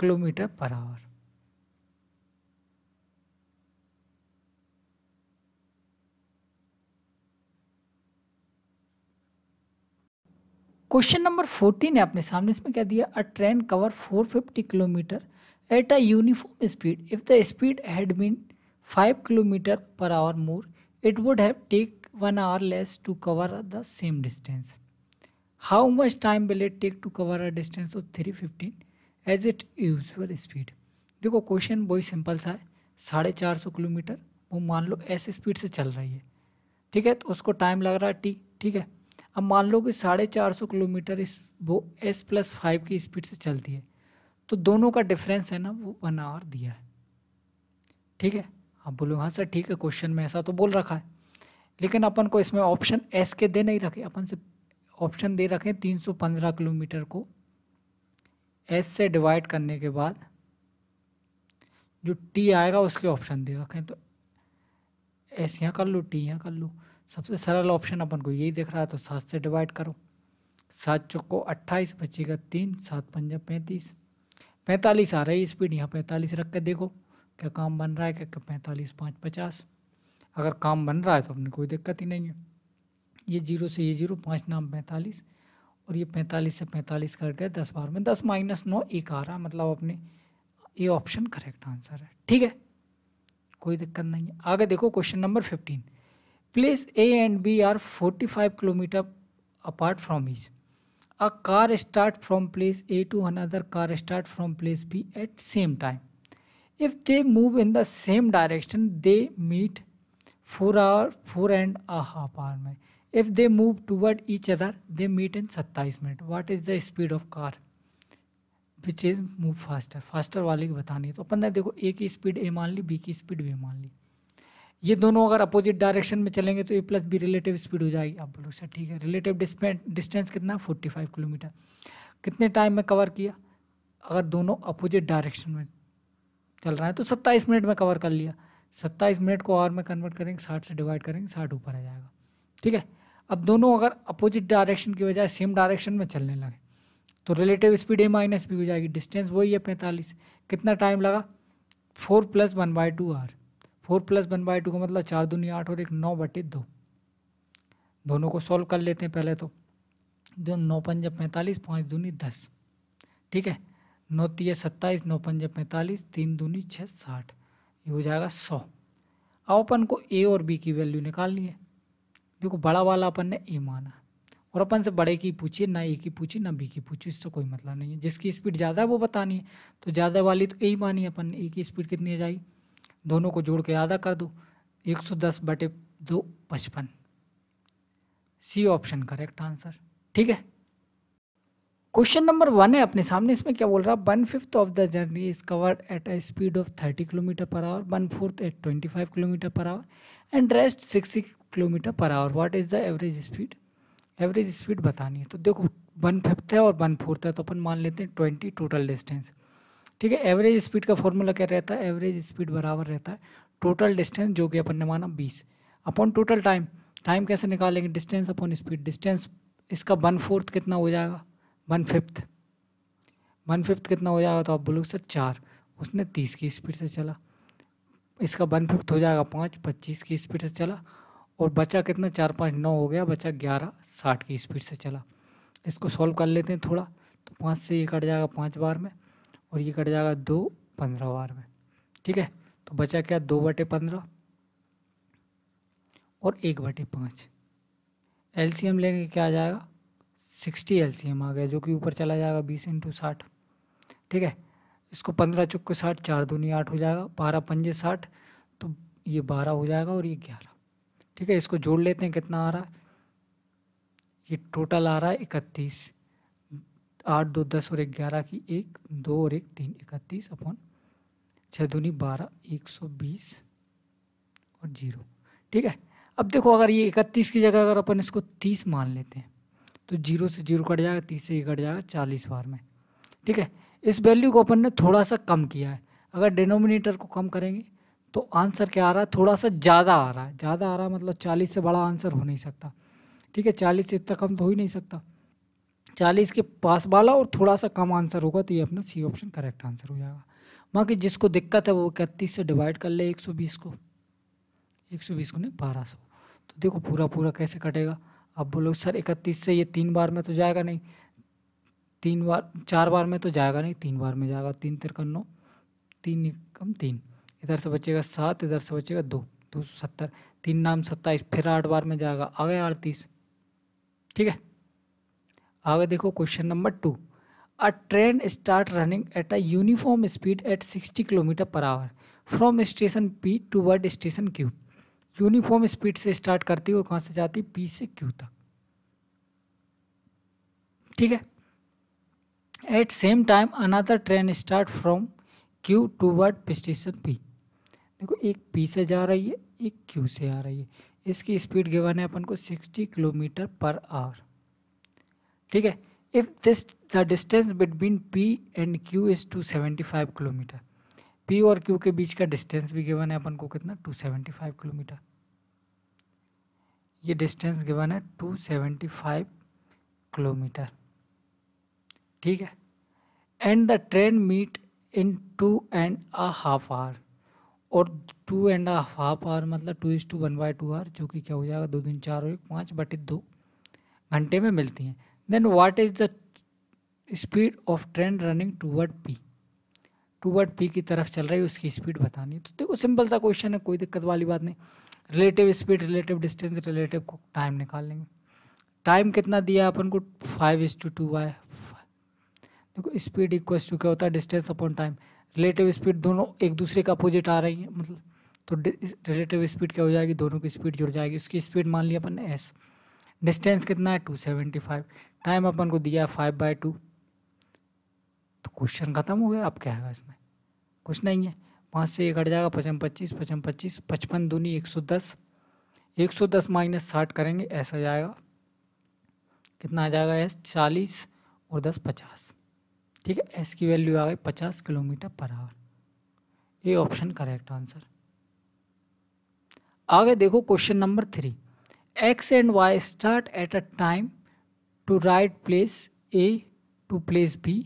kilometre per our question number fourteen है अपने सामने इसमें क्या दिया a train cover four fifty kilometre at a uniform speed if the speed had been five kilometre per hour more it would have take one hour less to cover the same distance. How much time will it take to cover a distance of 315 as it usual speed? देखो question बहुत simple सा है साढ़े चार सौ kilometre वो मान लो ऐसे स्पीड से चल रही है ठीक है तो उसको टाइम लग रहा है टी ठीक है अब मान लो कि साढ़े चार सौ किलोमीटर इस वो एस प्लस फाइव की स्पीड से चलती है तो दोनों का डिफरेंस है ना वो वन आवर दिया है ठीक है आप बोलो हाँ सर ठीक है क्वेश्चन में ऐसा तो बोल रखा है लेकिन अपन को इसमें ऑप्शन एस के दे नहीं रखे अपन से ऑप्शन दे रखे 315 किलोमीटर को एस से डिवाइड करने के बाद जो टी आएगा उसके ऑप्शन दे रखें तो एस यहाँ कर लो टी यहाँ कर लो सबसे सरल ऑप्शन अपन को यही दिख रहा है तो सात से डिवाइड करो सात चौको अट्ठाईस बचेगा तीन सात पंजा पैंतीस पैंतालीस आ रही स्पीड यहाँ पैंतालीस रख के देखो क्या काम बन रहा है क्या पैंतालीस पाँच पचास अगर काम बन रहा है तो अपने कोई दिक्कत ही नहीं है ये जीरो से ये जीरो पाँच नाम पैंतालीस और ये पैंतालीस से पैंतालीस करके दस बार में दस माइनस नौ एक आ रहा है मतलब अपने ये ऑप्शन करेक्ट आंसर है ठीक है कोई दिक्कत नहीं है आगे देखो question number fifteen place A and B are forty five kilometre apart from each a car start from place A to another car start from place B at same time if they move in the same direction they meet four hour four and a half hour में if they move toward each other they meet in सत्ताईस minute what is the speed of car which is move faster faster वाले की बतानी है तो अपन ने देखो ए की स्पीड ए मान ली बी की स्पीड बी मान ली ये दोनों अगर अपोजिट डायरेक्शन में चलेंगे तो A plus B relative speed हो जाएगी आप बोलो सर अच्छा, ठीक है रिलेटिव डिस्टेंस कितना फोर्टी फाइव किलोमीटर कितने टाइम में कवर किया अगर दोनों अपोजिट डायरेक्शन में चल रहा है तो सत्ताईस मिनट में कवर कर लिया सत्ताईस मिनट को आवर में कन्वर्ट करेंगे साठ से डिवाइड करेंगे साठ ऊपर आ जाएगा ठीक है अब दोनों अगर अपोजिट डायरेक्शन की बजाय सेम डायरेक्शन में चलने लगे तो रिलेटिव स्पीड ए माइनस भी हो जाएगी डिस्टेंस वही है पैंतालीस कितना टाइम लगा four plus one by two hour four plus one by two का मतलब चार दूनी आठ और एक नौ बटे दो दोनों को सॉल्व कर लेते हैं पहले तो दो नौ पंजे पैंतालीस पाँच दूनी दस ठीक है नौ तीय सत्ताईस नौ पंजे पैंतालीस तीन दूनी छः साठ ये हो जाएगा सौ अब अपन को ए और बी की वैल्यू निकालनी है देखो बड़ा वाला अपन ने ए माना और अपन से बड़े की पूछिए ना ए की पूछिए ना बी की पूछिए इससे तो कोई मतलब नहीं है जिसकी स्पीड ज़्यादा है वो बतानी है तो ज़्यादा वाली तो ए ही मानी अपन ए की स्पीड कितनी आ जाएगी दोनों को जोड़ के आधा कर दो एक सौ दस बटे दो पचपन सी ऑप्शन करेक्ट आंसर ठीक है क्वेश्चन नंबर वन है अपने सामने इसमें क्या बोल रहा है one fifth of the journey is covered at a speed of thirty kilometre per hour one fourth at twenty five kilometre per hour and rest sixty kilometre per hour what is the average speed average speed बतानी है तो देखो one fifth है और one fourth है तो अपन मान लेते हैं ट्वेंटी टोटल डिस्टेंस ठीक है एवरेज स्पीड का फॉर्मूला क्या रहता है एवरेज स्पीड बराबर रहता है टोटल डिस्टेंस जो कि अपन ने माना बीस अपॉन टोटल टाइम टाइम कैसे निकालेंगे डिस्टेंस अपॉन स्पीड डिस्टेंस इसका वन फोर्थ कितना हो जाएगा वन फिफ्थ वन फिफ्थ कितना हो जाएगा तो आप बोलोगे सर चार उसने तीस की स्पीड से चला इसका वन फिफ्थ हो जाएगा पाँच पच्चीस की स्पीड से चला और बचा कितना चार पाँच नौ हो गया बचा ग्यारह साठ की स्पीड से चला इसको सॉल्व कर लेते हैं थोड़ा तो पाँच से ये कट जाएगा पाँच बार में और ये कट जाएगा दो पंद्रह बार में ठीक है तो बचा क्या दो बटे पंद्रह और एक बटे पाँच एल सी एम लेंगे क्या आ जाएगा सिक्सटी एम आ गया जो कि ऊपर चला जाएगा बीस इंटू साठ ठीक है इसको पंद्रह चुक्के साठ चार दूनी आठ हो जाएगा बारह पंजे साठ तो ये बारह हो जाएगा और ये ग्यारह ठीक है इसको जोड़ लेते हैं कितना आ रहा है ये टोटल आ रहा है इकतीस आठ दो दस और ग्यारह की एक दो और एक तीन इकतीस अपॉन छः दूनी बारह एक सौ बीस और जीरो ठीक है अब देखो अगर ये इकतीस की जगह अगर अपन इसको तीस मान लेते हैं तो जीरो से जीरो कट जाएगा तीस से ही कट जाएगा चालीस बार में ठीक है इस वैल्यू को अपन ने थोड़ा सा कम किया है अगर डिनोमिनेटर को कम करेंगे तो आंसर क्या आ रहा है थोड़ा सा ज़्यादा आ रहा है ज़्यादा आ रहा है मतलब चालीस से बड़ा आंसर हो नहीं सकता ठीक है चालीस से इतना कम तो हो ही नहीं सकता चालीस के पास वाला और थोड़ा सा कम आंसर होगा तो ये अपना सी ऑप्शन करेक्ट आंसर हो जाएगा बाकी जिसको दिक्कत है वो इकतीस से डिवाइड कर ले एक सौ बीस को एक सौ बीस को नहीं बारह सौ तो देखो पूरा पूरा कैसे कटेगा अब बोलो सर इकतीस से ये तीन बार में तो जाएगा नहीं तीन बार चार बार में तो जाएगा नहीं तीन बार में जाएगा तीन तिरकन नौ तीन कम तीन इधर से बचेगा सात इधर से बचेगा दो दो सौ सत्तर तीन नाम सत्ताईस फिर आठ बार में जाएगा आगे अड़तीस ठीक है आगे देखो question number two a train start running at a uniform speed at sixty kilometre per hour from station P toward station Q uniform speed से स्टार्ट करती है और कहाँ से जाती है पी से क्यू तक ठीक है at same time another train start from Q toward station P देखो एक पी से जा रही है एक क्यू से आ रही है इसकी स्पीड गिवन है अपन को 60 किलोमीटर पर आवर ठीक है if this the distance between P and Q is 275 kilometre P और क्यू के बीच का डिस्टेंस भी गिवन है अपन को कितना 275 किलोमीटर ये डिस्टेंस गिवन है 275 किलोमीटर ठीक है and the train meet in two and a half hour और two and half half hour मतलब two is to one by two hour जो कि क्या हो जाएगा दो दिन चार और पाँच बटे दो घंटे में मिलती हैं then what is the speed of train running toward P toward P की तरफ चल रही है उसकी स्पीड बतानी है तो देखो सिंपल सा क्वेश्चन है कोई दिक्कत वाली बात नहीं relative speed relative distance relative time निकाल लेंगे टाइम कितना दिया अपन को five is to two by देखो स्पीड इक्व टू क्या होता है distance upon time relative speed दोनों एक दूसरे के अपोजिट आ रही है मतलब तो रिलेटिव स्पीड क्या हो जाएगी दोनों की स्पीड जुड़ जाएगी उसकी स्पीड मान लिया अपन ने एस डिस्टेंस कितना है टू सेवेंटी फाइव टाइम अपन को दिया है फाइव बाई टू तो क्वेश्चन ख़त्म हो गया अब क्या है इसमें कुछ नहीं है पाँच से एक हट जाएगा पचम पच्चीस पचम पच्चीस पचपन दूनी एक सौ दस एक सौ दस माइनस साठ करेंगे ऐसा जाएगा कितना आ जाएगा एस चालीस और दस पचास ठीक है एस की वैल्यू आ गई पचास किलोमीटर पर आवर ये ऑप्शन करेक्ट आंसर आगे देखो question number three X and Y start at a time to ride place A to place B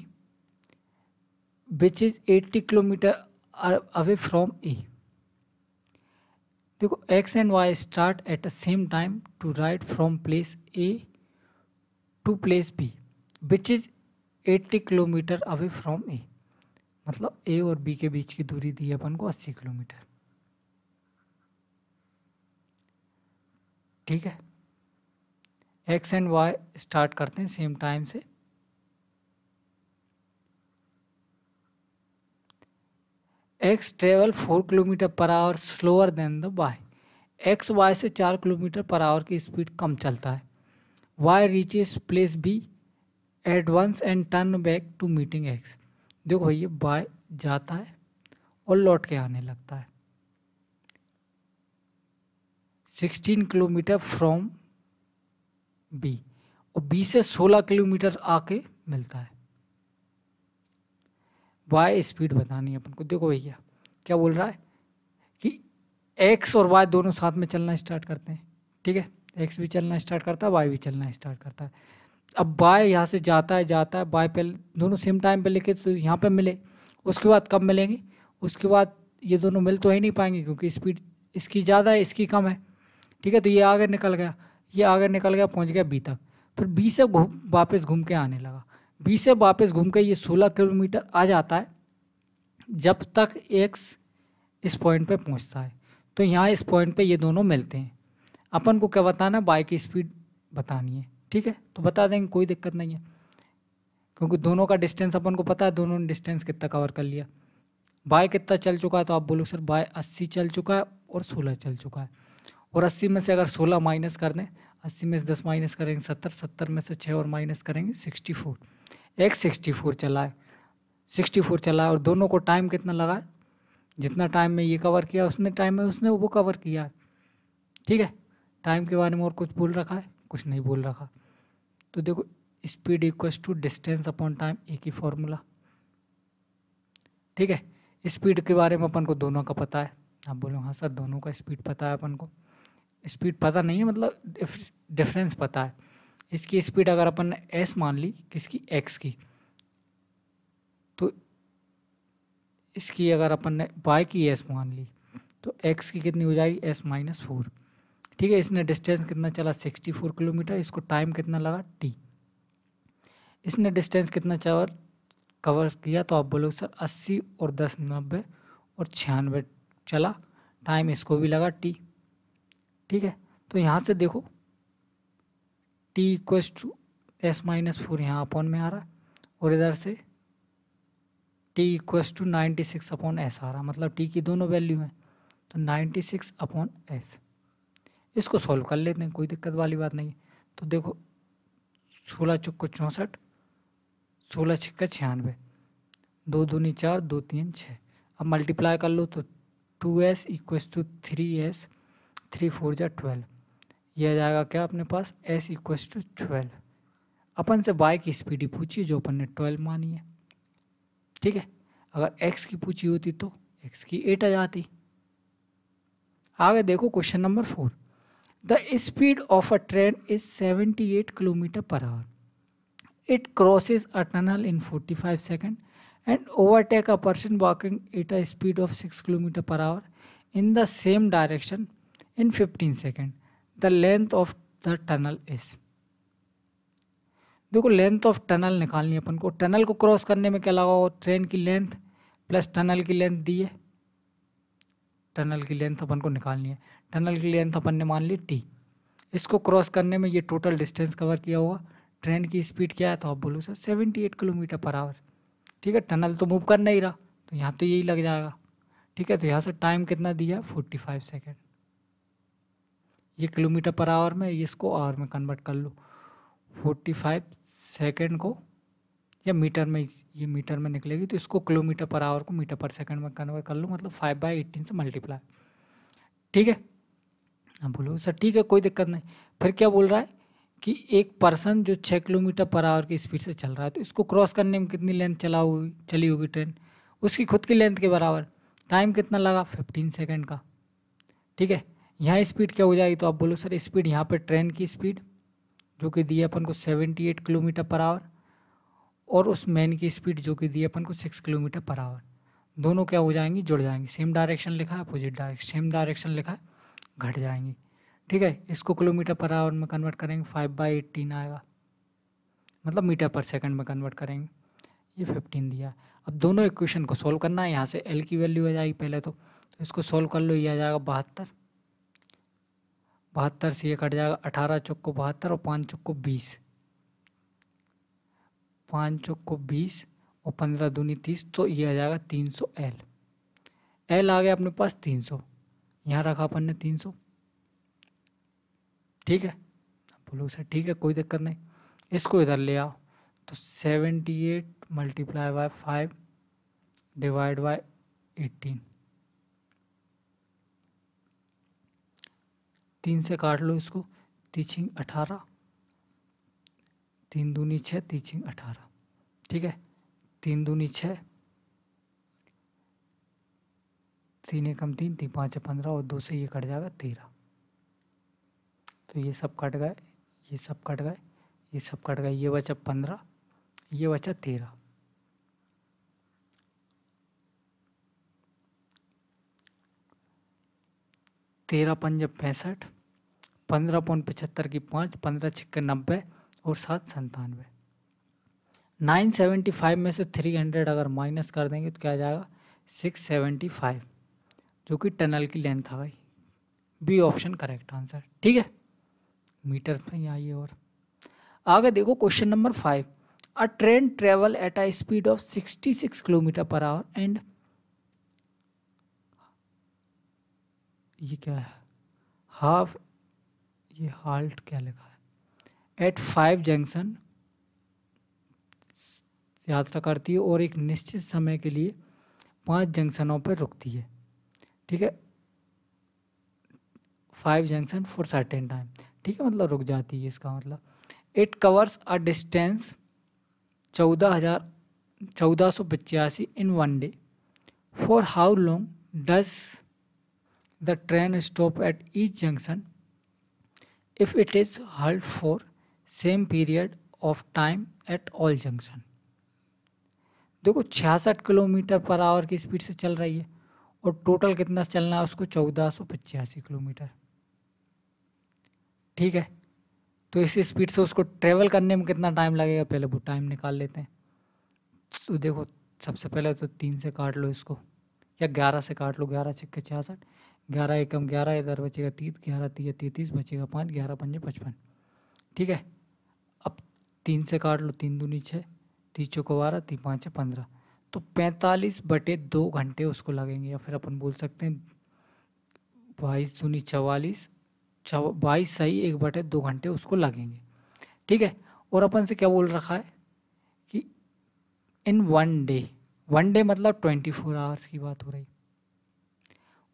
which is eighty kilometre away from A देखो X and Y start at the same time to ride from place A to place B which is 80 kilometre away from A मतलब A और B के बीच की दूरी दी अपन को 80 kilometre ठीक है एक्स एंड वाई स्टार्ट करते हैं सेम टाइम से X travel four kilometre per hour slower than the Y X Y से चार किलोमीटर पर आवर की स्पीड कम चलता है Y reaches place B advance and turn back to meeting X देखो भैया वाई जाता है और लौट के आने लगता है सिक्सटीन किलोमीटर फ्रॉम बी और बी से सोलह किलोमीटर आके मिलता है वाई स्पीड बतानी है अपन को देखो भैया क्या बोल रहा है कि एक्स और वाई दोनों साथ में चलना स्टार्ट करते हैं ठीक है एक्स भी चलना स्टार्ट करता है वाई भी चलना स्टार्ट करता है अब बाय यहाँ से जाता है जाता है बाय पहले दोनों सेम टाइम पे लेके तो यहाँ पे मिले उसके बाद कब मिलेंगे उसके बाद ये दोनों मिल तो ही नहीं पाएंगे क्योंकि स्पीड इसकी ज़्यादा है इसकी कम है ठीक है तो ये आगे निकल गया ये आगे निकल गया पहुँच गया बी तक फिर बी से घूम वापस घूम के आने लगा बी से वापस घूम कर ये सोलह किलोमीटर आ जाता है जब तक एक्स इस पॉइंट पे पहुंचता है तो यहाँ इस पॉइंट पे ये दोनों मिलते हैं अपन को क्या बताना है बाइक की स्पीड बतानी है ठीक है तो बता देंगे कोई दिक्कत नहीं है क्योंकि दोनों का डिस्टेंस अपन को पता है दोनों ने डिस्टेंस कितना कवर कर लिया बाय कितना चल चुका है तो आप बोलो सर बाय अस्सी चल चुका है और सोलह चल चुका है और अस्सी में से अगर सोलह माइनस कर दें अस्सी में से दस माइनस करेंगे सत्तर सत्तर में से छः और माइनस करेंगे sixty four X sixty four चलाए सिक्सटी फोर चलाए और दोनों को टाइम कितना लगा जितना टाइम में ये कवर किया उसने टाइम में उसने वो कवर किया ठीक है टाइम के बारे में और कुछ बोल रखा है कुछ नहीं बोल रखा तो देखो speed equals to distance upon time एक ही फॉर्मूला ठीक है स्पीड के बारे में अपन को दोनों का पता है आप बोलो हाँ सर दोनों का स्पीड पता है अपन को स्पीड पता नहीं है मतलब डिफरेंस पता है इसकी स्पीड अगर अपन ने एस मान ली किसकी एक्स की तो इसकी अगर अपन ने वाई की एस मान ली तो एक्स की कितनी हो जाएगी एस माइनस फोर ठीक है इसने डिस्टेंस कितना चला सिक्सटी फोर किलोमीटर इसको टाइम कितना लगा टी इसने डिस्टेंस कितना चावर कवर किया तो आप बोलोगे सर अस्सी और दस नब्बे और छियानवे चला टाइम इसको भी लगा टी ठीक है तो यहाँ से देखो T equals to S minus four यहाँ अपॉन में आ रहा और इधर से T equals to ninety six upon S आ रहा मतलब टी की दोनों वैल्यू हैं तो नाइन्टी सिक्स अपॉन एस इसको सॉल्व कर लेते हैं कोई दिक्कत वाली बात नहीं तो देखो सोलह चुक्को चौंसठ सोलह छक्का छियानवे दो दूनी चार दो तीन छः अब मल्टीप्लाई कर लो तो two S equals to three S three four जै ट्वेल्व यह जाएगा क्या अपने पास एस इक्व टू ट्वेल्व अपन से बाई की स्पीड ही पूछी जो अपन ने ट्वेल्व मानी है ठीक है अगर एक्स की पूछी होती तो एक्स की एट आ जाती आगे देखो question number four the speed of a train is seventy eight kilometre per hour it crosses a tunnel in forty five second and overtake a person walking at a speed of six kilometre per hour in the same direction in fifteen second the length of the tunnel is देखो length of tunnel निकालनी है अपन को tunnel को cross करने में क्या लगा हो ट्रेन की लेंथ प्लस टनल की लेंथ दी है टनल की लेंथ अपन को निकालनी है टनल की लेंथ अपन ने मान ली टी इसको क्रॉस करने में ये टोटल डिस्टेंस कवर किया होगा ट्रेन की स्पीड क्या है तो आप बोलो sir seventy eight kilometre per hour ठीक है टनल तो मूव कर नहीं रहा तो यहाँ तो यही लग जाएगा ठीक है तो यहाँ से टाइम कितना दिया फोर्टी फाइव सेकेंड ये किलोमीटर पर आवर में इसको आवर में कन्वर्ट कर लो फोर्टी फाइव सेकेंड को या मीटर में ये मीटर में निकलेगी तो इसको किलोमीटर पर आवर को मीटर पर सेकंड में कन्वर्ट कर लो मतलब फाइव बाई एटीन से मल्टीप्लाई ठीक है अब बोलो सर ठीक है कोई दिक्कत नहीं फिर क्या बोल रहा है कि एक पर्सन जो छः किलोमीटर पर आवर की स्पीड से चल रहा है तो इसको क्रॉस करने में कितनी लेंथ चला होगी चली होगी ट्रेन उसकी खुद की लेंथ के बराबर टाइम कितना लगा फिफ्टीन सेकेंड का ठीक है यहाँ स्पीड क्या हो जाएगी तो आप बोलो सर स्पीड यहाँ पर ट्रेन की स्पीड जो कि दी अपन को seventy eight kilometre per hour और उस मैन की स्पीड जो कि दी अपन को सिक्स किलोमीटर पर आवर दोनों क्या हो जाएंगी जुड़ जाएंगी सेम डायरेक्शन लिखा है अपोजिट डायरेक्शन सेम डायरेक्शन लिखा है घट जाएंगी ठीक है इसको किलोमीटर पर आवर में कन्वर्ट करेंगे फाइव बाई एट्टीन आएगा मतलब मीटर पर सेकंड में कन्वर्ट करेंगे ये फिफ्टीन दिया अब दोनों इक्वेशन को सोल्व करना है यहाँ से एल की वैल्यू आ जाएगी पहले तो, तो इसको सोल्व कर लो ये आ जाएगा बहत्तर बहत्तर से ये कट जाएगा अठारह चौको बहत्तर और पाँच चौक को बीस पाँच चौक को बीस और पंद्रह दूनी तीस तो ये आ जाएगा तीन सौ एल एल आ गया अपने पास तीन सौ यहाँ रखा अपन ने तीन सौ ठीक है बोलो सर ठीक है कोई दिक्कत नहीं इसको इधर ले आओ तो seventy eight multiply by five divide by eighteen तीन से काट लो इसको तीछिंग अठारह तीन दूनी छः तीछिंग अठारह ठीक है तीन दूनी छः तीन एकम तीन तीन पाँच पंद्रह और दो से ये कट जाएगा तेरह तो ये सब कट गए ये सब कट गए ये सब कट गए ये बचा पंद्रह ये बचा तेरह तेरह पंजे पैंसठ पंद्रह पौन पचहत्तर की पाँच पंद्रह छक्के नब्बे और सात संतानवे नाइन सेवेंटी फाइव में से थ्री हंड्रेड अगर माइनस कर देंगे तो क्या आ जाएगा सिक्स सेवेंटी फाइव जो कि टनल की लेंथ आ गई बी ऑप्शन करेक्ट आंसर ठीक है मीटर में ही आइए और आगे देखो question number five a train travel at a speed of sixty six kilometre per hour and ये क्या है हाफ ये हाल्ट क्या लिखा है एट फाइव जंक्शन यात्रा करती है और एक निश्चित समय के लिए पांच जंक्शनों पर रुकती है ठीक है five junction for certain time ठीक है मतलब रुक जाती है इसका मतलब इट कवर्स अ डिस्टेंस चौदह हज़ार चौदह सौ पचासी in one day for how long does the train stop at each junction if it is halt for same period of time at all junction देखो छियासठ किलोमीटर पर आवर की speed से चल रही है और टोटल कितना चलना है उसको चौदह सौ पचासी किलोमीटर ठीक है तो इस स्पीड से उसको ट्रेवल करने में कितना टाइम लगेगा पहले वो टाइम निकाल लेते हैं तो देखो सबसे पहले तो तीन से काट लो इसको या ग्यारह से काट लो ग्यारह छक्के छियासठ ग्यारह एकम ग्यारह इधर बचेगा तीस ग्यारह तीस तैतीस बचेगा पाँच ग्यारह पंजे पचपन ठीक है अब तीन से काट लो तीन दूनी छः तीस चौको बारह तीन पाँच है पंद्रह तो पैंतालीस बटे दो घंटे उसको लगेंगे या फिर अपन बोल सकते हैं बाईस दूनी चवालीस चव बाईस सही एक बटे दो घंटे उसको लगेंगे ठीक है और अपन से क्या बोल रखा है कि in one day one day मतलब ट्वेंटी फोर आवर्स की बात हो रही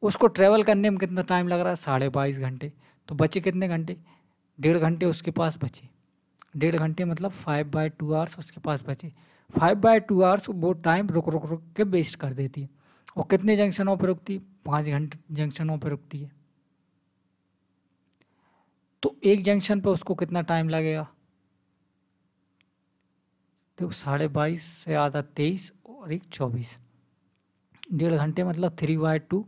उसको ट्रैवल करने में कितना टाइम लग रहा है साढ़े बाईस घंटे तो बचे कितने घंटे डेढ़ घंटे उसके पास बचे डेढ़ घंटे मतलब फाइव बाई टू आवर्स उसके पास बचे फाइव बाई टू आवर्स वो टाइम रुक रुक रुक के वेस्ट कर देती है और कितने जंक्शनों पर रुकती है पाँच घंटे जंक्शनों पर रुकती है तो एक जंक्शन पर उसको कितना टाइम लगेगा तो साढ़े बाईस से आधा तेईस और एक चौबीस डेढ़ घंटे मतलब three by two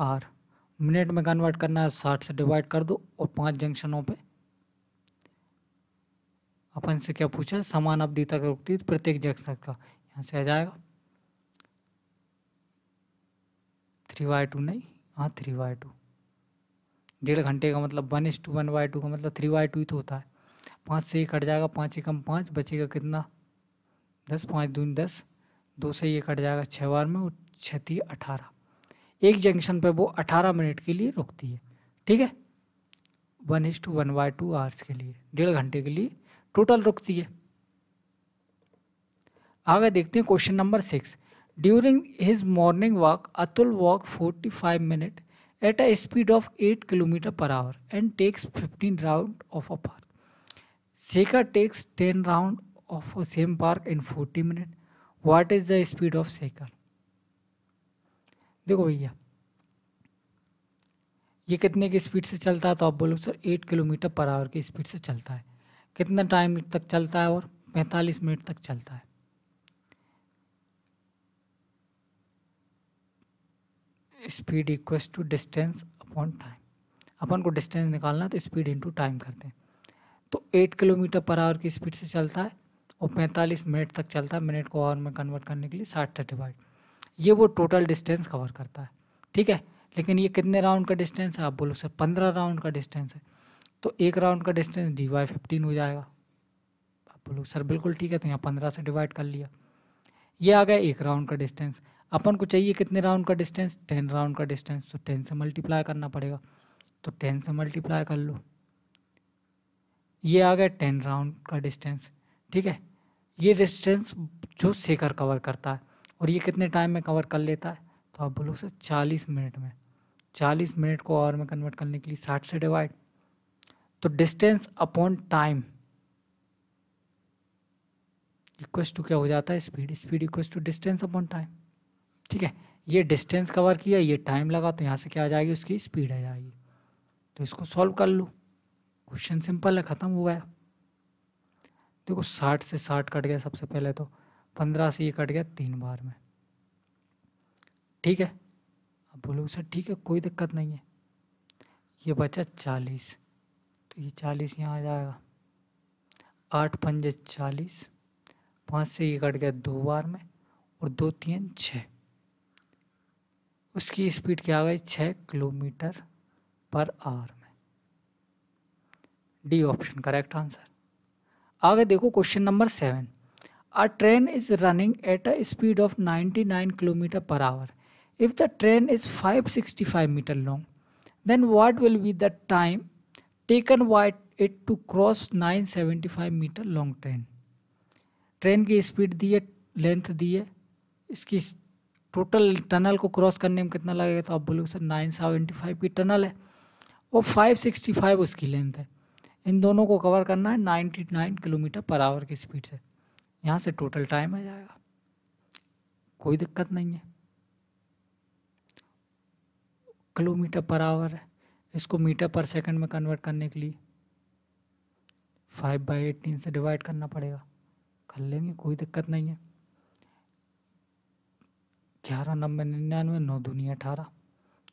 hour minute में कन्वर्ट करना है साठ से डिवाइड कर दो और पांच जंक्शनों पे अपन से क्या पूछा समान अवधि तक रुकती है प्रत्येक जंक्शन का यहाँ से आ जाएगा थ्री बाय टू नहीं हाँ थ्री बाय टू डेढ़ घंटे का मतलब one is to one by two का मतलब थ्री बाय टू ही तो होता है पाँच से ही कट जाएगा पाँच एकम पाँच बचेगा कितना दस पाँच दून दस दो से ये कट जाएगा छः बार में और छः अठारह एक जंक्शन पर वो अठारह मिनट के लिए रुकती है ठीक है one is to one by two hours के लिए डेढ़ घंटे के लिए टोटल रुकती है आगे देखते हैं question number six during his morning walk Atul walk forty five minute at a speed of eight kilometre per hour and takes fifteen round of a park Sekhar takes ten round of a same park in forty minute what is the speed of Sekhar देखो भैया ये कितने की speed से चलता है तो आप बोलो sir eight kilometre per hour की स्पीड से चलता है कितना टाइम तक चलता है और पैंतालीस मिनट तक चलता है speed equal to distance upon time अपन को डिस्टेंस निकालना है तो स्पीड इनटू टाइम करते हैं तो एट किलोमीटर पर आवर की स्पीड से चलता है और पैंतालीस मिनट तक चलता है मिनट को आवर में कन्वर्ट करने के लिए साठ थर्टी डिवाइड ये वो टोटल डिस्टेंस कवर करता है ठीक है लेकिन ये कितने राउंड का डिस्टेंस है आप बोलो सर पंद्रह राउंड का डिस्टेंस है तो एक राउंड का डिस्टेंस डी वाई फिफ्टीन हो जाएगा आप बोलो सर बिल्कुल ठीक है तो यहाँ पंद्रह से डिवाइड कर लिया ये आ गया एक राउंड का डिस्टेंस अपन को चाहिए कितने राउंड का डिस्टेंस टेन राउंड का डिस्टेंस तो टेन से मल्टीप्लाई करना पड़ेगा तो टेन से मल्टीप्लाई कर लो ये आ गया टेन राउंड का डिस्टेंस ठीक है ये डिस्टेंस जो शेखर कवर करता है और ये कितने टाइम में कवर कर लेता है तो आप बोलोगे सर चालीस मिनट में चालीस मिनट को आवर में कन्वर्ट करने के लिए साठ से डिवाइड तो डिस्टेंस अपॉन टाइम इक्वेस्ट टू क्या हो जाता है स्पीड स्पीड इक्वेस्ट टू डिस्टेंस अपॉन टाइम ठीक है ये डिस्टेंस कवर किया ये टाइम लगा तो यहाँ से क्या आ जाएगी उसकी स्पीड आ जाएगी तो इसको सॉल्व कर लो क्वेश्चन सिंपल है ख़त्म हो गया देखो साठ से साठ कट गया सबसे पहले तो पंद्रह से ये कट गया तीन बार में ठीक है अब बोलोगे सर ठीक है कोई दिक्कत नहीं है ये बचा चालीस तो ये चालीस यहाँ आ जाएगा आठ पंज चालीस पाँच से ये कट गया दो बार में और दो तीन छः उसकी स्पीड क्या आ गई छः किलोमीटर पर आवर में डी ऑप्शन करेक्ट आंसर आगे देखो question number seven A train is running at a speed of 99 km per hour. If the train is 565 meter long, then what will be the time taken by it to cross 975 metre long train train की speed दी है length दी है इसकी total tunnel को cross करने में कितना लगेगा तो आप बोलोगे सर नाइन सेवेंटी फाइव की टनल है और फाइव सिक्सटी फाइव उसकी लेंथ है इन दोनों को कवर करना है ninety nine kilometre per hour की स्पीड से यहाँ से टोटल टाइम आ जाएगा कोई दिक्कत नहीं है किलोमीटर पर आवर है इसको मीटर पर सेकंड में कन्वर्ट करने के लिए फाइव बाई एटीन से डिवाइड करना पड़ेगा कर लेंगे कोई दिक्कत नहीं है ग्यारह नब्बे निन्यानवे नौ दुनिया अठारह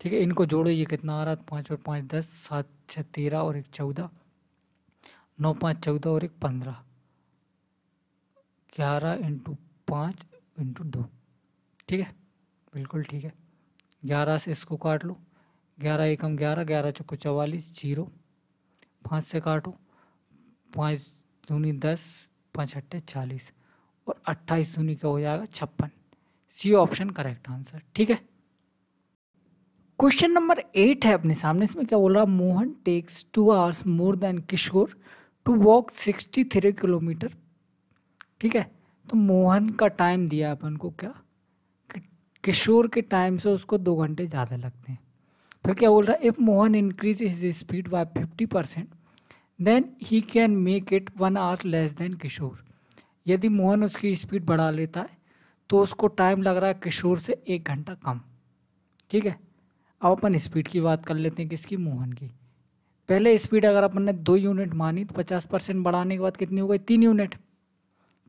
ठीक है इनको जोड़ो ये कितना आ रहा है पाँच और पाँच दस सात छः तेरह और एक चौदह नौ पाँच चौदह और एक पंद्रह ग्यारह इंटू पाँच इंटू दो ठीक है बिल्कुल ठीक है ग्यारह से इसको काट लो ग्यारह एकम ग्यारह ग्यारह चौको चवालीस जीरो पाँच से काटो पाँच दूनी दस पाँच अट्ठे चालीस और अट्ठाईस दूनी का हो जाएगा छप्पन सी ऑप्शन करेक्ट आंसर ठीक है क्वेश्चन नंबर एट है अपने सामने इसमें क्या बोल रहा Mohan takes two hours more than Kishore to walk sixty three kilometre ठीक है तो मोहन का टाइम दिया अपन को क्या किशोर के टाइम से उसको दो घंटे ज़्यादा लगते हैं फिर क्या बोल रहा है if Mohan increase his speed by fifty percent then he can make it one hour less than Kishore यदि मोहन उसकी स्पीड बढ़ा लेता है तो उसको टाइम लग रहा है किशोर से एक घंटा कम ठीक है अब अपन स्पीड की बात कर लेते हैं किसकी मोहन की पहले स्पीड अगर अपन ने दो यूनिट मानी तो पचास परसेंट बढ़ाने के बाद कितनी हो गई तीन यूनिट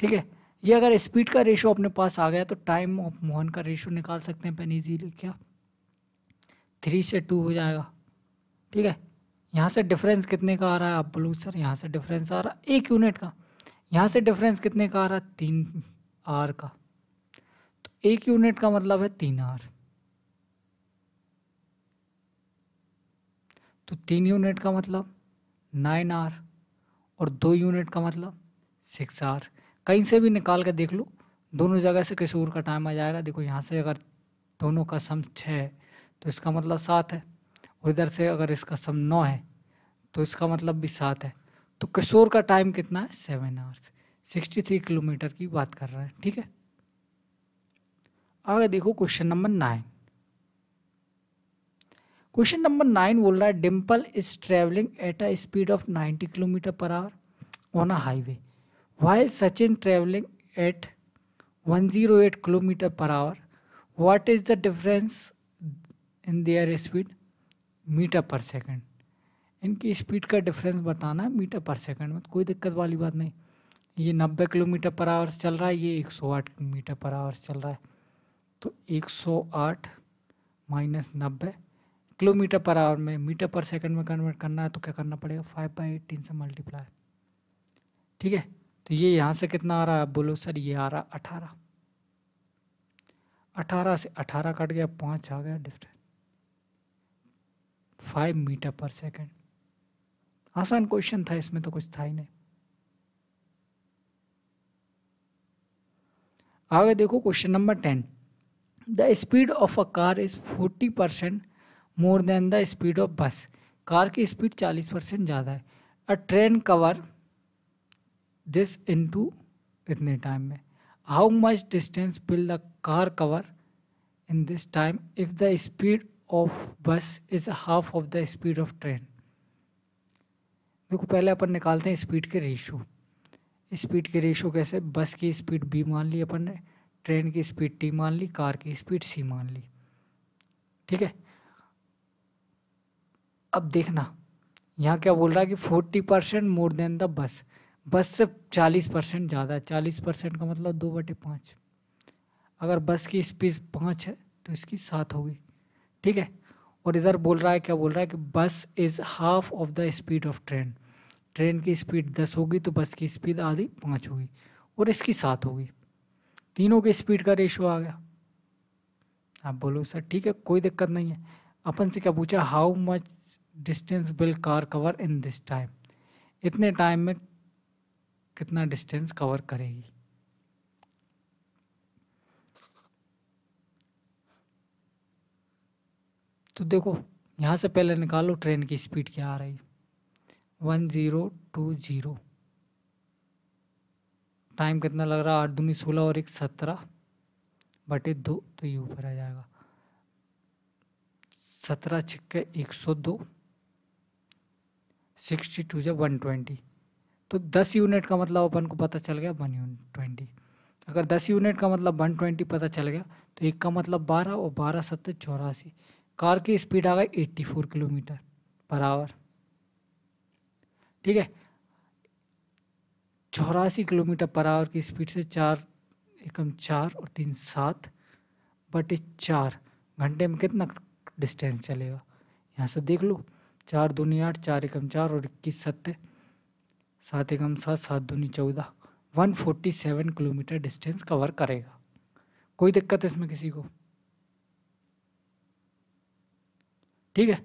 ठीक है ये अगर स्पीड का रेशो अपने पास आ गया तो टाइम ऑफ मोहन का रेशो निकाल सकते हैं पेन ईजीली क्या थ्री से टू हो जाएगा ठीक है यहाँ से डिफरेंस कितने का आ रहा है आप बोलो सर यहाँ से डिफरेंस आ रहा है एक यूनिट का यहाँ से डिफरेंस कितने का आ रहा है तीन आर का तो एक यूनिट का मतलब है तीन आर तो तीन यूनिट का मतलब नाइन आर और दो यूनिट का मतलब सिक्स आर कहीं से भी निकाल के देख लो दोनों जगह से किशोर का टाइम आ जाएगा देखो यहाँ से अगर दोनों का सम छः है तो इसका मतलब सात है और इधर से अगर इसका सम नौ है तो इसका मतलब भी सात है तो किशोर का टाइम कितना है seven hours sixty three kilometre की बात कर रहे हैं ठीक है आगे देखो question number nine question number nine बोल रहा है Dimple is travelling at a speed of ninety kilometre per hour on a highway While Sachin traveling at 108 km per hour, what is the difference in their speed? Metre per second इनकी speed का difference बताना है metre per second में कोई दिक्कत वाली बात नहीं ये नब्बे किलोमीटर पर आवर चल रहा है ये एक सौ आठ मीटर पर आवर चल रहा है तो एक सौ आठ माइनस नब्बे किलोमीटर पर आवर में मीटर पर सेकंड में कन्वर्ट करना है तो क्या करना पड़ेगा फाइव बाई एटीन से मल्टीप्लाई ठीक है तो ये यहाँ से कितना आ रहा है आप बोलो सर ये आ रहा अठारह अठारह से अठारह कट गया पाँच आ गया difference five metre per second आसान क्वेश्चन था इसमें तो कुछ था ही नहीं आगे देखो question number ten the speed of a car is forty percent more than the speed of bus car की स्पीड चालीस परसेंट ज़्यादा है a train cover this into इतने टाइम में how much distance will the car cover in this time if the speed of bus is half of the speed of train देखो पहले अपन निकालते हैं स्पीड के रेशो स्पीड के ratio कैसे बस की स्पीड बी मान ली अपन ने ट्रेन की स्पीड टी मान ली कार की स्पीड सी मान ली ठीक है अब देखना यहाँ क्या बोल रहा है कि forty percent more than the bus bus से चालीस परसेंट ज़्यादा है चालीस परसेंट का मतलब दो बटे पाँच अगर बस की स्पीड पाँच है तो इसकी सात होगी ठीक है और इधर बोल रहा है क्या बोल रहा है कि bus is half of the speed of train train की स्पीड दस होगी तो बस की स्पीड आधी पाँच होगी और इसकी सात होगी तीनों के स्पीड का रेशो आ गया आप बोलो सर ठीक है कोई दिक्कत नहीं है अपन से क्या पूछा how much distance will car cover in this time इतने टाइम में कितना डिस्टेंस कवर करेगी तो देखो यहाँ से पहले निकालो ट्रेन की स्पीड क्या आ रही one zero two zero time कितना लग रहा आठ दूनी सोलह और एक सत्रह बटे दो तो ये ऊपर आ जाएगा सत्रह छिक्के एक सौ दो सिक्सटी टू जब वन ट्वेंटी तो दस यूनिट का मतलब अपन को पता चल गया वन यूनिट ट्वेंटी अगर दस यूनिट का मतलब वन ट्वेंटी पता चल गया तो एक का मतलब बारह और बारह सत्तर चौरासी कार की स्पीड आ गई eighty four kilometre per hour ठीक है चौरासी किलोमीटर पर आवर की स्पीड से चार एकम चार और तीन सात बटे चार घंटे में कितना डिस्टेंस चलेगा यहाँ से देख लो चार दूनी आठ चार एकम चार और इक्कीस सत्तर सात एकम सात सात दूनी चौदह one forty seven kilometre distance cover करेगा कोई दिक्कत है इसमें किसी को ठीक है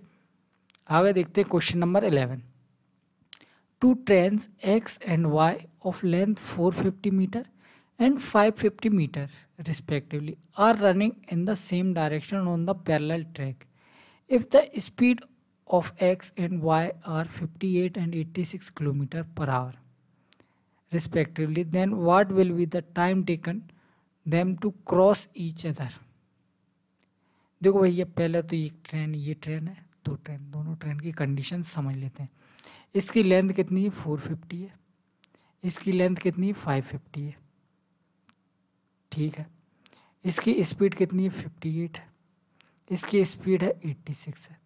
आगे देखते हैं question number eleven two train X and Y of length four fifty metre and five fifty metre respectively are running in the same direction on the parallel track if the speed of x and y are 58 and 86 km per hour respectively then what will be the time taken them to cross each other देखो भैया पहले तो एक train ये train है दो train दोनों train की कंडीशन समझ लेते हैं इसकी लेंथ कितनी है फोर फिफ्टी है इसकी लेंथ कितनी है फाइव फिफ्टी है ठीक है इसकी स्पीड कितनी है फिफ्टी एट है इसकी स्पीड है एट्टी सिक्स है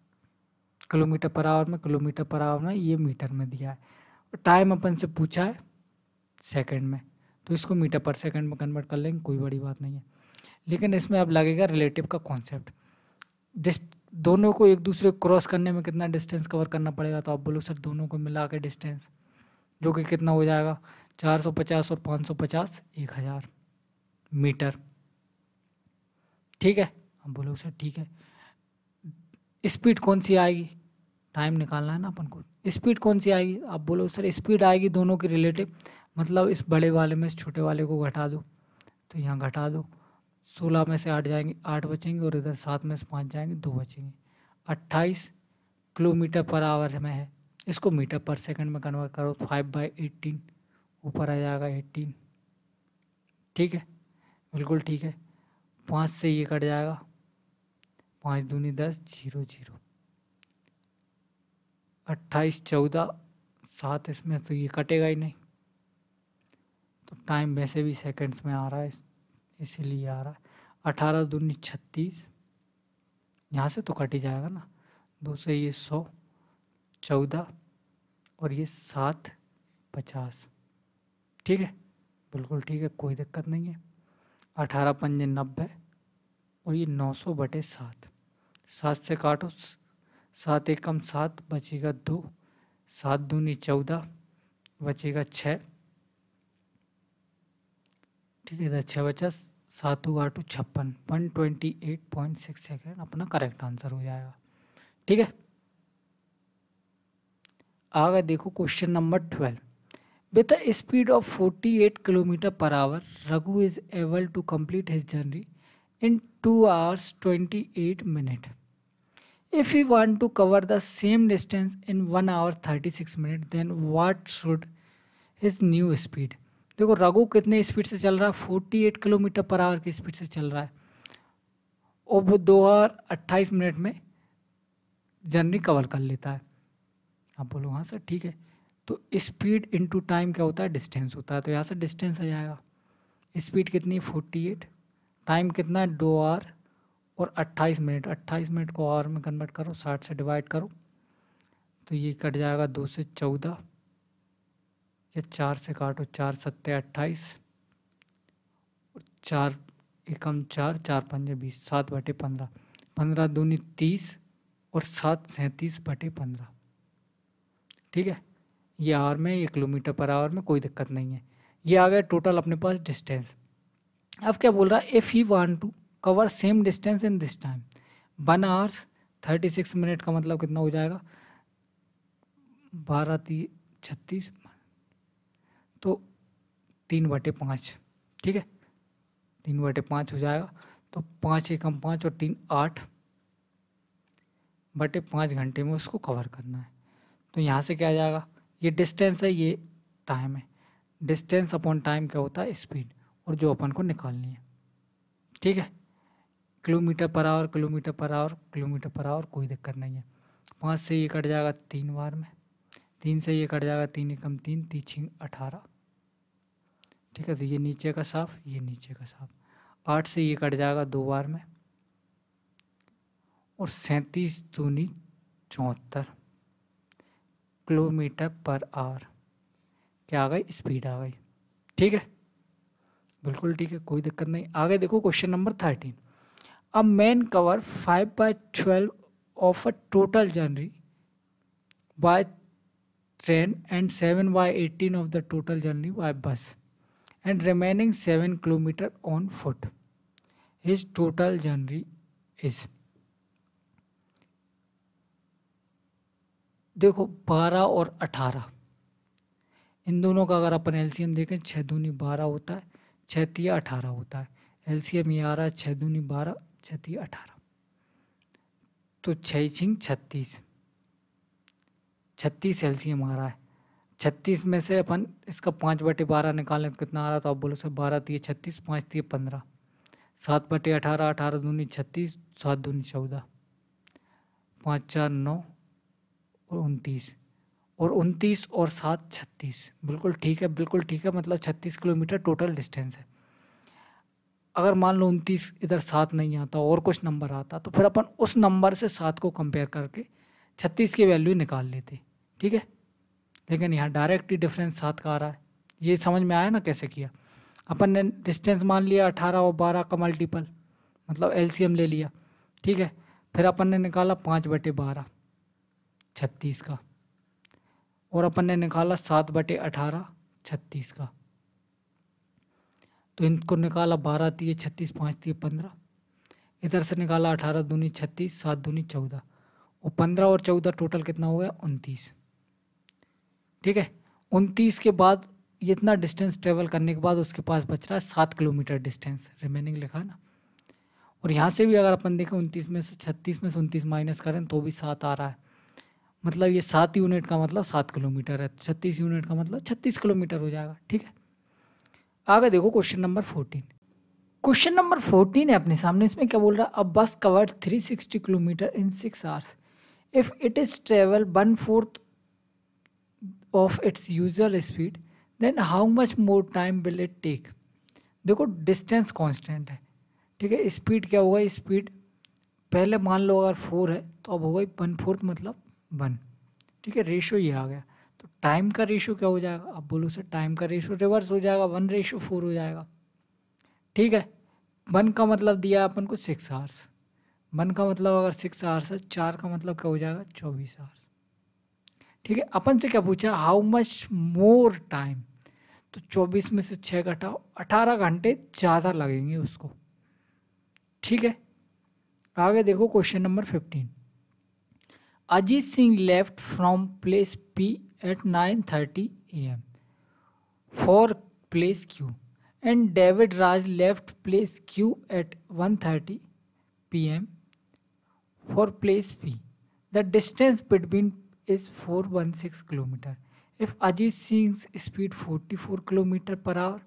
किलोमीटर पर आवर में किलोमीटर पर आवर में ये मीटर में दिया है टाइम अपन से पूछा है सेकंड में तो इसको मीटर पर सेकंड में कन्वर्ट कर लेंगे कोई बड़ी बात नहीं है लेकिन इसमें अब लगेगा रिलेटिव का कॉन्सेप्ट डिस्ट दोनों को एक दूसरे को क्रॉस करने में कितना डिस्टेंस कवर करना पड़ेगा तो आप बोलो सर दोनों को मिला के डिस्टेंस जो कि कितना हो जाएगा चार सौ पचास और पाँच सौ पचास एक हज़ार मीटर ठीक है आप बोलो सर ठीक है स्पीड कौन सी आएगी टाइम निकालना है ना अपन को स्पीड कौन सी आएगी आप बोलो सर स्पीड आएगी दोनों के रिलेटिव मतलब इस बड़े वाले में इस छोटे वाले को घटा दो तो यहाँ घटा दो सोलह में से आठ जाएंगे आठ बचेंगे और इधर सात में से पाँच जाएंगे दो बचेंगे अट्ठाईस किलोमीटर पर आवर में है इसको मीटर पर सेकंड में कन्वर्ट करो फाइव बाई एट्टीन ऊपर आ जाएगा एट्टीन ठीक है बिल्कुल ठीक है पाँच से ये कट जाएगा पाँच दूनी दस जीरो जीरो अट्ठाईस चौदह सात इसमें तो ये कटेगा ही नहीं तो टाइम वैसे भी सेकंड्स में आ रहा है इसीलिए आ रहा है अठारह दूनी छत्तीस यहाँ से तो कट ही जाएगा ना दो से ये सौ चौदह और ये सात पचास ठीक है बिल्कुल ठीक है कोई दिक्कत नहीं है अठारह पंजे नब्बे और ये नौ सौ बटे सात सात से काटो सात एकम सात बचेगा दो सात दूनी चौदह बचेगा छः ठीक है छः बचा सात हुआ टू छप्पन one twenty eight point six second अपना करेक्ट आंसर हो जाएगा ठीक है आगे देखो question number twelve with speed of forty eight kilometre per hour Raghu is able to complete his journey in 2 hours 28 minutes. If we want to cover the same distance in 1 hour 36 minutes, then what should his new speed? देखो रघु कितने speed से चल रहा है 48 kilometre per hour की speed से चल रहा है और वो दो आवर अट्ठाईस मिनट में जर्नी कवर कर लेता है आप बोलो हाँ सर ठीक है तो स्पीड इनटू टाइम क्या होता है डिस्टेंस होता है तो यहाँ से डिस्टेंस आ जाएगा स्पीड कितनी फोर्टी एट टाइम कितना है दो आर और 28 मिनट 28 मिनट को आर में कन्वर्ट करो 60 से डिवाइड करो तो ये कट जाएगा दो से चौदह या चार से काटो चार सत्ते अट्ठाईस और चार एकम चार चार पंजे बीस सात बटे पंद्रह पंद्रह दूनी तीस और सात सैंतीस बटे पंद्रह ठीक है ये आवर में ये किलोमीटर पर आवर में कोई दिक्कत नहीं है ये आ गया टोटल अपने पास डिस्टेंस अब क्या बोल रहा है if he want to cover same distance in this time one hours thirty six minute का मतलब कितना हो जाएगा बारह ती छत्तीस तो तीन बटे पाँच ठीक है तीन बटे पाँच हो जाएगा तो पाँच एकम पाँच और तीन आठ बटे पाँच घंटे में उसको कवर करना है तो यहाँ से क्या आ जाएगा ये डिस्टेंस है ये टाइम है डिस्टेंस अपॉन टाइम क्या होता है स्पीड और जो अपन को निकालनी है ठीक है kilometre per hour kilometre per hour kilometre per hour कोई दिक्कत नहीं है पाँच से ये कट जाएगा तीन बार में तीन से ये कट जाएगा तीन एकम तीन तीछी अठारह ठीक है तो ये नीचे का साफ ये नीचे का साफ आठ से ये कट जाएगा दो बार में और सैंतीस दूनी चौहत्तर किलोमीटर पर आवर क्या आ गई स्पीड आ गई ठीक है बिल्कुल ठीक है कोई दिक्कत नहीं आगे देखो question number thirteen a man cover five by twelve of a total journey by train and seven by eighteen of the total journey by bus and remaining seven kilometre on foot his total journey is देखो बारह और अठारह इन दोनों का अगर अपन LCM देखें छः दूनी बारह होता है छतिया अठारह होता है एल सी एम ग्यारह छः दूनी बारह छतिया अठारह तो छः छिंग छत्तीस छत्तीस एल सी एम आ रहा है छत्तीस में से अपन इसका पाँच बटे बारह निकालें तो कितना आ रहा तो आप बोलो सर बारह तीय छत्तीस पाँच तीय पंद्रह सात बटे अठारह अठारह दूनी छत्तीस सात दूनी चौदह पाँच चार नौ और उनतीस और उनतीस और सात छत्तीस बिल्कुल ठीक है बिल्कुल ठीक है मतलब छत्तीस किलोमीटर टोटल डिस्टेंस है अगर मान लो उनतीस इधर सात नहीं आता और कुछ नंबर आता तो फिर अपन उस नंबर से सात को कंपेयर करके छत्तीस की वैल्यू निकाल लेते ठीक है लेकिन यहाँ डायरेक्ट ही डिफरेंस सात का आ रहा है ये समझ में आया ना कैसे किया अपन ने डिस्टेंस मान लिया अठारह और बारह का मल्टीपल मतलब एल ले लिया ठीक है फिर अपन ने निकाला पाँच बटे बारह छत्तीस का और अपन ने निकाला सात बटे अठारह छत्तीस का तो इनको निकाला बारह तीय छत्तीस पाँच तीय पंद्रह इधर से निकाला अठारह दूनी छत्तीस सात दूनी चौदह और पंद्रह और चौदह टोटल कितना हो गया उनतीस ठीक है उनतीस के बाद इतना डिस्टेंस ट्रेवल करने के बाद उसके पास बच रहा है सात किलोमीटर डिस्टेंस रिमेनिंग लिखा ना और यहाँ से भी अगर अपन देखें उनतीस में से छत्तीस में से उनतीस माइनस करें तो भी सात आ रहा है मतलब ये सात यूनिट का मतलब सात किलोमीटर है तो छत्तीस यूनिट का मतलब छत्तीस किलोमीटर हो जाएगा ठीक है आगे देखो question number fourteen question number fourteen है अपने सामने इसमें क्या बोल रहा है अब bus covered three sixty kilometre in six hours if it is travel one fourth of its usual speed then how much more time will it take देखो डिस्टेंस कॉन्स्टेंट है ठीक है स्पीड क्या होगा स्पीड पहले मान लो अगर फोर है तो अब होगा वन फोर्थ मतलब वन ठीक है रेशो ये आ गया तो टाइम का रेशो क्या हो जाएगा आप बोलो सर टाइम का रेशो रिवर्स हो जाएगा वन रेशो फोर हो जाएगा ठीक है वन का मतलब दिया अपन को सिक्स आवर्स वन का मतलब अगर सिक्स आवर्स है चार का मतलब क्या हो जाएगा चौबीस आवर्स ठीक है अपन से क्या पूछा हाउ मच मोर टाइम तो चौबीस में से छः घटाओ अठारह घंटे ज़्यादा लगेंगे उसको ठीक है आगे देखो question number fifteen Ajit Singh left from place P at 9.30 am for place Q and David Raj left place Q at 1.30 pm for place P. The distance between is 416 km. If Ajit Singh's speed 44 km per hour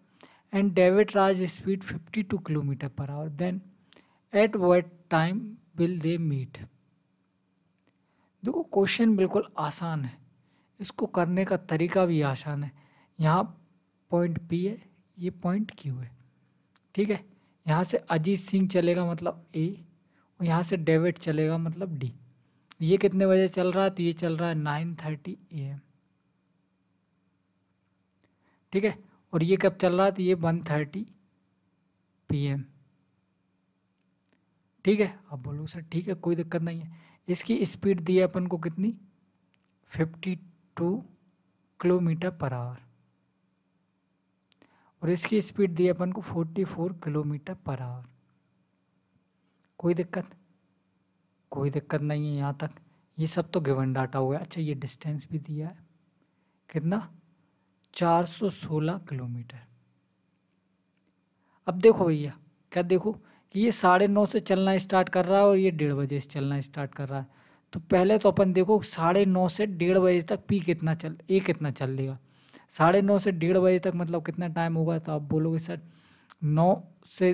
and David Raj's speed 52 km per hour, then at what time will they meet? देखो question बिल्कुल आसान है इसको करने का तरीका भी आसान है यहाँ पॉइंट पी है ये पॉइंट क्यू है ठीक है यहाँ से अजीत सिंह चलेगा मतलब ए और यहाँ से डेविड चलेगा मतलब डी ये कितने बजे चल रहा है तो ये चल रहा है नाइन थर्टी ए एम ठीक है और ये कब चल रहा है तो ये वन थर्टी पी एम ठीक है अब बोलो सर ठीक है कोई दिक्कत नहीं है इसकी स्पीड दी है अपन को कितनी 52 किलोमीटर पर आवर और इसकी स्पीड दी है अपन को 44 किलोमीटर पर आवर कोई दिक्कत कोई दिक्कत नहीं है यहाँ तक ये सब तो गिवन डाटा हुआ है अच्छा ये डिस्टेंस भी दिया है कितना 416 किलोमीटर अब देखो भैया क्या देखो कि ये साढ़े नौ से चलना स्टार्ट कर रहा है और ये डेढ़ बजे से चलना स्टार्ट कर रहा है तो पहले तो अपन देखो साढ़े नौ से डेढ़ बजे तक पी कितना चल ए कितना चल लेगा साढ़े नौ से डेढ़ बजे तक मतलब कितना टाइम होगा तो आप बोलोगे सर नौ से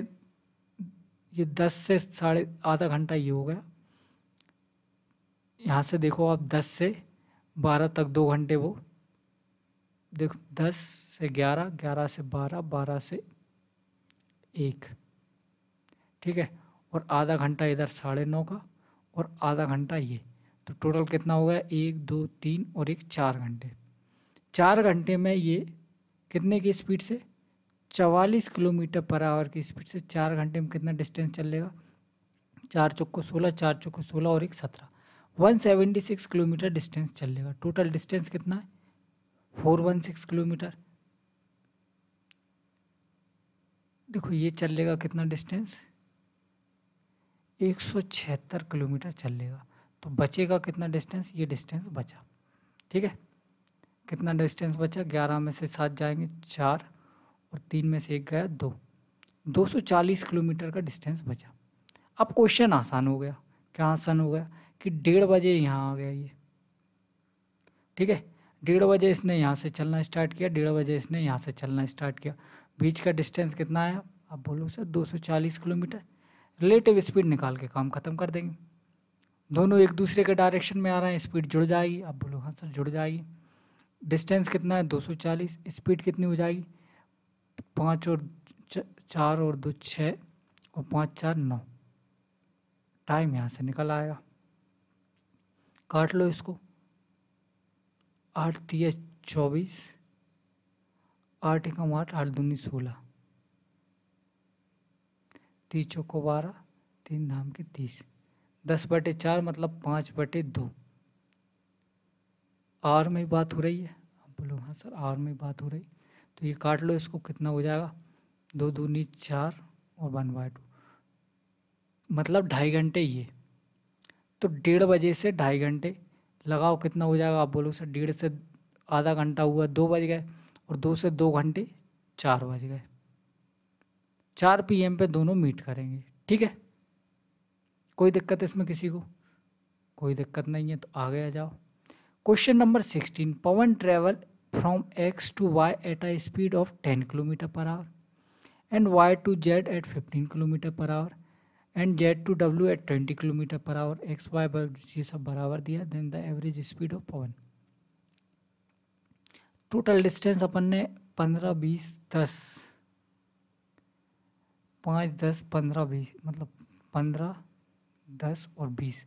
ये दस से साढ़े आधा घंटा ये हो गया यहाँ से देखो आप दस से बारह तक दो घंटे वो देखो दस से ग्यारह ग्यारह से बारह बारह से एक ठीक है और आधा घंटा इधर साढ़े नौ का और आधा घंटा ये तो टोटल कितना हो गया एक दो तीन और एक चार घंटे चार घंटे में ये कितने की स्पीड से चवालीस किलोमीटर पर आवर की स्पीड से चार घंटे में कितना डिस्टेंस चल लेगा चार चौको सोलह चार चौको सोलह और एक सत्रह one seventy six kilometre distance चल लेगा टोटल डिस्टेंस कितना है फोर वन सिक्स किलोमीटर देखो ये चल लेगा कितना डिस्टेंस एक सौ छिहत्तर किलोमीटर चल लेगा तो बचेगा कितना डिस्टेंस ये डिस्टेंस बचा ठीक है कितना डिस्टेंस बचा ग्यारह में से सात जाएंगे चार और तीन में से एक गया दो 240 किलोमीटर का डिस्टेंस बचा अब क्वेश्चन आसान हो गया क्या आसान हो गया कि डेढ़ बजे यहाँ आ गया ये ठीक है डेढ़ बजे इसने यहाँ से चलना स्टार्ट किया डेढ़ बजे इसने यहाँ से चलना स्टार्ट किया बीच का डिस्टेंस कितना आया आप बोलो सर 240 किलोमीटर रिलेटिव स्पीड निकाल के काम ख़त्म कर देंगे दोनों एक दूसरे के डायरेक्शन में आ रहे हैं स्पीड जुड़ जाएगी अब बोलो हाँ सर जुड़ जाएगी डिस्टेंस कितना है 240 स्पीड कितनी हो जाएगी पाँच और चार और दो छः और पाँच चार नौ टाइम यहाँ से निकल आएगा काट लो इसको आठ तीस चौबीस आठ एक आठ आठ दूनी सोलह तीस चौको बारह तीन धाम के तीस दस बटे चार मतलब पाँच बटे दो आर में बात हो रही है आप बोलो हाँ सर आर में बात हो रही तो ये काट लो इसको कितना हो जाएगा दो दूनी चार और वन बाय टू मतलब ढाई घंटे ये तो डेढ़ बजे से ढाई घंटे लगाओ कितना हो जाएगा आप बोलो सर डेढ़ से आधा घंटा हुआ दो बज गए और दो से दो घंटे चार बज गए चार पीएम पे दोनों मीट करेंगे ठीक है कोई दिक्कत इसमें किसी को कोई दिक्कत नहीं है तो आ गया जाओ question number sixteen Pawan travel from X to Y at a speed of ten kilometre per hour and Y to Z at fifteen kilometre per hour and Z to W at twenty kilometre per hour X Y ये सब बराबर दिया then the average speed of Pawan total distance अपन ने पंद्रह बीस दस पाँच दस पंद्रह बीस मतलब पंद्रह दस और बीस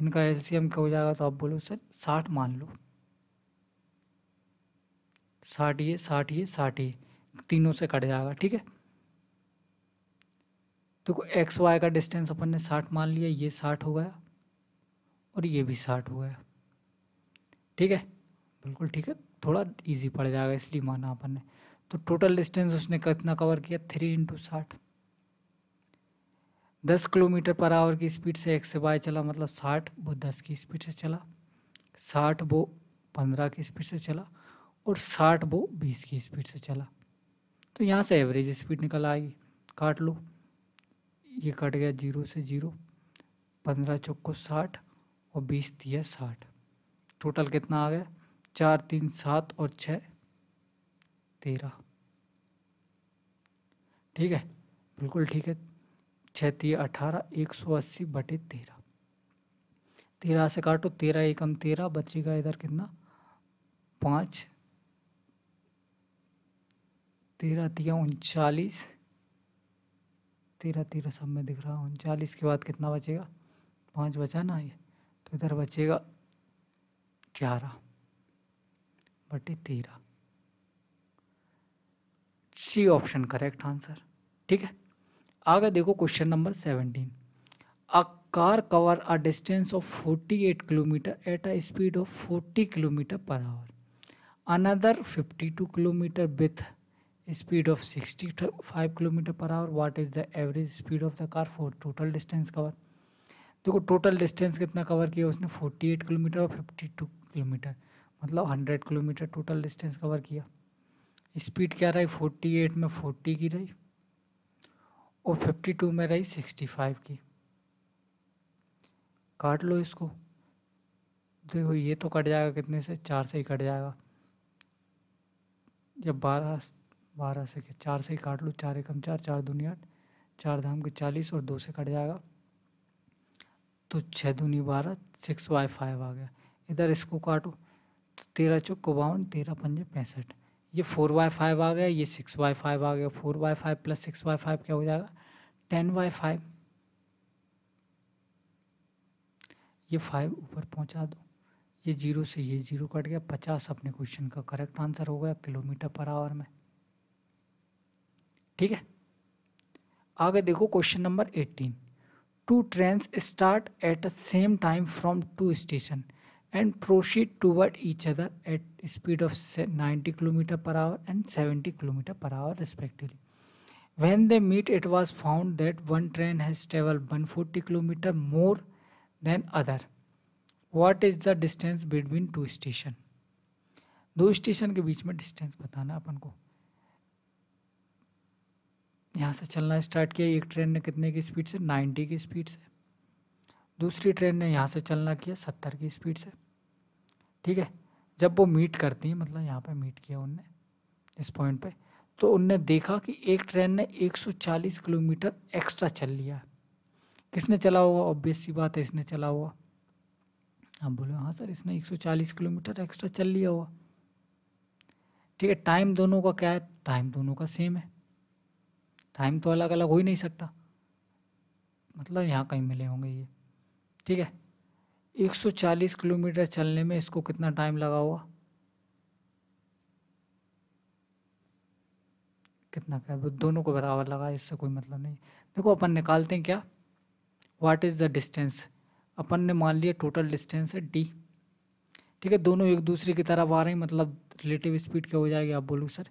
इनका एलसीएम क्या हो जाएगा तो आप बोलो सर साठ मान लो साठ ये साठ ये साठ ये तीनों से कट जाएगा ठीक है तो एक्स वाई का डिस्टेंस अपन ने साठ मान लिया ये साठ हो गया और ये भी साठ हो गया ठीक है बिल्कुल ठीक है थोड़ा इजी पड़ जाएगा इसलिए माना अपन ने तो टोटल डिस्टेंस उसने कितना कवर किया थ्री इंटू साठ दस किलोमीटर पर आवर की स्पीड से एक से बाय चला मतलब साठ वो दस की स्पीड से चला साठ वो पंद्रह की स्पीड से चला और साठ वो बीस की स्पीड से चला तो यहाँ से एवरेज स्पीड निकल आएगी काट लो ये कट गया जीरो से जीरो पंद्रह चौको साठ और बीस दिया साठ टोटल कितना आ गया चार तीन सात और छः तेरह ठीक है बिल्कुल ठीक है छती अठारह एक सौ अस्सी बटे तेरह तेरह से काटो तेरह एकम तेरह बचेगा इधर कितना पाँच तेरह दिया उनचालीस तेरह तेरह सब में दिख रहा है उनचालीस के बाद कितना बचेगा पाँच बचा ना ये तो इधर बचेगा ग्यारह बटे तेरह सी ऑप्शन करेक्ट आंसर ठीक है आगे देखो question number seventeen a car cover a distance of forty eight kilometre at a speed of forty kilometre per hour another fifty two kilometre with of sixty five kilometre per hour what is the average speed of the car for total distance cover देखो total distance कितना cover किया उसने forty eight kilometre और fifty two kilometre मतलब hundred kilometre total distance cover किया speed क्या रही forty eight में फोर्टी की रही और फिफ्टी टू में रही सिक्सटी फाइव की काट लो इसको देखो ये तो कट जाएगा कितने से चार से ही कट जाएगा जब बारह बारह से चार से ही काट लो चार एकम चार चार दुनिया आठ चार धाम के चालीस और दो से कट जाएगा तो छः दूनी बारह सिक्स वाई फाइव आ गया इधर इसको काटो तो तेरह चौक बावन तेरह पंजे पैंसठ ये फोर बाई फाइव आ गया ये सिक्स बाई फाइव आ गया four by five plus six by five क्या हो जाएगा टेन बाई फाइव ये फाइव ऊपर पहुंचा दो ये जीरो से ये जीरो कट गया पचास अपने क्वेश्चन का करेक्ट आंसर हो गया किलोमीटर पर आवर में ठीक है आगे देखो question number eighteen two train start at the same time from two station and proceed toward each other at speed of 90 km per hour and 70 km per hour respectively. When they meet, it was found that one train has traveled 140 km more than other. What is the distance between two station? दो station के बीच में distance बताना अपन को यहाँ से चलना start किया एक ट्रेन ने कितने की स्पीड से 90 की स्पीड से दूसरी ट्रेन ने यहाँ से चलना किया 70 की स्पीड से ठीक है जब वो मीट करती हैं मतलब यहाँ पे मीट किया उनने इस पॉइंट पे तो उनने देखा कि एक ट्रेन ने 140 किलोमीटर एक्स्ट्रा चल लिया किसने चला हुआ ऑब्वियस सी बात है इसने चला हुआ आप बोले हाँ सर इसने 140 किलोमीटर एक्स्ट्रा चल लिया हुआ ठीक है टाइम दोनों का क्या है टाइम दोनों का सेम है टाइम तो अलग अलग हो ही नहीं सकता मतलब यहाँ कहीं मिले होंगे ये ठीक है 140 किलोमीटर चलने में इसको कितना टाइम लगा होगा कितना क्या दोनों को बराबर लगा इससे कोई मतलब नहीं देखो अपन निकालते हैं क्या वाट इज़ द डिस्टेंस अपन ने मान लिया टोटल डिस्टेंस है डी ठीक है दोनों एक दूसरे की तरफ आ रहे हैं मतलब रिलेटिव स्पीड क्या हो जाएगी आप बोलो सर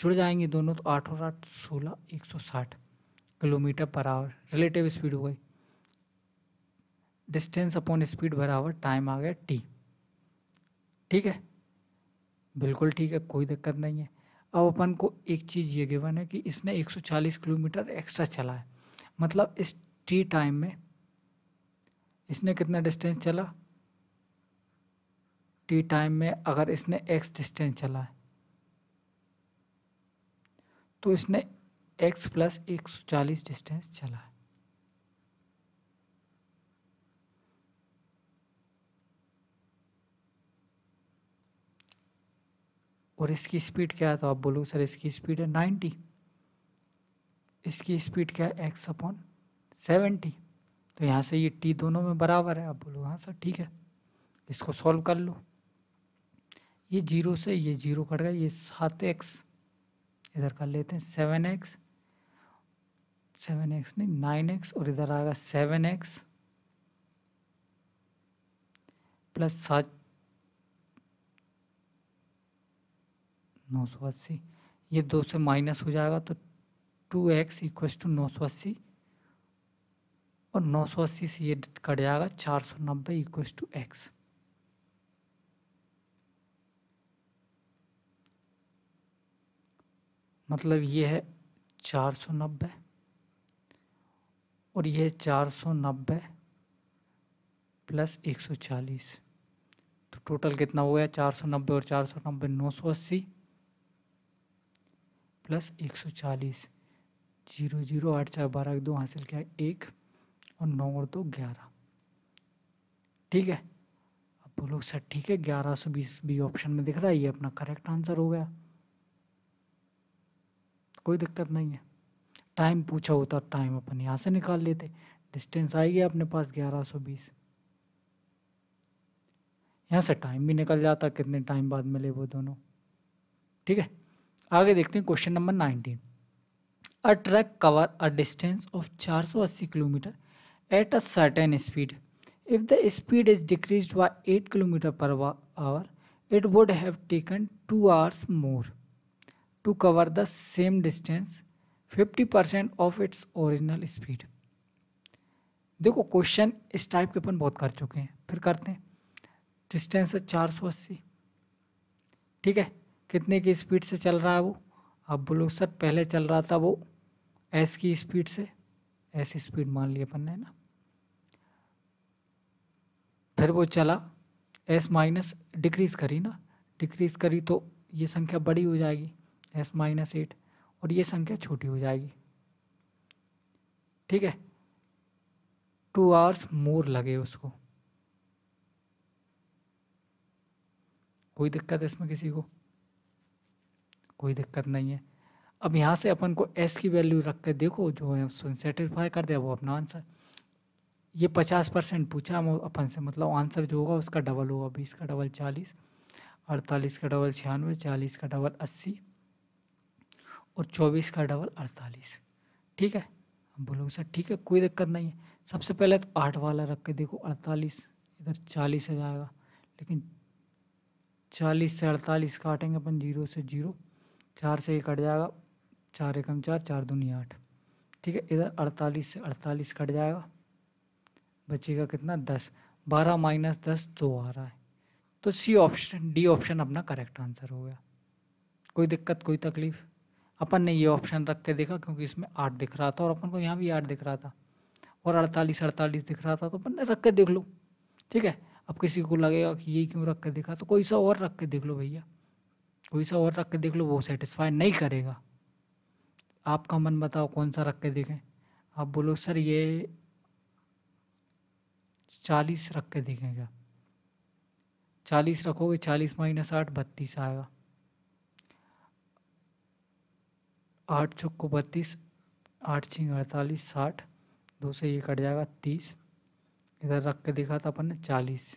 जुड़ जाएंगे दोनों तो आठ और आठ सोलह एक सौ साठ kilometre per our relative speed हो गई डिस्टेंस अपॉन स्पीड बराबर टाइम आ गया टी ठीक है बिल्कुल ठीक है कोई दिक्कत नहीं है अब अपन को एक चीज़ ये गिवन है कि इसने 140 किलोमीटर एक्स्ट्रा चला है मतलब इस टी टाइम में इसने कितना डिस्टेंस चला टी टाइम में अगर इसने एक्स डिस्टेंस चला है तो इसने एक्स प्लस एक सौ चालीस डिस्टेंस चला है और इसकी स्पीड क्या है तो आप बोलोगे सर इसकी स्पीड है नाइन्टी इसकी स्पीड क्या है एक्स अपॉन सेवेंटी तो यहाँ से ये टी दोनों में बराबर है आप बोलो हाँ सर ठीक है इसको सॉल्व कर लो ये जीरो से ये जीरो कट गया ये सात एक्स इधर कर लेते हैं सेवन एक्स सेवन एक्स नहीं नाइन एक्स और इधर आएगा सेवन एक्स प्लस सात नौ सौ अस्सी ये दो से माइनस हो जाएगा तो टू एक्स इक्व टू नौ सौ अस्सी और नौ सौ अस्सी से ये कट जाएगा चार सौ नब्बे इक्वस टू एक्स मतलब ये है चार सौ नब्बे और ये चार सौ नब्बे प्लस एक सौ चालीस तो टोटल कितना हो गया चार सौ नब्बे और चार सौ नब्बे नौ सौ अस्सी प्लस एक सौ चालीस जीरो जीरो आठ चार बारह दो हासिल किया एक और नौ और दो ग्यारह ठीक है अब बोलो सर ठीक है ग्यारह सौ बीस बी ऑप्शन में दिख रहा है ये अपना करेक्ट आंसर हो गया कोई दिक्कत नहीं है टाइम पूछा होता टाइम अपन यहाँ से निकाल लेते डिस्टेंस आई गया अपने पास ग्यारह सौ बीस यहाँ से टाइम भी निकल जाता कितने टाइम बाद मिले वो दोनों ठीक है आगे देखते हैं question number nineteen a truck cover a distance of 480 kilometre at a certain speed if the speed is decrease by eight kilometre per hour it would have taken two hours more to cover the same distance 50 percent of its original speed देखो question इस type के अपन बहुत कर चुके हैं फिर करते हैं डिस्टेंस है 480 ठीक है कितने की स्पीड से चल रहा है वो अब बोलो सर पहले चल रहा था वो एस की स्पीड से एस स्पीड मान लिया अपन ने ना फिर वो चला एस माइनस डिक्रीज़ करी ना डिक्रीज़ करी तो ये संख्या बड़ी हो जाएगी एस माइनस एट और ये संख्या छोटी हो जाएगी ठीक है टू आवर्स मोर लगे उसको कोई दिक्कत है इसमें किसी को कोई दिक्कत नहीं है अब यहाँ से अपन को एस की वैल्यू रख कर देखो जो है सेटिस्फाई कर दिया वो अपना आंसर ये पचास परसेंट पूछा हम अपन से मतलब आंसर जो होगा उसका डबल होगा बीस का डबल चालीस अड़तालीस का डबल छियानवे चालीस का डबल अस्सी और चौबीस का डबल अड़तालीस ठीक है हम बोलोगे सर अच्छा, ठीक है कोई दिक्कत नहीं है सबसे पहले तो आठ वाला रख के देखो अड़तालीस इधर चालीस आ जाएगा लेकिन चालीस से अड़तालीस काटेंगे अपन जीरो से जीरो चार से ये कट जाएगा चार एकम चार चार दूनी आठ ठीक है इधर अड़तालीस से अड़तालीस कट जाएगा बचेगा कितना दस बारह माइनस दस दो आ रहा है तो सी ऑप्शन डी ऑप्शन अपना करेक्ट आंसर हो गया कोई दिक्कत कोई तकलीफ अपन ने ये ऑप्शन रख के देखा क्योंकि इसमें आठ दिख रहा था और अपन को यहाँ भी आठ दिख रहा था और अड़तालीस अड़तालीस दिख रहा था तो अपन ने रख के देख लो ठीक है अब किसी को लगेगा कि ये क्यों रख के देखा तो कोई सा और रख के देख लो भैया कोई सा और रख के देख लो वो सेटिस्फाई नहीं करेगा आपका मन बताओ कौन सा रख के देखें आप बोलो सर ये चालीस रख के क्या चालीस रखोगे चालीस माइनस आठ बत्तीस आएगा आठ चौको बत्तीस आठ छिंग अड़तालीस साठ दो से ये कट जाएगा तीस इधर रख के देखा था अपन ने चालीस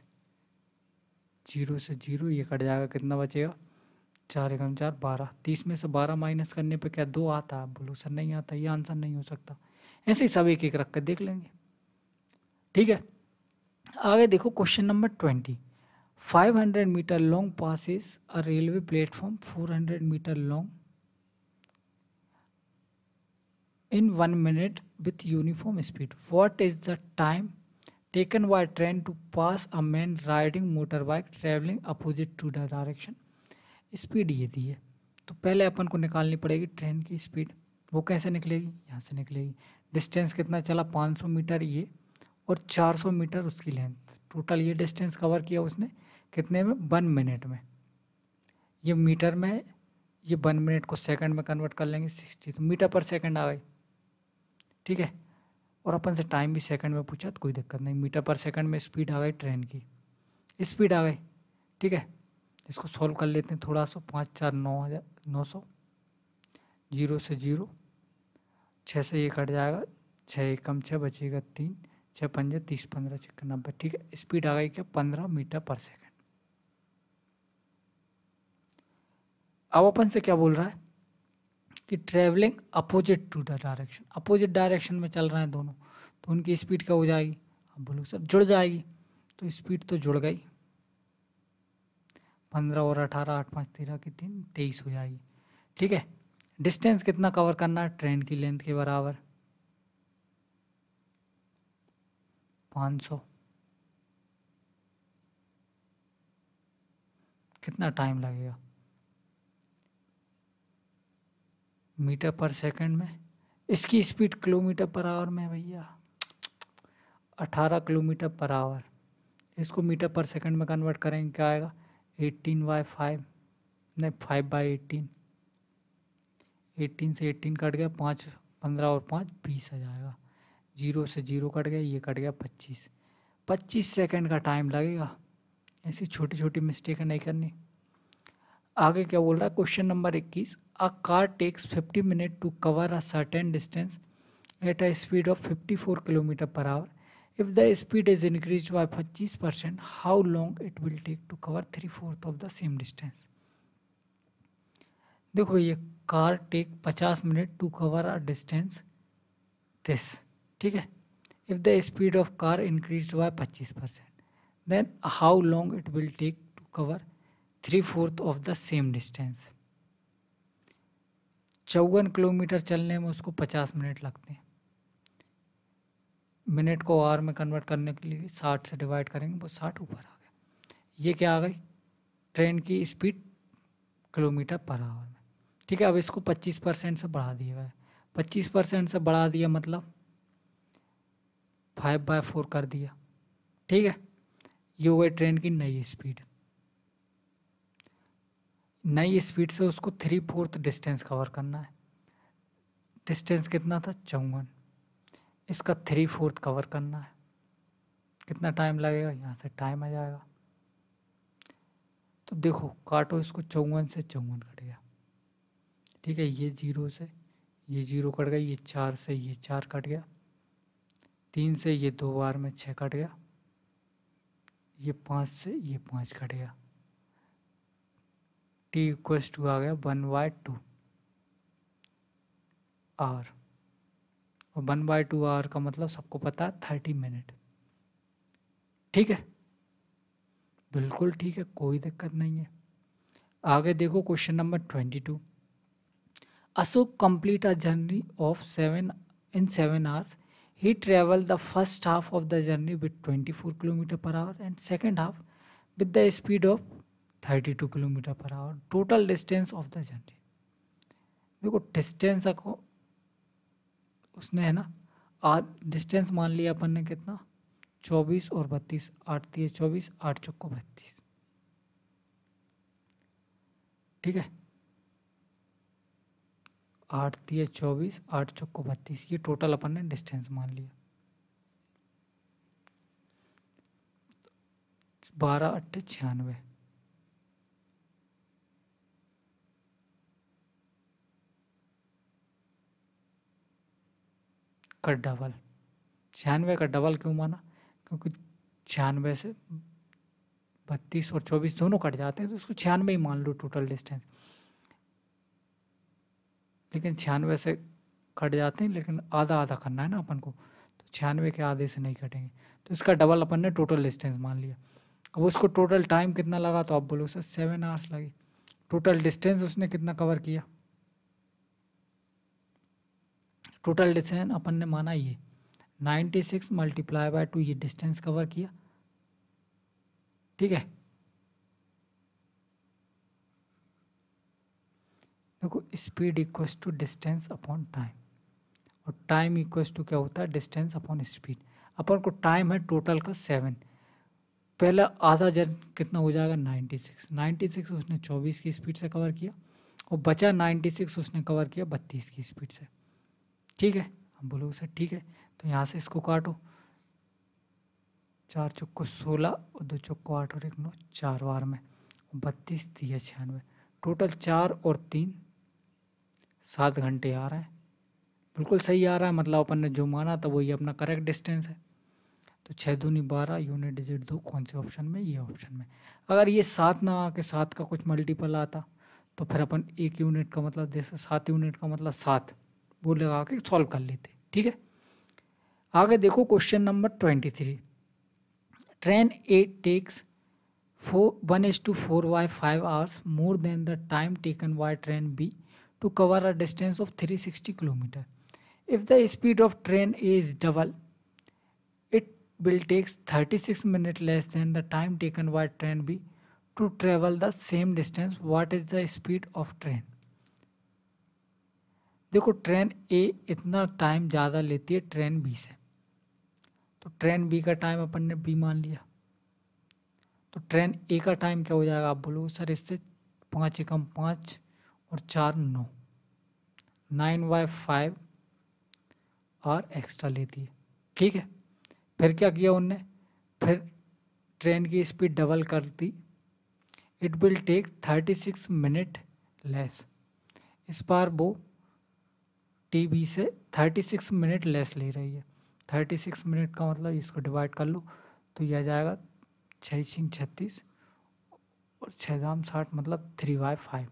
जीरो से जीरो ये कट जाएगा कितना बचेगा चार एक चार बारह तीस में से बारह माइनस करने पे क्या दो आता है बोलो सर नहीं आता ये आंसर नहीं हो सकता ऐसे ही सब एक एक रख कर देख लेंगे ठीक है आगे देखो question number twenty five hundred metre long pass is a railway platform four hundred metre long in one minute with uniform speed what is the time taken by train to pass a man riding motor bike travelling opposite to the direction speed ये दी है तो पहले अपन को निकालनी पड़ेगी train की speed वो कैसे निकलेगी यहाँ से निकलेगी डिस्टेंस कितना चला 500 मीटर ये और 400 मीटर उसकी लेंथ टोटल ये डिस्टेंस कवर किया उसने कितने में वन मिनट में ये मीटर में ये वन मिनट को सेकंड में कन्वर्ट कर लेंगे सिक्सटी तो मीटर पर सेकंड आ गई ठीक है और अपन से टाइम भी सेकंड में पूछा तो कोई दिक्कत नहीं मीटर पर सेकंड में स्पीड आ गई ट्रेन की स्पीड आ गई ठीक है इसको सॉल्व कर लेते हैं थोड़ा सा पाँच चार नौ हज़ार नौ सौ जीरो से जीरो छः से ये कट जाएगा छः कम छः बचेगा तीन छः पंजे तीस पंद्रह छक्का नब्बे ठीक है स्पीड आ गई क्या पंद्रह मीटर पर सेकेंड अब अपन से क्या बोल रहा है कि travelling opposite to the direction opposite direction में चल रहे हैं दोनों तो उनकी स्पीड क्या हो जाएगी अब बोलो सर जुड़ जाएगी तो स्पीड तो जुड़ गई पंद्रह और अठारह आठ पाँच तेरह की तीन तेईस हो जाएगी ठीक है डिस्टेंस कितना कवर करना है ट्रेन की लेंथ के बराबर पाँच सौ कितना टाइम लगेगा मीटर पर सेकंड में इसकी स्पीड किलोमीटर पर आवर में भैया अठारह किलोमीटर पर आवर इसको मीटर पर सेकंड में कन्वर्ट करेंगे क्या आएगा एटीन बाई फाइव नहीं फाइव बाई एटीन एटीन से एटीन कट गया पाँच पंद्रह और पाँच बीस आ जाएगा जीरो से जीरो कट गया ये कट गया पच्चीस पच्चीस सेकेंड का टाइम लगेगा ऐसी छोटी छोटी मिस्टेकें नहीं करनी आगे क्या बोल रहा है क्वेश्चन नंबर इक्कीस a car takes fifty minute to cover a certain distance at a speed of fifty four kilometre per hour If the speed is increased by 25%, how long it will take to cover 3/4 of the same distance? देखो ये car take 50 minute to cover a distance this ठीक है if the speed of car increase by 25 percent then how long it will take to cover three fourth of the same distance चौवन kilometre चलने में उसको 50 minute लगते हैं minute को hour में कन्वर्ट करने के लिए साठ से डिवाइड करेंगे वो साठ ऊपर आ गया ये क्या आ गई ट्रेन की स्पीड किलोमीटर पर आवर में ठीक है अब इसको पच्चीस परसेंट से बढ़ा दिया गया पच्चीस परसेंट से बढ़ा दिया मतलब फाइव बाय फोर कर दिया ठीक है ये हो गई ट्रेन की नई स्पीड नई स्पीड से उसको थ्री फोर्थ डिस्टेंस कवर करना है डिस्टेंस कितना था चौवन इसका थ्री फोर्थ कवर करना है कितना टाइम लगेगा यहाँ से टाइम आ जाएगा तो देखो काटो इसको चौवन से चौवन कट गया ठीक है ये जीरो से ये जीरो कट गया ये चार से ये चार कट गया तीन से ये दो बार में छः कट गया ये पाँच से ये पाँच कट गया टी इक्वस टू आ गया वन बाय टू आर और वन बाय टू आवर का मतलब सबको पता है थर्टी मिनट ठीक है बिल्कुल ठीक है कोई दिक्कत नहीं है आगे देखो question number twenty two Ashok complete a journey of seven in seven hours he travel the first half of the journey with twenty four kilometre per hour and second half with the speed of thirty two kilometre per hour total distance of the journey देखो distance उसने है ना आध distance मान लिया अपन ने कितना चौबीस और बत्तीस आठ तीस चौबीस आठ चौको बत्तीस ठीक है आठ तीय चौबीस आठ चौको बत्तीस ये टोटल अपन ने डिस्टेंस मान लिया बारह अट्ठे छियानवे का डबल छियानवे का डबल क्यों माना क्योंकि छियानवे से बत्तीस और चौबीस दोनों कट जाते हैं तो उसको छियानवे ही मान लो टोटल डिस्टेंस लेकिन छियानवे से कट जाते हैं लेकिन आधा आधा करना है ना अपन को तो छियानवे के आधे से नहीं कटेंगे तो इसका डबल अपन ने टोटल डिस्टेंस मान लिया अब उसको टोटल टाइम कितना लगा तो आप बोलो सर सेवन आवर्स लगे टोटल डिस्टेंस उसने कितना कवर किया टोटल डिस्टेंस अपन ने माना ये 96 सिक्स मल्टीप्लाई बाय टू ये डिस्टेंस कवर किया ठीक है देखो speed equals to distance upon time और टाइम इक्वल्स टू क्या होता है डिस्टेंस अपॉन स्पीड अपन को टाइम है टोटल का सेवन पहला आधा जन कितना हो जाएगा नाइन्टी सिक्स नाइन्टी सिक्स उसने चौबीस की स्पीड से कवर किया और बचा नाइन्टी सिक्स उसने कवर किया बत्तीस की स्पीड से ठीक है हम बोलोगे सर ठीक है तो यहाँ से इसको काटो चार चौको सोलह और दो चौको आठ और एक नौ चार बार में बत्तीस दिया छियानवे टोटल चार और तीन सात घंटे आ रहे हैं बिल्कुल सही आ रहा है मतलब अपन ने जो माना था वही अपना करेक्ट डिस्टेंस है तो छः दूनी बारह यूनिट डिजिट दो कौन से ऑप्शन में ये ऑप्शन में अगर ये सात ना आके सात का कुछ मल्टीपल आता तो फिर अपन एक यूनिट का मतलब जैसे सात यूनिट का मतलब सात वो लगा के सॉल्व कर लेते ठीक है आगे देखो question number twenty three train A takes four one is two four by five hours more than the time taken by train B to cover a distance of three sixty kilometre if the speed of train is double it will takes thirty six minute less than the time taken by train B to travel the same distance what is the speed of train देखो train ए इतना time ज़्यादा लेती है train B से तो train B का time अपन ने बी मान लिया तो ट्रेन ए का टाइम क्या हो जाएगा आप बोलोगे सर इससे पाँच एकम पाँच और चार नौ नाइन बाय फाइव और एक्स्ट्रा लेती है ठीक है फिर क्या किया उनने फिर ट्रेन की स्पीड डबल कर दी it will take thirty six minute less इस बार वो टी से थर्टी सिक्स मिनट लेस ले रही है थर्टी सिक्स मिनट का मतलब इसको डिवाइड कर लो तो यह जाएगा छः छिंग छत्तीस और छः दाम साठ मतलब थ्री बाय फाइव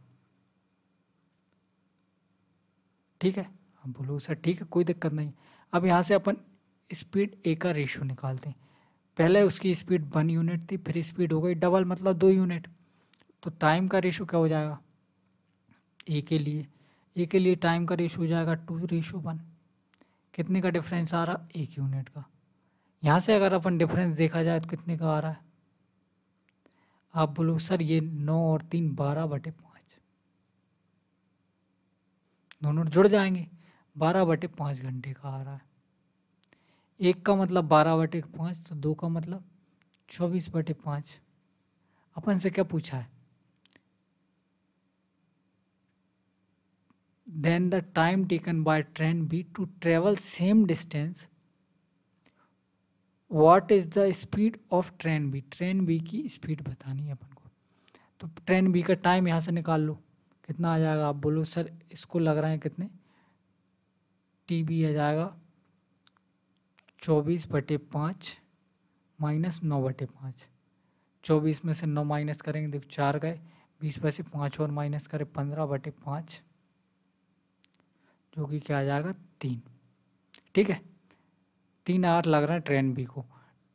ठीक है हम बोलो सर ठीक है कोई दिक्कत नहीं अब यहाँ से अपन स्पीड ए का रेशियो निकालते हैं पहले उसकी स्पीड वन यूनिट थी फिर स्पीड हो गई डबल मतलब दो यूनिट तो टाइम का रेशो क्या हो जाएगा ए के लिए ए के लिए टाइम का रेशो हो जाएगा टू रेशो वन कितने का डिफरेंस आ रहा है एक यूनिट का यहाँ से अगर अपन डिफरेंस देखा जाए तो कितने का आ रहा है आप बोलो सर ये नौ और तीन बारह बटे पाँच दोनों जुड़ जाएंगे बारह बटे पाँच घंटे का आ रहा है एक का मतलब बारह बटे पाँच तो दो का मतलब चौबीस बटे पाँच अपन से क्या पूछा है than the time taken by train B to travel same distance what is the speed of train B train B की स्पीड बतानी है अपन को तो ट्रेन बी का टाइम यहाँ से निकाल लो कितना आ जाएगा आप बोलो सर इसको लग रहा है कितने टी बी आ जाएगा चौबीस बटे पाँच माइनस नौ बटे पाँच चौबीस में से नौ माइनस करेंगे देखो चार गए बीस में से पाँच और माइनस करें पंद्रह बटे पाँच जो कि क्या आ जाएगा तीन ठीक है तीन आवर लग रहा है ट्रेन बी को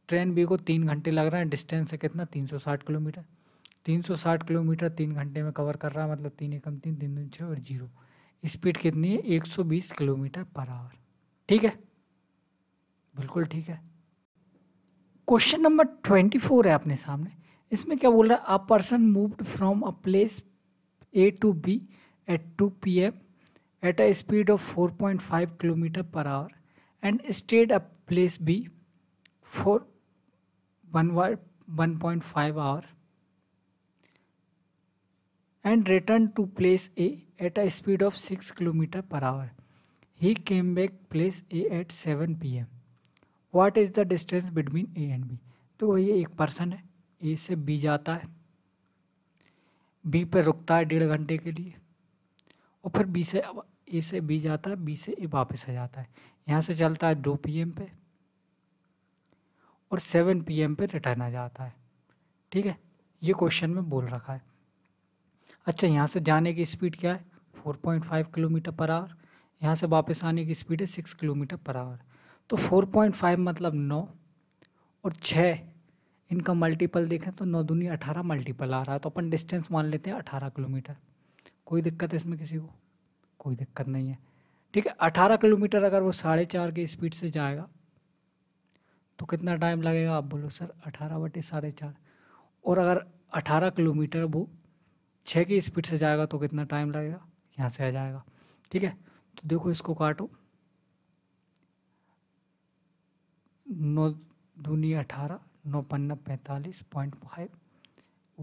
ट्रेन बी को तीन घंटे लग रहा है डिस्टेंस है कितना तीन सौ साठ किलोमीटर तीन सौ साठ किलोमीटर तीन घंटे में कवर कर रहा है मतलब तीन एकम तीन तीन तीन छः और जीरो स्पीड कितनी है एक सौ बीस किलोमीटर पर आवर ठीक है बिल्कुल ठीक है क्वेश्चन नंबर ट्वेंटी फोर है अपने सामने इसमें क्या बोल रहा है a person moved from a place A to B at two P M at a speed of 4.5 km per hour and stayed at place B for 1.5 hours and returned to place A at a speed of 6 km per hour. He came back place A at 7 pm. What is the distance between A and B? तो वही एक person है ए से B जाता है B पर रुकता है डेढ़ घंटे के लिए और फिर बी से ए से बी जाता है बी से ए वापस आ जाता है यहाँ से चलता है दो पी एम पे और सेवन पी एम पे रिटर्न आ जाता है ठीक है ये क्वेश्चन में बोल रखा है अच्छा यहाँ से जाने की स्पीड क्या है four point five kilometre per hour यहाँ से वापस आने की स्पीड है सिक्स किलोमीटर पर आवर तो फोर पॉइंट फाइव मतलब नौ और छः इनका मल्टीपल देखें तो नौ दुनिया अठारह मल्टीपल आ रहा है तो अपन डिस्टेंस मान लेते हैं अठारह किलोमीटर कोई दिक्कत है इसमें किसी को कोई दिक्कत नहीं है ठीक है अठारह किलोमीटर अगर वो साढ़े चार की स्पीड से जाएगा तो कितना टाइम लगेगा आप बोलो सर अठारह बटे साढ़े चार और अगर अठारह किलोमीटर वो छः की स्पीड से जाएगा तो कितना टाइम लगेगा यहाँ से आ जाएगा ठीक है तो देखो इसको काटो नौ दूनी अठारह नौ पन्ना पैंतालीस पॉइंट फाइव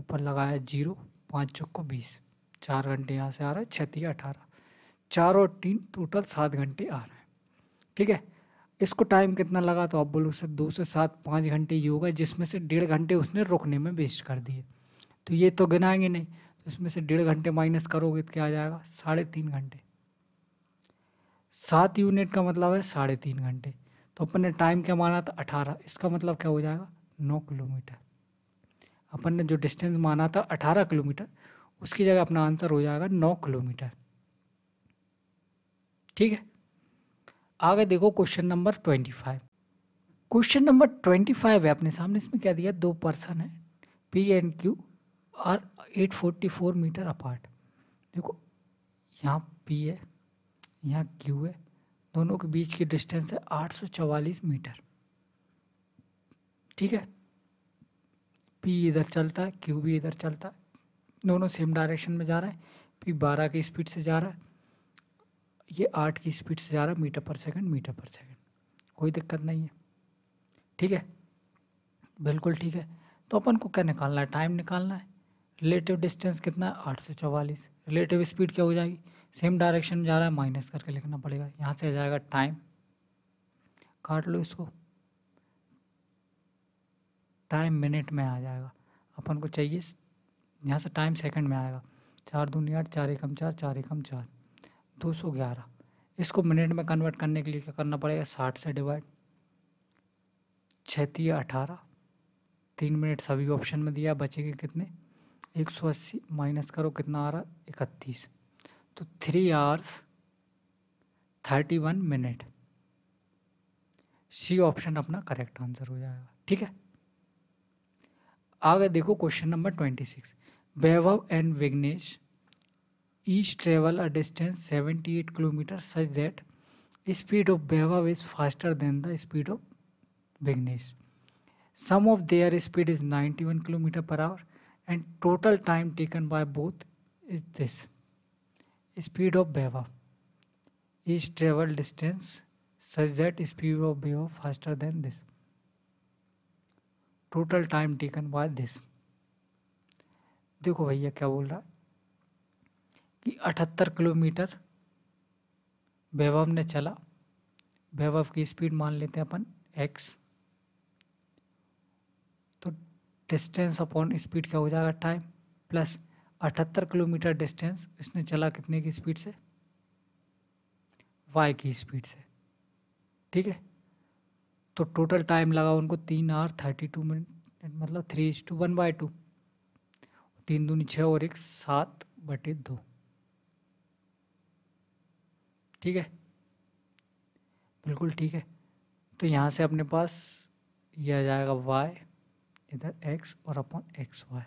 ऊपर लगाया जीरो पाँच चौको बीस चार घंटे यहाँ से आ रहा है छत्तीस अठारह चार और तीन टोटल सात घंटे आ रहे हैं ठीक है इसको टाइम कितना लगा तो आप बोलो सर दो से सात पाँच घंटे ही होगा जिसमें से डेढ़ घंटे उसने रुकने में वेस्ट कर दिए तो ये तो गिनाएंगे नहीं तो इसमें से डेढ़ घंटे माइनस करोगे तो क्या आ जाएगा साढ़े तीन घंटे सात यूनिट का मतलब है साढ़े तीन घंटे तो अपन ने टाइम क्या माना था अठारह इसका मतलब क्या हो जाएगा नौ किलोमीटर अपन ने जो डिस्टेंस माना था अठारह किलोमीटर उसकी जगह अपना आंसर हो जाएगा नौ किलोमीटर ठीक है आगे देखो question number twenty five question number twenty five है अपने सामने इसमें क्या दिया दो पर्सन है P and Q are at forty four metre apart देखो यहाँ पी है यहाँ क्यू है दोनों के बीच की डिस्टेंस है आठ सौ चवालीस मीटर ठीक है पी इधर चलता है क्यू भी इधर चलता है दोनों सेम डायरेक्शन में जा रहे हैं पी बारह की स्पीड से जा रहा है ये आठ की स्पीड से जा रहा metre per second metre per second कोई दिक्कत नहीं है ठीक है बिल्कुल ठीक है तो अपन को क्या निकालना है टाइम निकालना है रिलेटिव डिस्टेंस कितना है आठ सौ चौवालीस रिलेटिव स्पीड क्या हो जाएगी सेम डायरेक्शन में जा रहा है माइनस करके लिखना पड़ेगा यहाँ से जाएगा टाइम काट लो इसको टाइम मिनट में आ जाएगा अपन को चाहिए यहाँ से टाइम सेकंड में आएगा चार दूनी आठ चार एकम चार चार एकम चार दो सौ ग्यारह इसको मिनट में कन्वर्ट करने के लिए क्या करना पड़ेगा साठ से डिवाइड छती अठारह तीन मिनट सभी ऑप्शन में दिया बचेंगे कितने एक सौ अस्सी माइनस करो कितना आ रहा इकतीस तो three hours thirty one minute C option अपना करेक्ट आंसर हो जाएगा ठीक है आगे देखो question number twenty six Vaibhav and Vignesh each travel a distance 78 km such that speed of Behava is faster than the speed of Vignesh. Sum of their speed is 91 km per hour and total time taken by both is this. Speed of Behava. Each travel distance such that speed of Behava faster than this. Total time taken by this. देखो भैया क्या बोल रहा है कि अठहत्तर kilometre वैभव ने चला वैभव की स्पीड मान लेते हैं अपन एक्स तो डिस्टेंस अपॉन स्पीड क्या हो जाएगा टाइम प्लस अठहत्तर किलोमीटर डिस्टेंस इसने चला कितने की स्पीड से वाई की स्पीड से ठीक है तो टोटल टाइम लगा उनको तीन आवर थर्टी टू मिनट मतलब three is to one by two तीन दूनी छः और एक सात बटे दो ठीक है बिल्कुल ठीक है तो यहाँ से अपने पास यह आ जाएगा वाई इधर एक्स और अपॉन एक्स वाई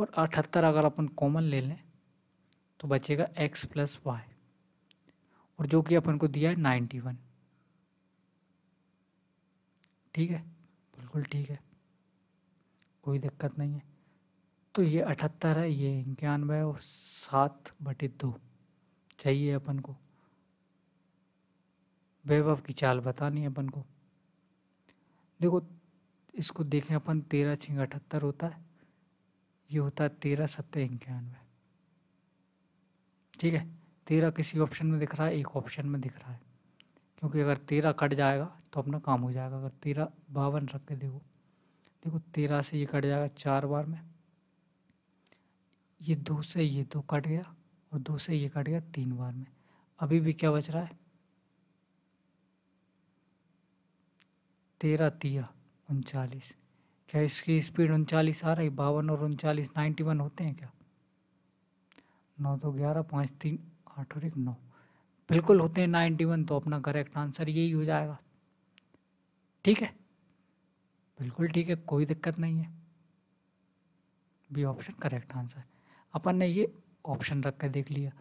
और अठहत्तर अगर अपन कॉमन ले लें तो बचेगा एक्स प्लस वाई और जो कि अपन को दिया है नाइन्टी वन ठीक है बिल्कुल ठीक है कोई दिक्कत नहीं है तो ये अठहत्तर है ये इक्यानवे और सात बटे दो चाहिए अपन को वैभव की चाल बतानी है अपन को देखो इसको देखें अपन तेरह छिंग अठहत्तर होता है ये होता है तेरह सत्तर इक्यानवे ठीक है तेरह किसी ऑप्शन में दिख रहा है एक ऑप्शन में दिख रहा है क्योंकि अगर तेरह कट जाएगा तो अपना काम हो जाएगा अगर तेरह बावन रख के देखो देखो तेरह से ये कट जाएगा चार बार में ये दो से ये दो कट गया और दो से ये कट गया तीन बार में अभी भी क्या बच रहा है तेरह तिया उनचालीस क्या इसकी स्पीड उनचालीस आ रही बावन और उनचालीस नाइन्टी वन होते हैं क्या नौ दो ग्यारह पाँच तीन आठ और एक नौ बिल्कुल होते हैं नाइन्टी वन तो अपना करेक्ट आंसर यही हो जाएगा ठीक है बिल्कुल ठीक है कोई दिक्कत नहीं है बी ऑप्शन करेक्ट आंसर अपन ने ये ऑप्शन रख कर देख लिया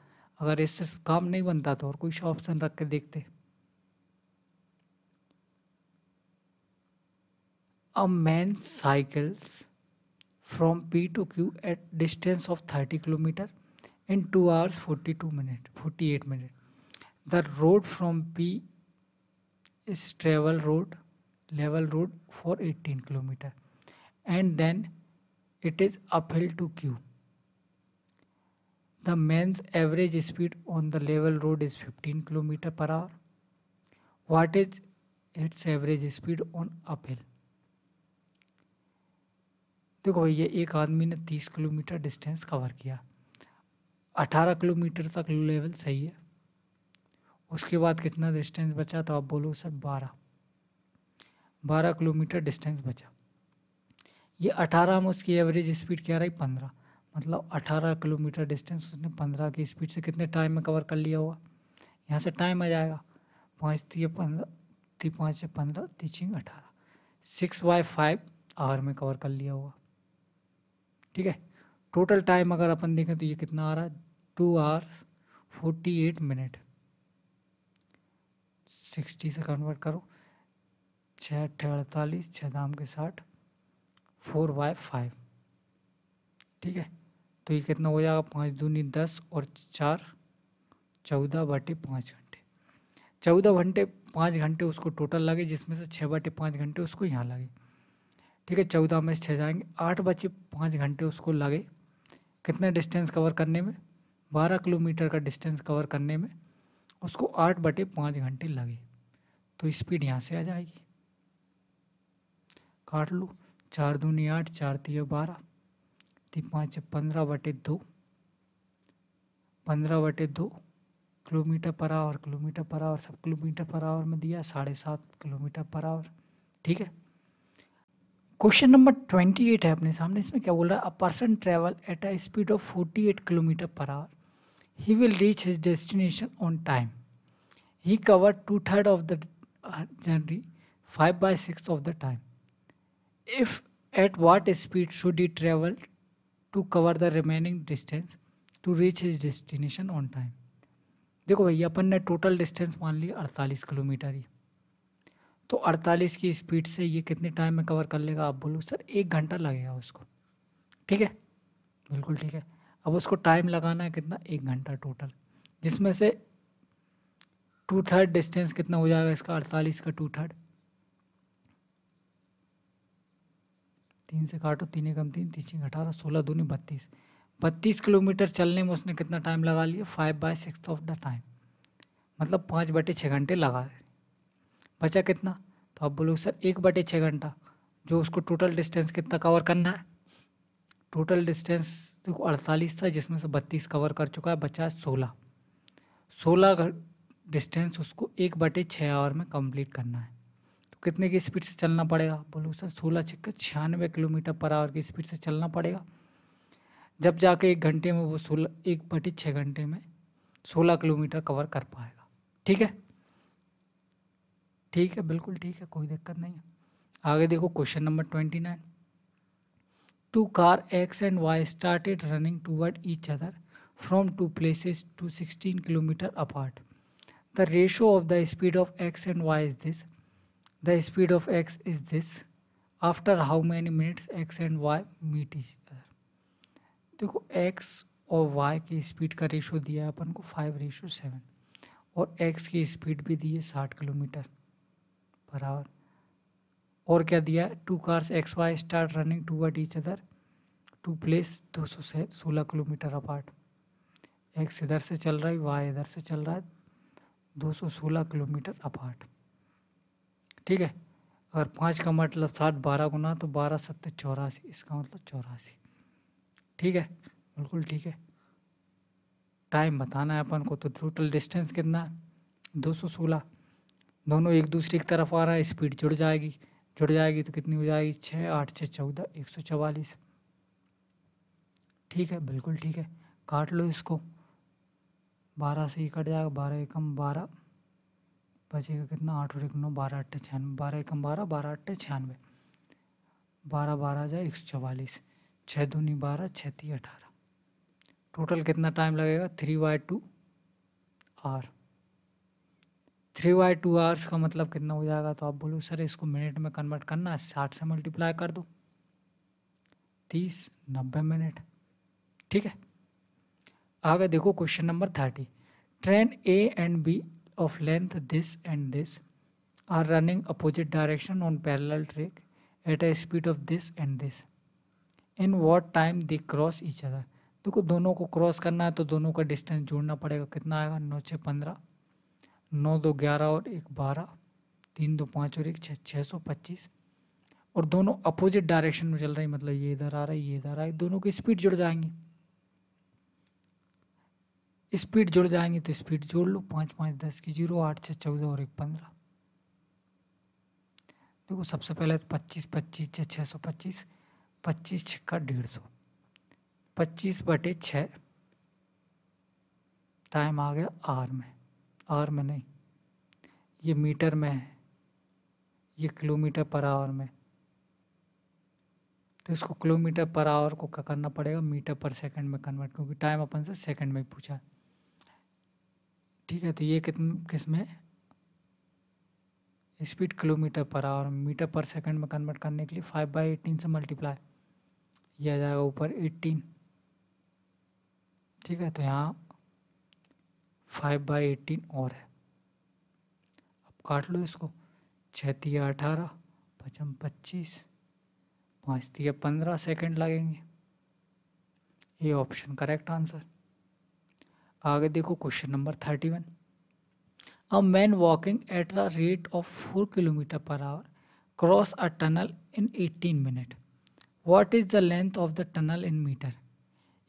अगर इससे काम नहीं बनता तो और कोई ऑप्शन रख के देखते a man cycles from P to Q at distance of thirty kilometre in two hours forty two minute forty eight minute the road from P is travel road level road for eighteen kilometre and then it is uphill to Q the man's average speed on the level road is fifteen kilometre per hour What is its average speed on uphill? देखो भैया एक आदमी ने तीस kilometre distance cover किया अठारह kilometre तक level सही है उसके बाद कितना डिस्टेंस बचा तो आप बोलो सर बारह बारह किलोमीटर डिस्टेंस बचा ये अठारह में उसकी एवरेज स्पीड क्या रही पंद्रह मतलब 18 किलोमीटर डिस्टेंस उसने 15 की स्पीड से कितने टाइम में कवर कर लिया होगा यहाँ से टाइम आ जाएगा पाँच थी पंद्रह ती पाँच से पंद्रह छिंग अठारह सिक्स बाई फाइव आवर में कवर कर लिया होगा ठीक है टोटल टाइम अगर अपन देखें तो ये कितना आ रहा है two hour forty eight minute sixty से कन्वर्ट करो छः अट्ठे अड़तालीस छः दाम के साठ फोर बाय फाइव ठीक है तो ये कितना हो जाएगा पाँच दूनी दस और चार चौदह बटे पाँच घंटे चौदह घंटे पाँच घंटे उसको टोटल लगे जिसमें से छः बटे पाँच घंटे उसको यहाँ लगे ठीक है चौदह में छः जाएंगे आठ बजे पाँच घंटे उसको लगे कितना डिस्टेंस कवर करने में बारह किलोमीटर का डिस्टेंस कवर करने में उसको आठ बटे पाँच घंटे लगे तो स्पीड यहाँ से आ जाएगी काट लो चार दूनी आठ चार तीन बारह तो पाँच पंद्रह बटे दो पंद्रह बटे दो kilometre per hour kilometre per hour सब किलोमीटर पर आवर में दिया साढ़े सात किलोमीटर पर आवर ठीक है क्वेश्चन नंबर ट्वेंटी एट है अपने सामने इसमें क्या बोल रहा है a person travel at a speed of forty eight kilometre per hour he will reach his destination on time he cover two third of the journey five by six of the time if at what speed should he travel to cover the remaining distance to reach his destination on time देखो भैया अपन ने total distance मान ली अड़तालीस kilometre ही तो अड़तालीस की speed से ये कितने टाइम में कवर कर लेगा आप बोलो सर एक घंटा लगेगा उसको ठीक है बिल्कुल ठीक है अब उसको टाइम लगाना है कितना एक घंटा टोटल जिसमें से टू थर्ड डिस्टेंस कितना हो जाएगा इसका अड़तालीस का टू थर्ड तीन से काटो तीन एक तीन तीन छिंग अठारह सोलह दूनी बत्तीस बत्तीस किलोमीटर चलने में उसने कितना टाइम लगा लिया five by six of the time मतलब पाँच बटे छः घंटे लगा बचा कितना तो आप बोलोगे सर एक बटे छः घंटा जो उसको टोटल डिस्टेंस कितना कवर करना है टोटल डिस्टेंस देखो अड़तालीस था जिसमें से बत्तीस कवर कर चुका है बचा सोलह सोलह डिस्टेंस उसको एक बटे छः आवर में कंप्लीट करना है कितने की स्पीड से चलना पड़ेगा बोलो सर सोलह छक्का छियानवे किलोमीटर पर आवर की स्पीड से चलना पड़ेगा जब जाके एक घंटे में वो सोलह एक बटी छः घंटे में सोलह किलोमीटर कवर कर पाएगा ठीक है ठीक है बिल्कुल ठीक है कोई दिक्कत नहीं है आगे देखो question number twenty nine two car X and Y started running toward each other from two places two sixteen kilometre apart the ratio of the speed of X and Y is this the speed of x is this after how many minutes X and Y meet is देखो X और Y की speed का ratio दिया है अपन को five ratio seven और X की स्पीड भी दी है साठ किलोमीटर पर आवर और क्या दिया है two cars X Y start running toward each other two place दो सौ से सोलह किलोमीटर अपार्ट एक्स इधर से चल रहा है वाई इधर से चल रहा है दो सौ सोलह किलोमीटर अपार्ट ठीक है अगर पाँच का मतलब साठ बारह गुना तो बारह सत्तर चौरासी इसका मतलब चौरासी ठीक है बिल्कुल ठीक है टाइम बताना है अपन को तो टोटल डिस्टेंस कितना है दो सौ सोलह दोनों एक दूसरे की तरफ आ रहा है स्पीड जुड़ जाएगी जुड़ जाएगी तो कितनी हो जाएगी छः आठ छः चौदह एक सौ चवालीस ठीक है बिल्कुल ठीक है काट लो इसको बारह से ही कट जाएगा बारह एकम बारह बचेगा कितना आठ और एक नौ बारह अट्ठे छियानवे बारह एकम बारह बारह अट्ठे छियानवे बारह बारह हज़ार एक सौ चवालीस छः दूनी बारह छः ती अठारह टोटल कितना टाइम लगेगा three by two are three by two hours का मतलब कितना हो जाएगा तो आप बोलो सर इसको मिनट में कन्वर्ट करना है साठ से मल्टीप्लाई कर दो तीस नब्बे मिनट ठीक है आगे देखो question number thirty train A and B of length this and this are running opposite direction on parallel track at a speed of this and this in what time they cross each other देखो दोनों को cross करना है तो दोनों का distance जोड़ना पड़ेगा कितना आएगा नौ छः पंद्रह नौ दो ग्यारह और एक बारह तीन दो पाँच और एक छः छः सौ पच्चीस और दोनों अपोजिट डायरेक्शन में चल रही मतलब ये इधर आ रहा है ये इधर आ रहा है दोनों की स्पीड जुड़ जाएंगी स्पीड जुड़ जाएंगे तो स्पीड जोड़ लो पाँच पाँच दस की जीरो आठ छः चौदह और एक पंद्रह देखो सबसे पहले तो पच्चीस पच्चीस छः छः सौ पच्चीस पच्चीस छक्का डेढ़ सौ पच्चीस बटे छः टाइम आ गया आर में आर में नहीं ये मीटर में है ये किलोमीटर पर आवर में तो इसको किलोमीटर पर आवर को क्या करना पड़ेगा मीटर पर सेकंड में कन्वर्ट क्योंकि टाइम अपन से सेकंड में पूछा है ठीक है तो ये किस में speed kilometre per hour metre per second में कन्वर्ट करने के लिए फाइव बाई एटीन से मल्टीप्लाई यह आ जाएगा ऊपर एट्टीन ठीक है तो यहाँ फाइव बाई एटीन और है अब काट लो इसको छतिया अठारह पचम पच्चीस पाँच तिया पंद्रह सेकेंड लगेंगे ये ऑप्शन करेक्ट आंसर आगे देखो question number thirty one a man walking at the rate of four kilometre per hour cross a tunnel in eighteen minute what is the length of the tunnel in metre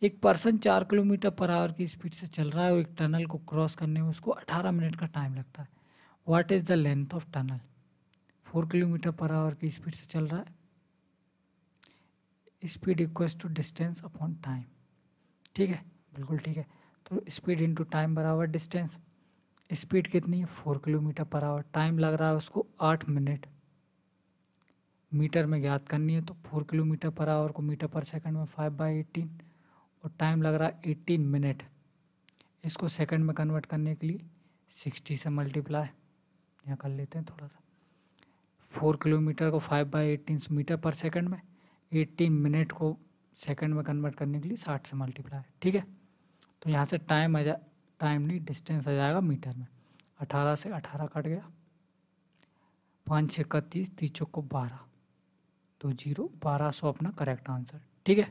एक person चार kilometre per hour की speed से चल रहा है और एक tunnel को क्रॉस करने में उसको अठारह मिनट का टाइम लगता है what is the length of tunnel four kilometre per hour की स्पीड से चल रहा है speed equal to distance upon time ठीक है बिल्कुल ठीक है तो स्पीड इनटू टाइम बराबर डिस्टेंस स्पीड कितनी है four kilometre per hour time लग रहा है उसको आठ मिनट मीटर में ज्ञात करनी है तो फोर किलोमीटर पर आवर को मीटर पर सेकंड में फाइव बाई एटीन और टाइम लग रहा है एटीन मिनट इसको सेकंड में कन्वर्ट करने के लिए सिक्सटी से मल्टीप्लाई यहाँ कर लेते हैं थोड़ा सा फोर किलोमीटर को five by eighteen metre per second में एट्टीन मिनट को सेकंड में कन्वर्ट करने के लिए साठ से मल्टीप्लाई ठीक है तो यहाँ से टाइम आ जा टाइम नहीं डिस्टेंस आ जाएगा मीटर में अठारह से अठारह कट गया पाँच छः का तीस तीस को बारह तो जीरो बारह सौ अपना करेक्ट आंसर ठीक है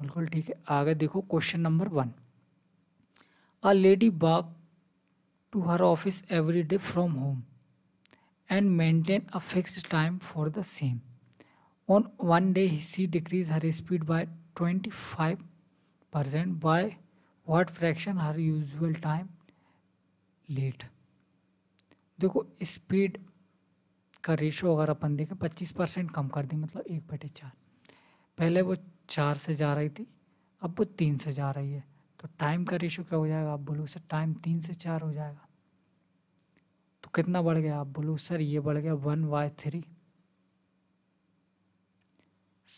बिल्कुल ठीक है आगे देखो question number one a lady bag to her office every day from home and maintain a fix time for the same on one day she decrease her speed by twenty five percent by what fraction her usual time late देखो speed का ratio अगर अपन देखें पच्चीस percent कम कर दी मतलब एक बटे चार पहले वो चार से जा रही थी अब वो तीन से जा रही है तो टाइम का रेशो क्या हो जाएगा आप बोलो सर टाइम तीन से चार हो जाएगा तो कितना बढ़ गया आप बोलो सर ये बढ़ गया वन बाय थ्री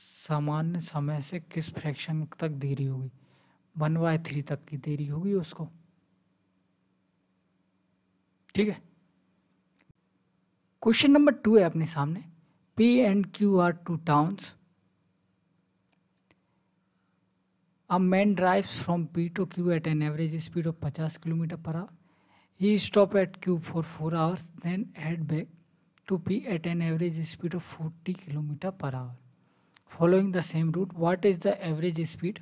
सामान्य समय से किस फ्रैक्शन तक देरी होगी वन बाय थ्री तक की देरी होगी उसको ठीक है क्वेश्चन नंबर टू है अपने सामने P and Q are two towns a man drives from P to Q at an average speed of पचास kilometre per hour he stop at Q for four hours then head back to P at an average speed of forty kilometre per hour following the same route what is the average speed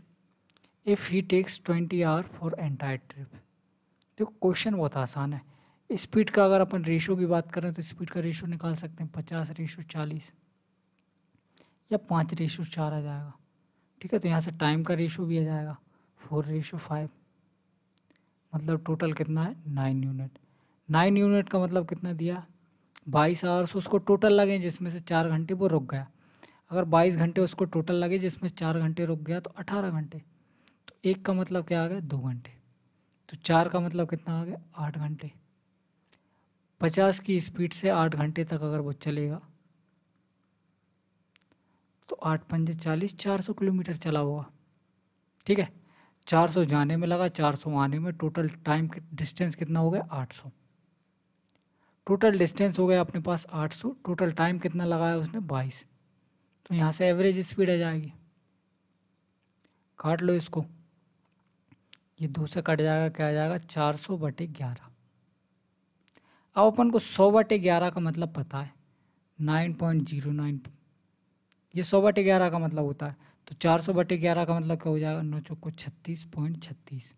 if he takes twenty hour for entire trip देखो question बहुत आसान है speed का अगर अपन ratio की बात करें तो स्पीड का रेशो निकाल सकते हैं पचास रेशो चालीस या पाँच रेशो चार आ जाएगा ठीक है तो यहाँ से टाइम का रेशो भी आ जाएगा फोर रेशो फाइव मतलब टोटल कितना है नाइन यूनिट नाइन यूनिट का मतलब कितना दिया बाईस आवर्स उसको टोटल लगे जिसमें से चार घंटे वो रुक गया अगर बाईस घंटे उसको टोटल लगे जिसमें चार घंटे रुक गया तो अठारह घंटे तो एक का मतलब क्या आ गया दो घंटे तो चार का मतलब कितना आ गया आठ घंटे पचास की स्पीड से आठ घंटे तक अगर वो चलेगा तो आठ पंजे चालीस चार सौ किलोमीटर चला होगा ठीक है चार सौ जाने में लगा चार सौ आने में टोटल टाइम डिस्टेंस कितना हो गया आठ सौ टोटल डिस्टेंस हो गया अपने पास आठ सौ टोटल टाइम कितना लगाया उसने बाईस तो यहाँ से एवरेज स्पीड आ जाएगी काट लो इसको ये दो से कट जाएगा क्या आ जाएगा चार सौ बटे ग्यारह अब अपन को सौ बटे ग्यारह का मतलब पता है नाइन पॉइंट जीरो नाइन ये सौ बटे ग्यारह का मतलब होता है तो चार सौ बटे ग्यारह का मतलब क्या हो जाएगा नौ चौको छत्तीस पॉइंट छत्तीस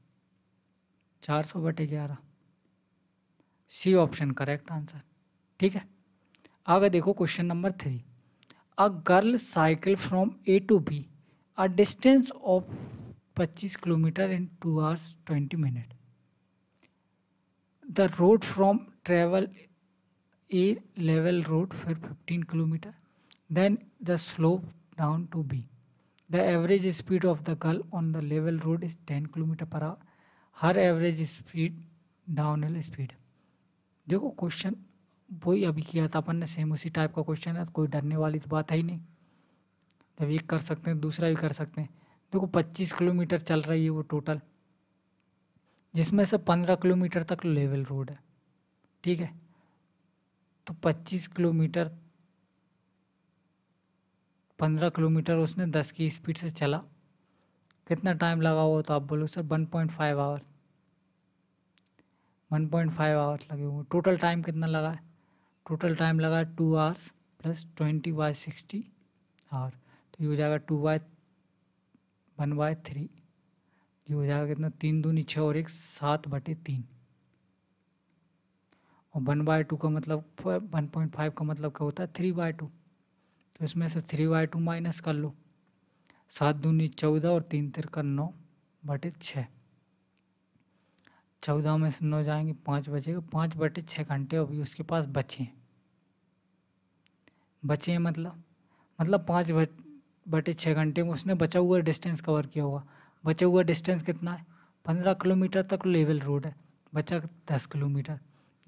चार सौ बटे ग्यारह सी ऑप्शन करेक्ट आंसर ठीक है आगे देखो question number three a girl cycle from A to B a distance of 25 kilometer in 2 hours 20 minute the road from travel a level road for 15 kilometer then the slope down to b the average speed of the girl on the level road is 10 kilometer per hour her average speed downhill speed देखो question वही अभी किया था अपन ने same उसी type का question है कोई डरने वाली तो बात है ही नहीं जब एक कर सकते हैं दूसरा भी कर सकते हैं देखो पच्चीस किलोमीटर चल रही है वो टोटल जिसमें से पंद्रह किलोमीटर तक लेवल रोड है ठीक है तो पच्चीस किलोमीटर पंद्रह किलोमीटर उसने दस की स्पीड से चला कितना टाइम लगा हुआ तो आप बोलो sir one point five hour one point five hours लगे हुए टोटल टाइम कितना लगा है टोटल टाइम लगा है two hours plus twenty by sixty hour तो ये हो जाएगा two by one by three ये हो जाएगा कितना तीन दूनी छः और एक सात बटे तीन और वन बाय टू का मतलब वन पॉइंट फाइव का मतलब क्या होता है थ्री बाय टू तो इसमें से थ्री बाय टू माइनस कर लो सात दूनी चौदह और तीन तिरका नौ बटे छः चौदह में से नौ जाएंगे पाँच बजेगा पाँच बटे छः घंटे अभी उसके पास बचे हैं बचे हैं मतलब मतलब पाँच बटे छः घंटे में उसने बचा हुआ डिस्टेंस कवर किया होगा बचा हुआ डिस्टेंस कितना है पंद्रह किलोमीटर तक लेवल रोड है बचा दस किलोमीटर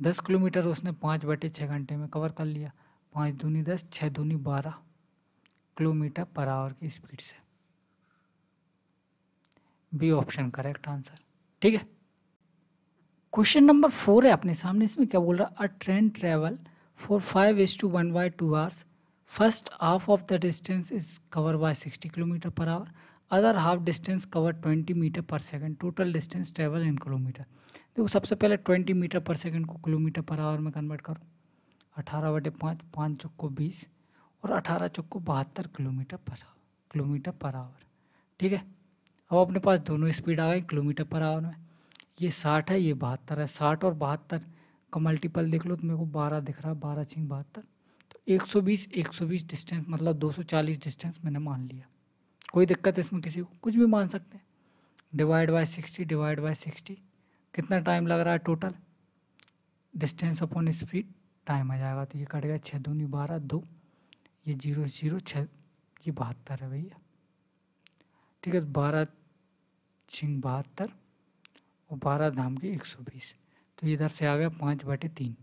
दस किलोमीटर उसने पाँच बटे छः घंटे में कवर कर लिया पाँच दूनी दस छः दूनी बारह किलोमीटर पर आवर की स्पीड से बी ऑप्शन करेक्ट आंसर ठीक है क्वेश्चन नंबर फोर है अपने सामने इसमें क्या बोल रहा है a train travel for five is to one by two hours First half of the distance is covered by 60 km per hour. Other half distance covered 20 metre per second total distance travel in kilometre देखो सबसे पहले 20 metre per second को kilometre per hour में convert करो 18 बटे पाँच पाँच चुक बीस और 18 चुको बहत्तर किलोमीटर पर किलोमीटर पर आवर ठीक है अब अपने पास दोनों स्पीड आ गई किलोमीटर पर आवर में ये साठ है ये बहत्तर है साठ और बहत्तर का मल्टीपल देख लो तो मेरे को बारह दिख रहा है बारह छिंग बहत्तर 120 120 डिस्टेंस मतलब 240 डिस्टेंस मैंने मान लिया कोई दिक्कत है इसमें किसी को कुछ भी मान सकते हैं डिवाइड बाय 60 डिवाइड बाय 60 कितना टाइम लग रहा है total distance upon speed time आ जाएगा तो ये कट गया छः दूनी बारह दो ये जीरो जीरो छः ये बहत्तर है भैया ठीक है बारह छिंग बहत्तर और बारह धाम के एक सौ बीस तो इधर से आ गया पाँच बटे तीन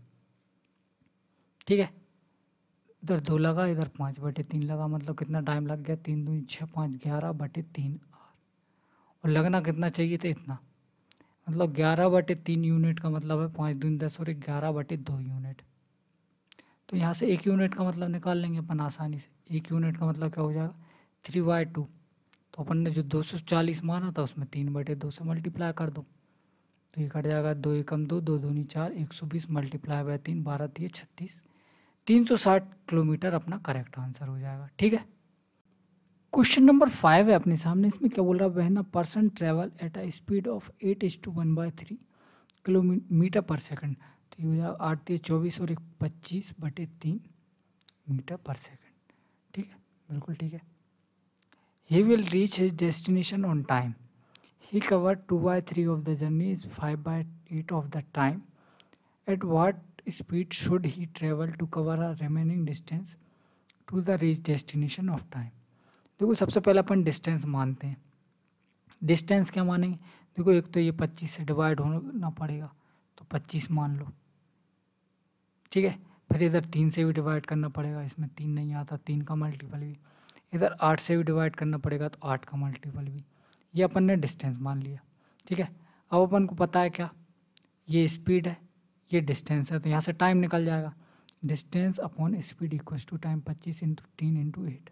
ठीक है इधर दो लगा इधर पाँच बटे तीन लगा मतलब कितना टाइम लग गया तीन दूनी छः पाँच ग्यारह बटे तीन आर और लगना कितना चाहिए था इतना मतलब ग्यारह बटे तीन यूनिट का मतलब है पाँच दूनी दस और ग्यारह बटे दो यूनिट तो यहाँ से एक यूनिट का मतलब निकाल लेंगे अपन आसानी से एक यूनिट का मतलब क्या हो जाएगा थ्री बाई टू तो अपन ने जो दो सौ चालीस माना था उसमें तीन बटे दो से मल्टीप्लाई कर दो तो ये कट जाएगा दो एकम दो दो दूनी चार एक सौ बीस मल्टीप्लाई बाय तीन बारह तीन छत्तीस 360 किलोमीटर अपना करेक्ट आंसर हो जाएगा ठीक है क्वेश्चन नंबर फाइव है अपने सामने इसमें क्या बोल रहा है बहना person travel at a speed of eight is to one by three kilometre per second तो ये हो जाएगा आठ तीस चौबीस और एक पच्चीस बटे तीन मीटर पर सेकंड ठीक है बिल्कुल ठीक है he will reach his destination on time he cover two by three of the journey is five by eight of the time at what speed should he travel to cover a remaining distance to the reach destination of time देखो सबसे पहले अपन distance मानते हैं distance क्या मानेंगे देखो एक तो ये पच्चीस से डिवाइड होना पड़ेगा तो पच्चीस मान लो ठीक है फिर इधर तीन से भी डिवाइड करना पड़ेगा इसमें तीन नहीं आता तीन का मल्टीपल भी इधर आठ से भी डिवाइड करना पड़ेगा तो आठ का मल्टीपल भी ये अपन ने डिस्टेंस मान लिया ठीक है अब अपन को पता है क्या ये स्पीड है ये डिस्टेंस है तो यहाँ से टाइम निकल जाएगा distance upon speed equal to time पच्चीस इंटू तीन इंटू एट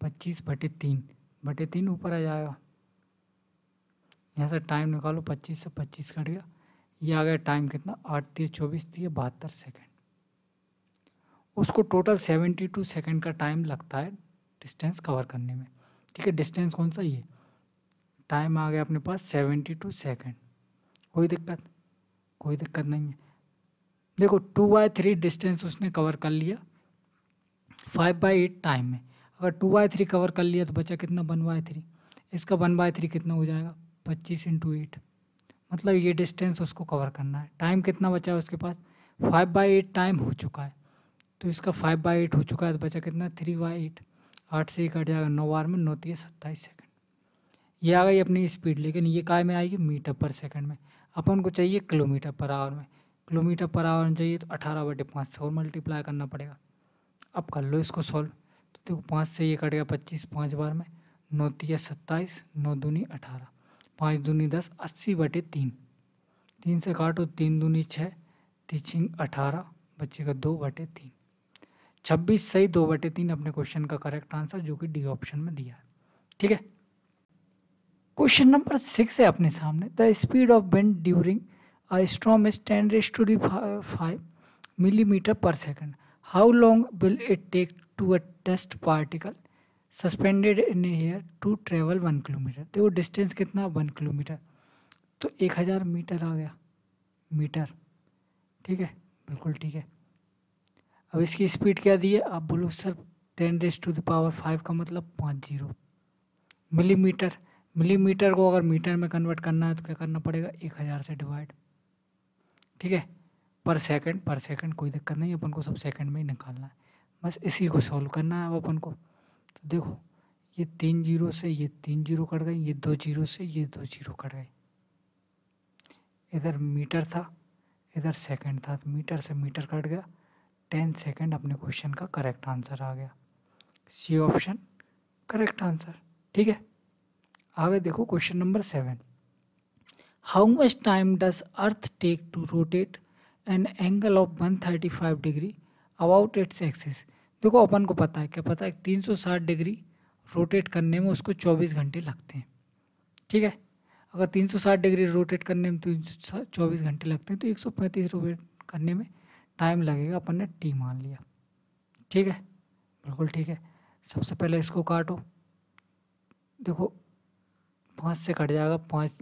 पच्चीस बटे तीन बटे तीन ऊपर आ जाएगा यहाँ से टाइम निकालो पच्चीस से पच्चीस कट गया ये आ गया टाइम कितना आठ तीस चौबीस तीस तो बहत्तर सेकेंड उसको टोटल सेवेंटी टू सेकेंड का टाइम लगता है डिस्टेंस कवर करने में ठीक है डिस्टेंस कौन सा ये टाइम आ गया अपने पास सेवेंटी टू सेकेंड कोई दिक्कत कोई दिक्कत नहीं है देखो टू बाई थ्री डिस्टेंस उसने कवर कर लिया फाइव बाई एट टाइम में अगर टू बाई थ्री कवर कर लिया तो बचा कितना वन बाई थ्री इसका वन बाय थ्री कितना हो जाएगा पच्चीस इंटू एट मतलब ये डिस्टेंस उसको कवर करना है टाइम कितना बचा है उसके पास फाइव बाई एट टाइम हो चुका है तो इसका फाइव बाई एट हो चुका है तो बचा कितना थ्री बाई एट आठ से एक कट जाएगा नौ बार में नौ तीस तो सत्ताईस सेकेंड ये आ गई अपनी स्पीड लेकिन ये काय में आएगी मीटर पर सेकेंड में अपन को चाहिए किलोमीटर पर आवर में किलोमीटर पर आवर में चाहिए तो अठारह बटे पाँच से और मल्टीप्लाई करना पड़ेगा अब कर लो इसको सॉल्व तो देखो पाँच से ये गया पच्चीस पाँच बार में नौ तीस सत्ताईस नौ दूनी अठारह पाँच दूनी दस अस्सी बटे तीन तीन से काटो तीन दूनी छः तीछिंग अठारह बच्चे का दो बटे तीन छब्बीस सही दो बटे तीन अपने क्वेश्चन का करेक्ट आंसर जो कि डी ऑप्शन में दिया है ठीक है क्वेश्चन नंबर सिक्स है अपने सामने the speed of bend during storm is ten raise to the five millimetre per second how long will it take to a dust particle suspended in air to travel one kilometre देखो distance कितना one kilometre तो एक हज़ार metre आ गया metre ठीक है बिल्कुल ठीक है अब इसकी स्पीड क्या दी है आप बोलो sir ten raise to the power five का मतलब पाँच जीरो मिलीमीटर मिलीमीटर को अगर मीटर में कन्वर्ट करना है तो क्या करना पड़ेगा एक हज़ार से डिवाइड ठीक है पर सेकंड पर सेकंड कोई दिक्कत नहीं अपन को सब सेकंड में ही निकालना है बस इसी को सॉल्व करना है अब अपन को तो देखो ये तीन जीरो से ये तीन जीरो कट गए ये दो जीरो से ये दो जीरो कट गए इधर मीटर था इधर सेकंड था तो मीटर से मीटर कट गया टेन सेकंड अपने क्वेश्चन का करेक्ट आंसर आ गया सी ऑप्शन करेक्ट आंसर ठीक है आगे देखो question number seven how much time does earth take to rotate an angle of one thirty five degree about its axis देखो अपन को पता है क्या पता है तीन सौ साठ डिग्री रोटेट करने में उसको चौबीस घंटे लगते हैं ठीक है अगर तीन सौ साठ डिग्री रोटेट करने में तीन सौ चौबीस घंटे लगते हैं तो एक सौ पैंतीस रोटेट करने में टाइम लगेगा अपन ने टी मान लिया ठीक है बिल्कुल ठीक है सबसे पहले इसको काटो देखो पाँच से कट जाएगा पाँच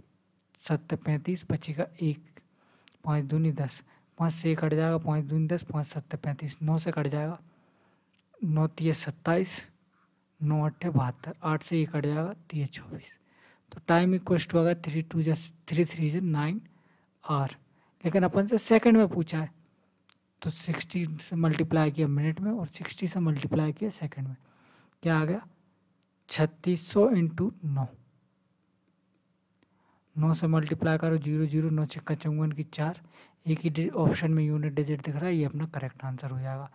सत्तर पैंतीस पच्चीस का एक पाँच दूनी दस पाँच से कट जाएगा पाँच दूनी दस पाँच सत्तर पैंतीस नौ से कट जाएगा नौ तीस सत्ताईस नौ अट्ठे बहत्तर आठ से ये कट जाएगा तीस चौबीस तो टाइम इक्व टू आएगा थ्री टू जस थ्री थ्री जा नाइन आर लेकिन अपन से सेकंड में पूछा है तो सिक्सटी से मल्टीप्लाई किया मिनट में और सिक्सटी से मल्टीप्लाई किया सेकंड में क्या आ गया छत्तीस सौ इंटू नौ नौ से मल्टीप्लाई करो जीरो जीरो नौ छक्का चौवन की चार एक ही ऑप्शन में यूनिट डिजिट दिख रहा है ये अपना करेक्ट आंसर हो जाएगा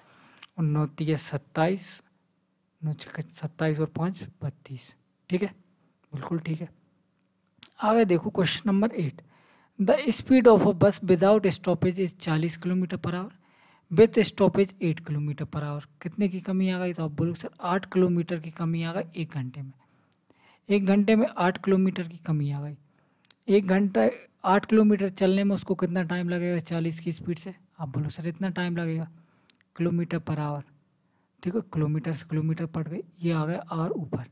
और नौ तीय सत्ताईस नौ छक्का सत्ताईस और पाँच बत्तीस ठीक है बिल्कुल ठीक है आगे देखो question number eight the speed of a bus without stoppage is चालीस kilometre per hour with stoppage eight kilometre per hour कितने की कमी आ गई तो आप बोलो सर आठ किलोमीटर की कमी आ गई एक घंटे में एक घंटे में आठ किलोमीटर की कमी आ गई एक घंटा आठ किलोमीटर चलने में उसको कितना टाइम लगेगा चालीस की स्पीड से आप बोलो सर इतना टाइम लगेगा किलोमीटर पर आवर ठीक है किलोमीटर से किलोमीटर पड़ गए ये आ गया आर ऊपर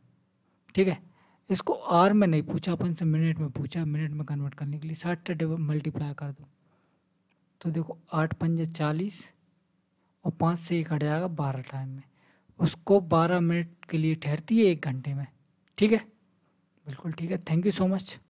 ठीक है इसको आर में नहीं पूछा अपन से मिनट में पूछा मिनट में कन्वर्ट करने के लिए साठ से मल्टीप्लाई कर दो तो देखो आठ पंजे चालीस और पाँच से एक हट जाएगा बारह टाइम में उसको बारह मिनट के लिए ठहरती है एक घंटे में ठीक है बिल्कुल ठीक है थैंक यू सो मच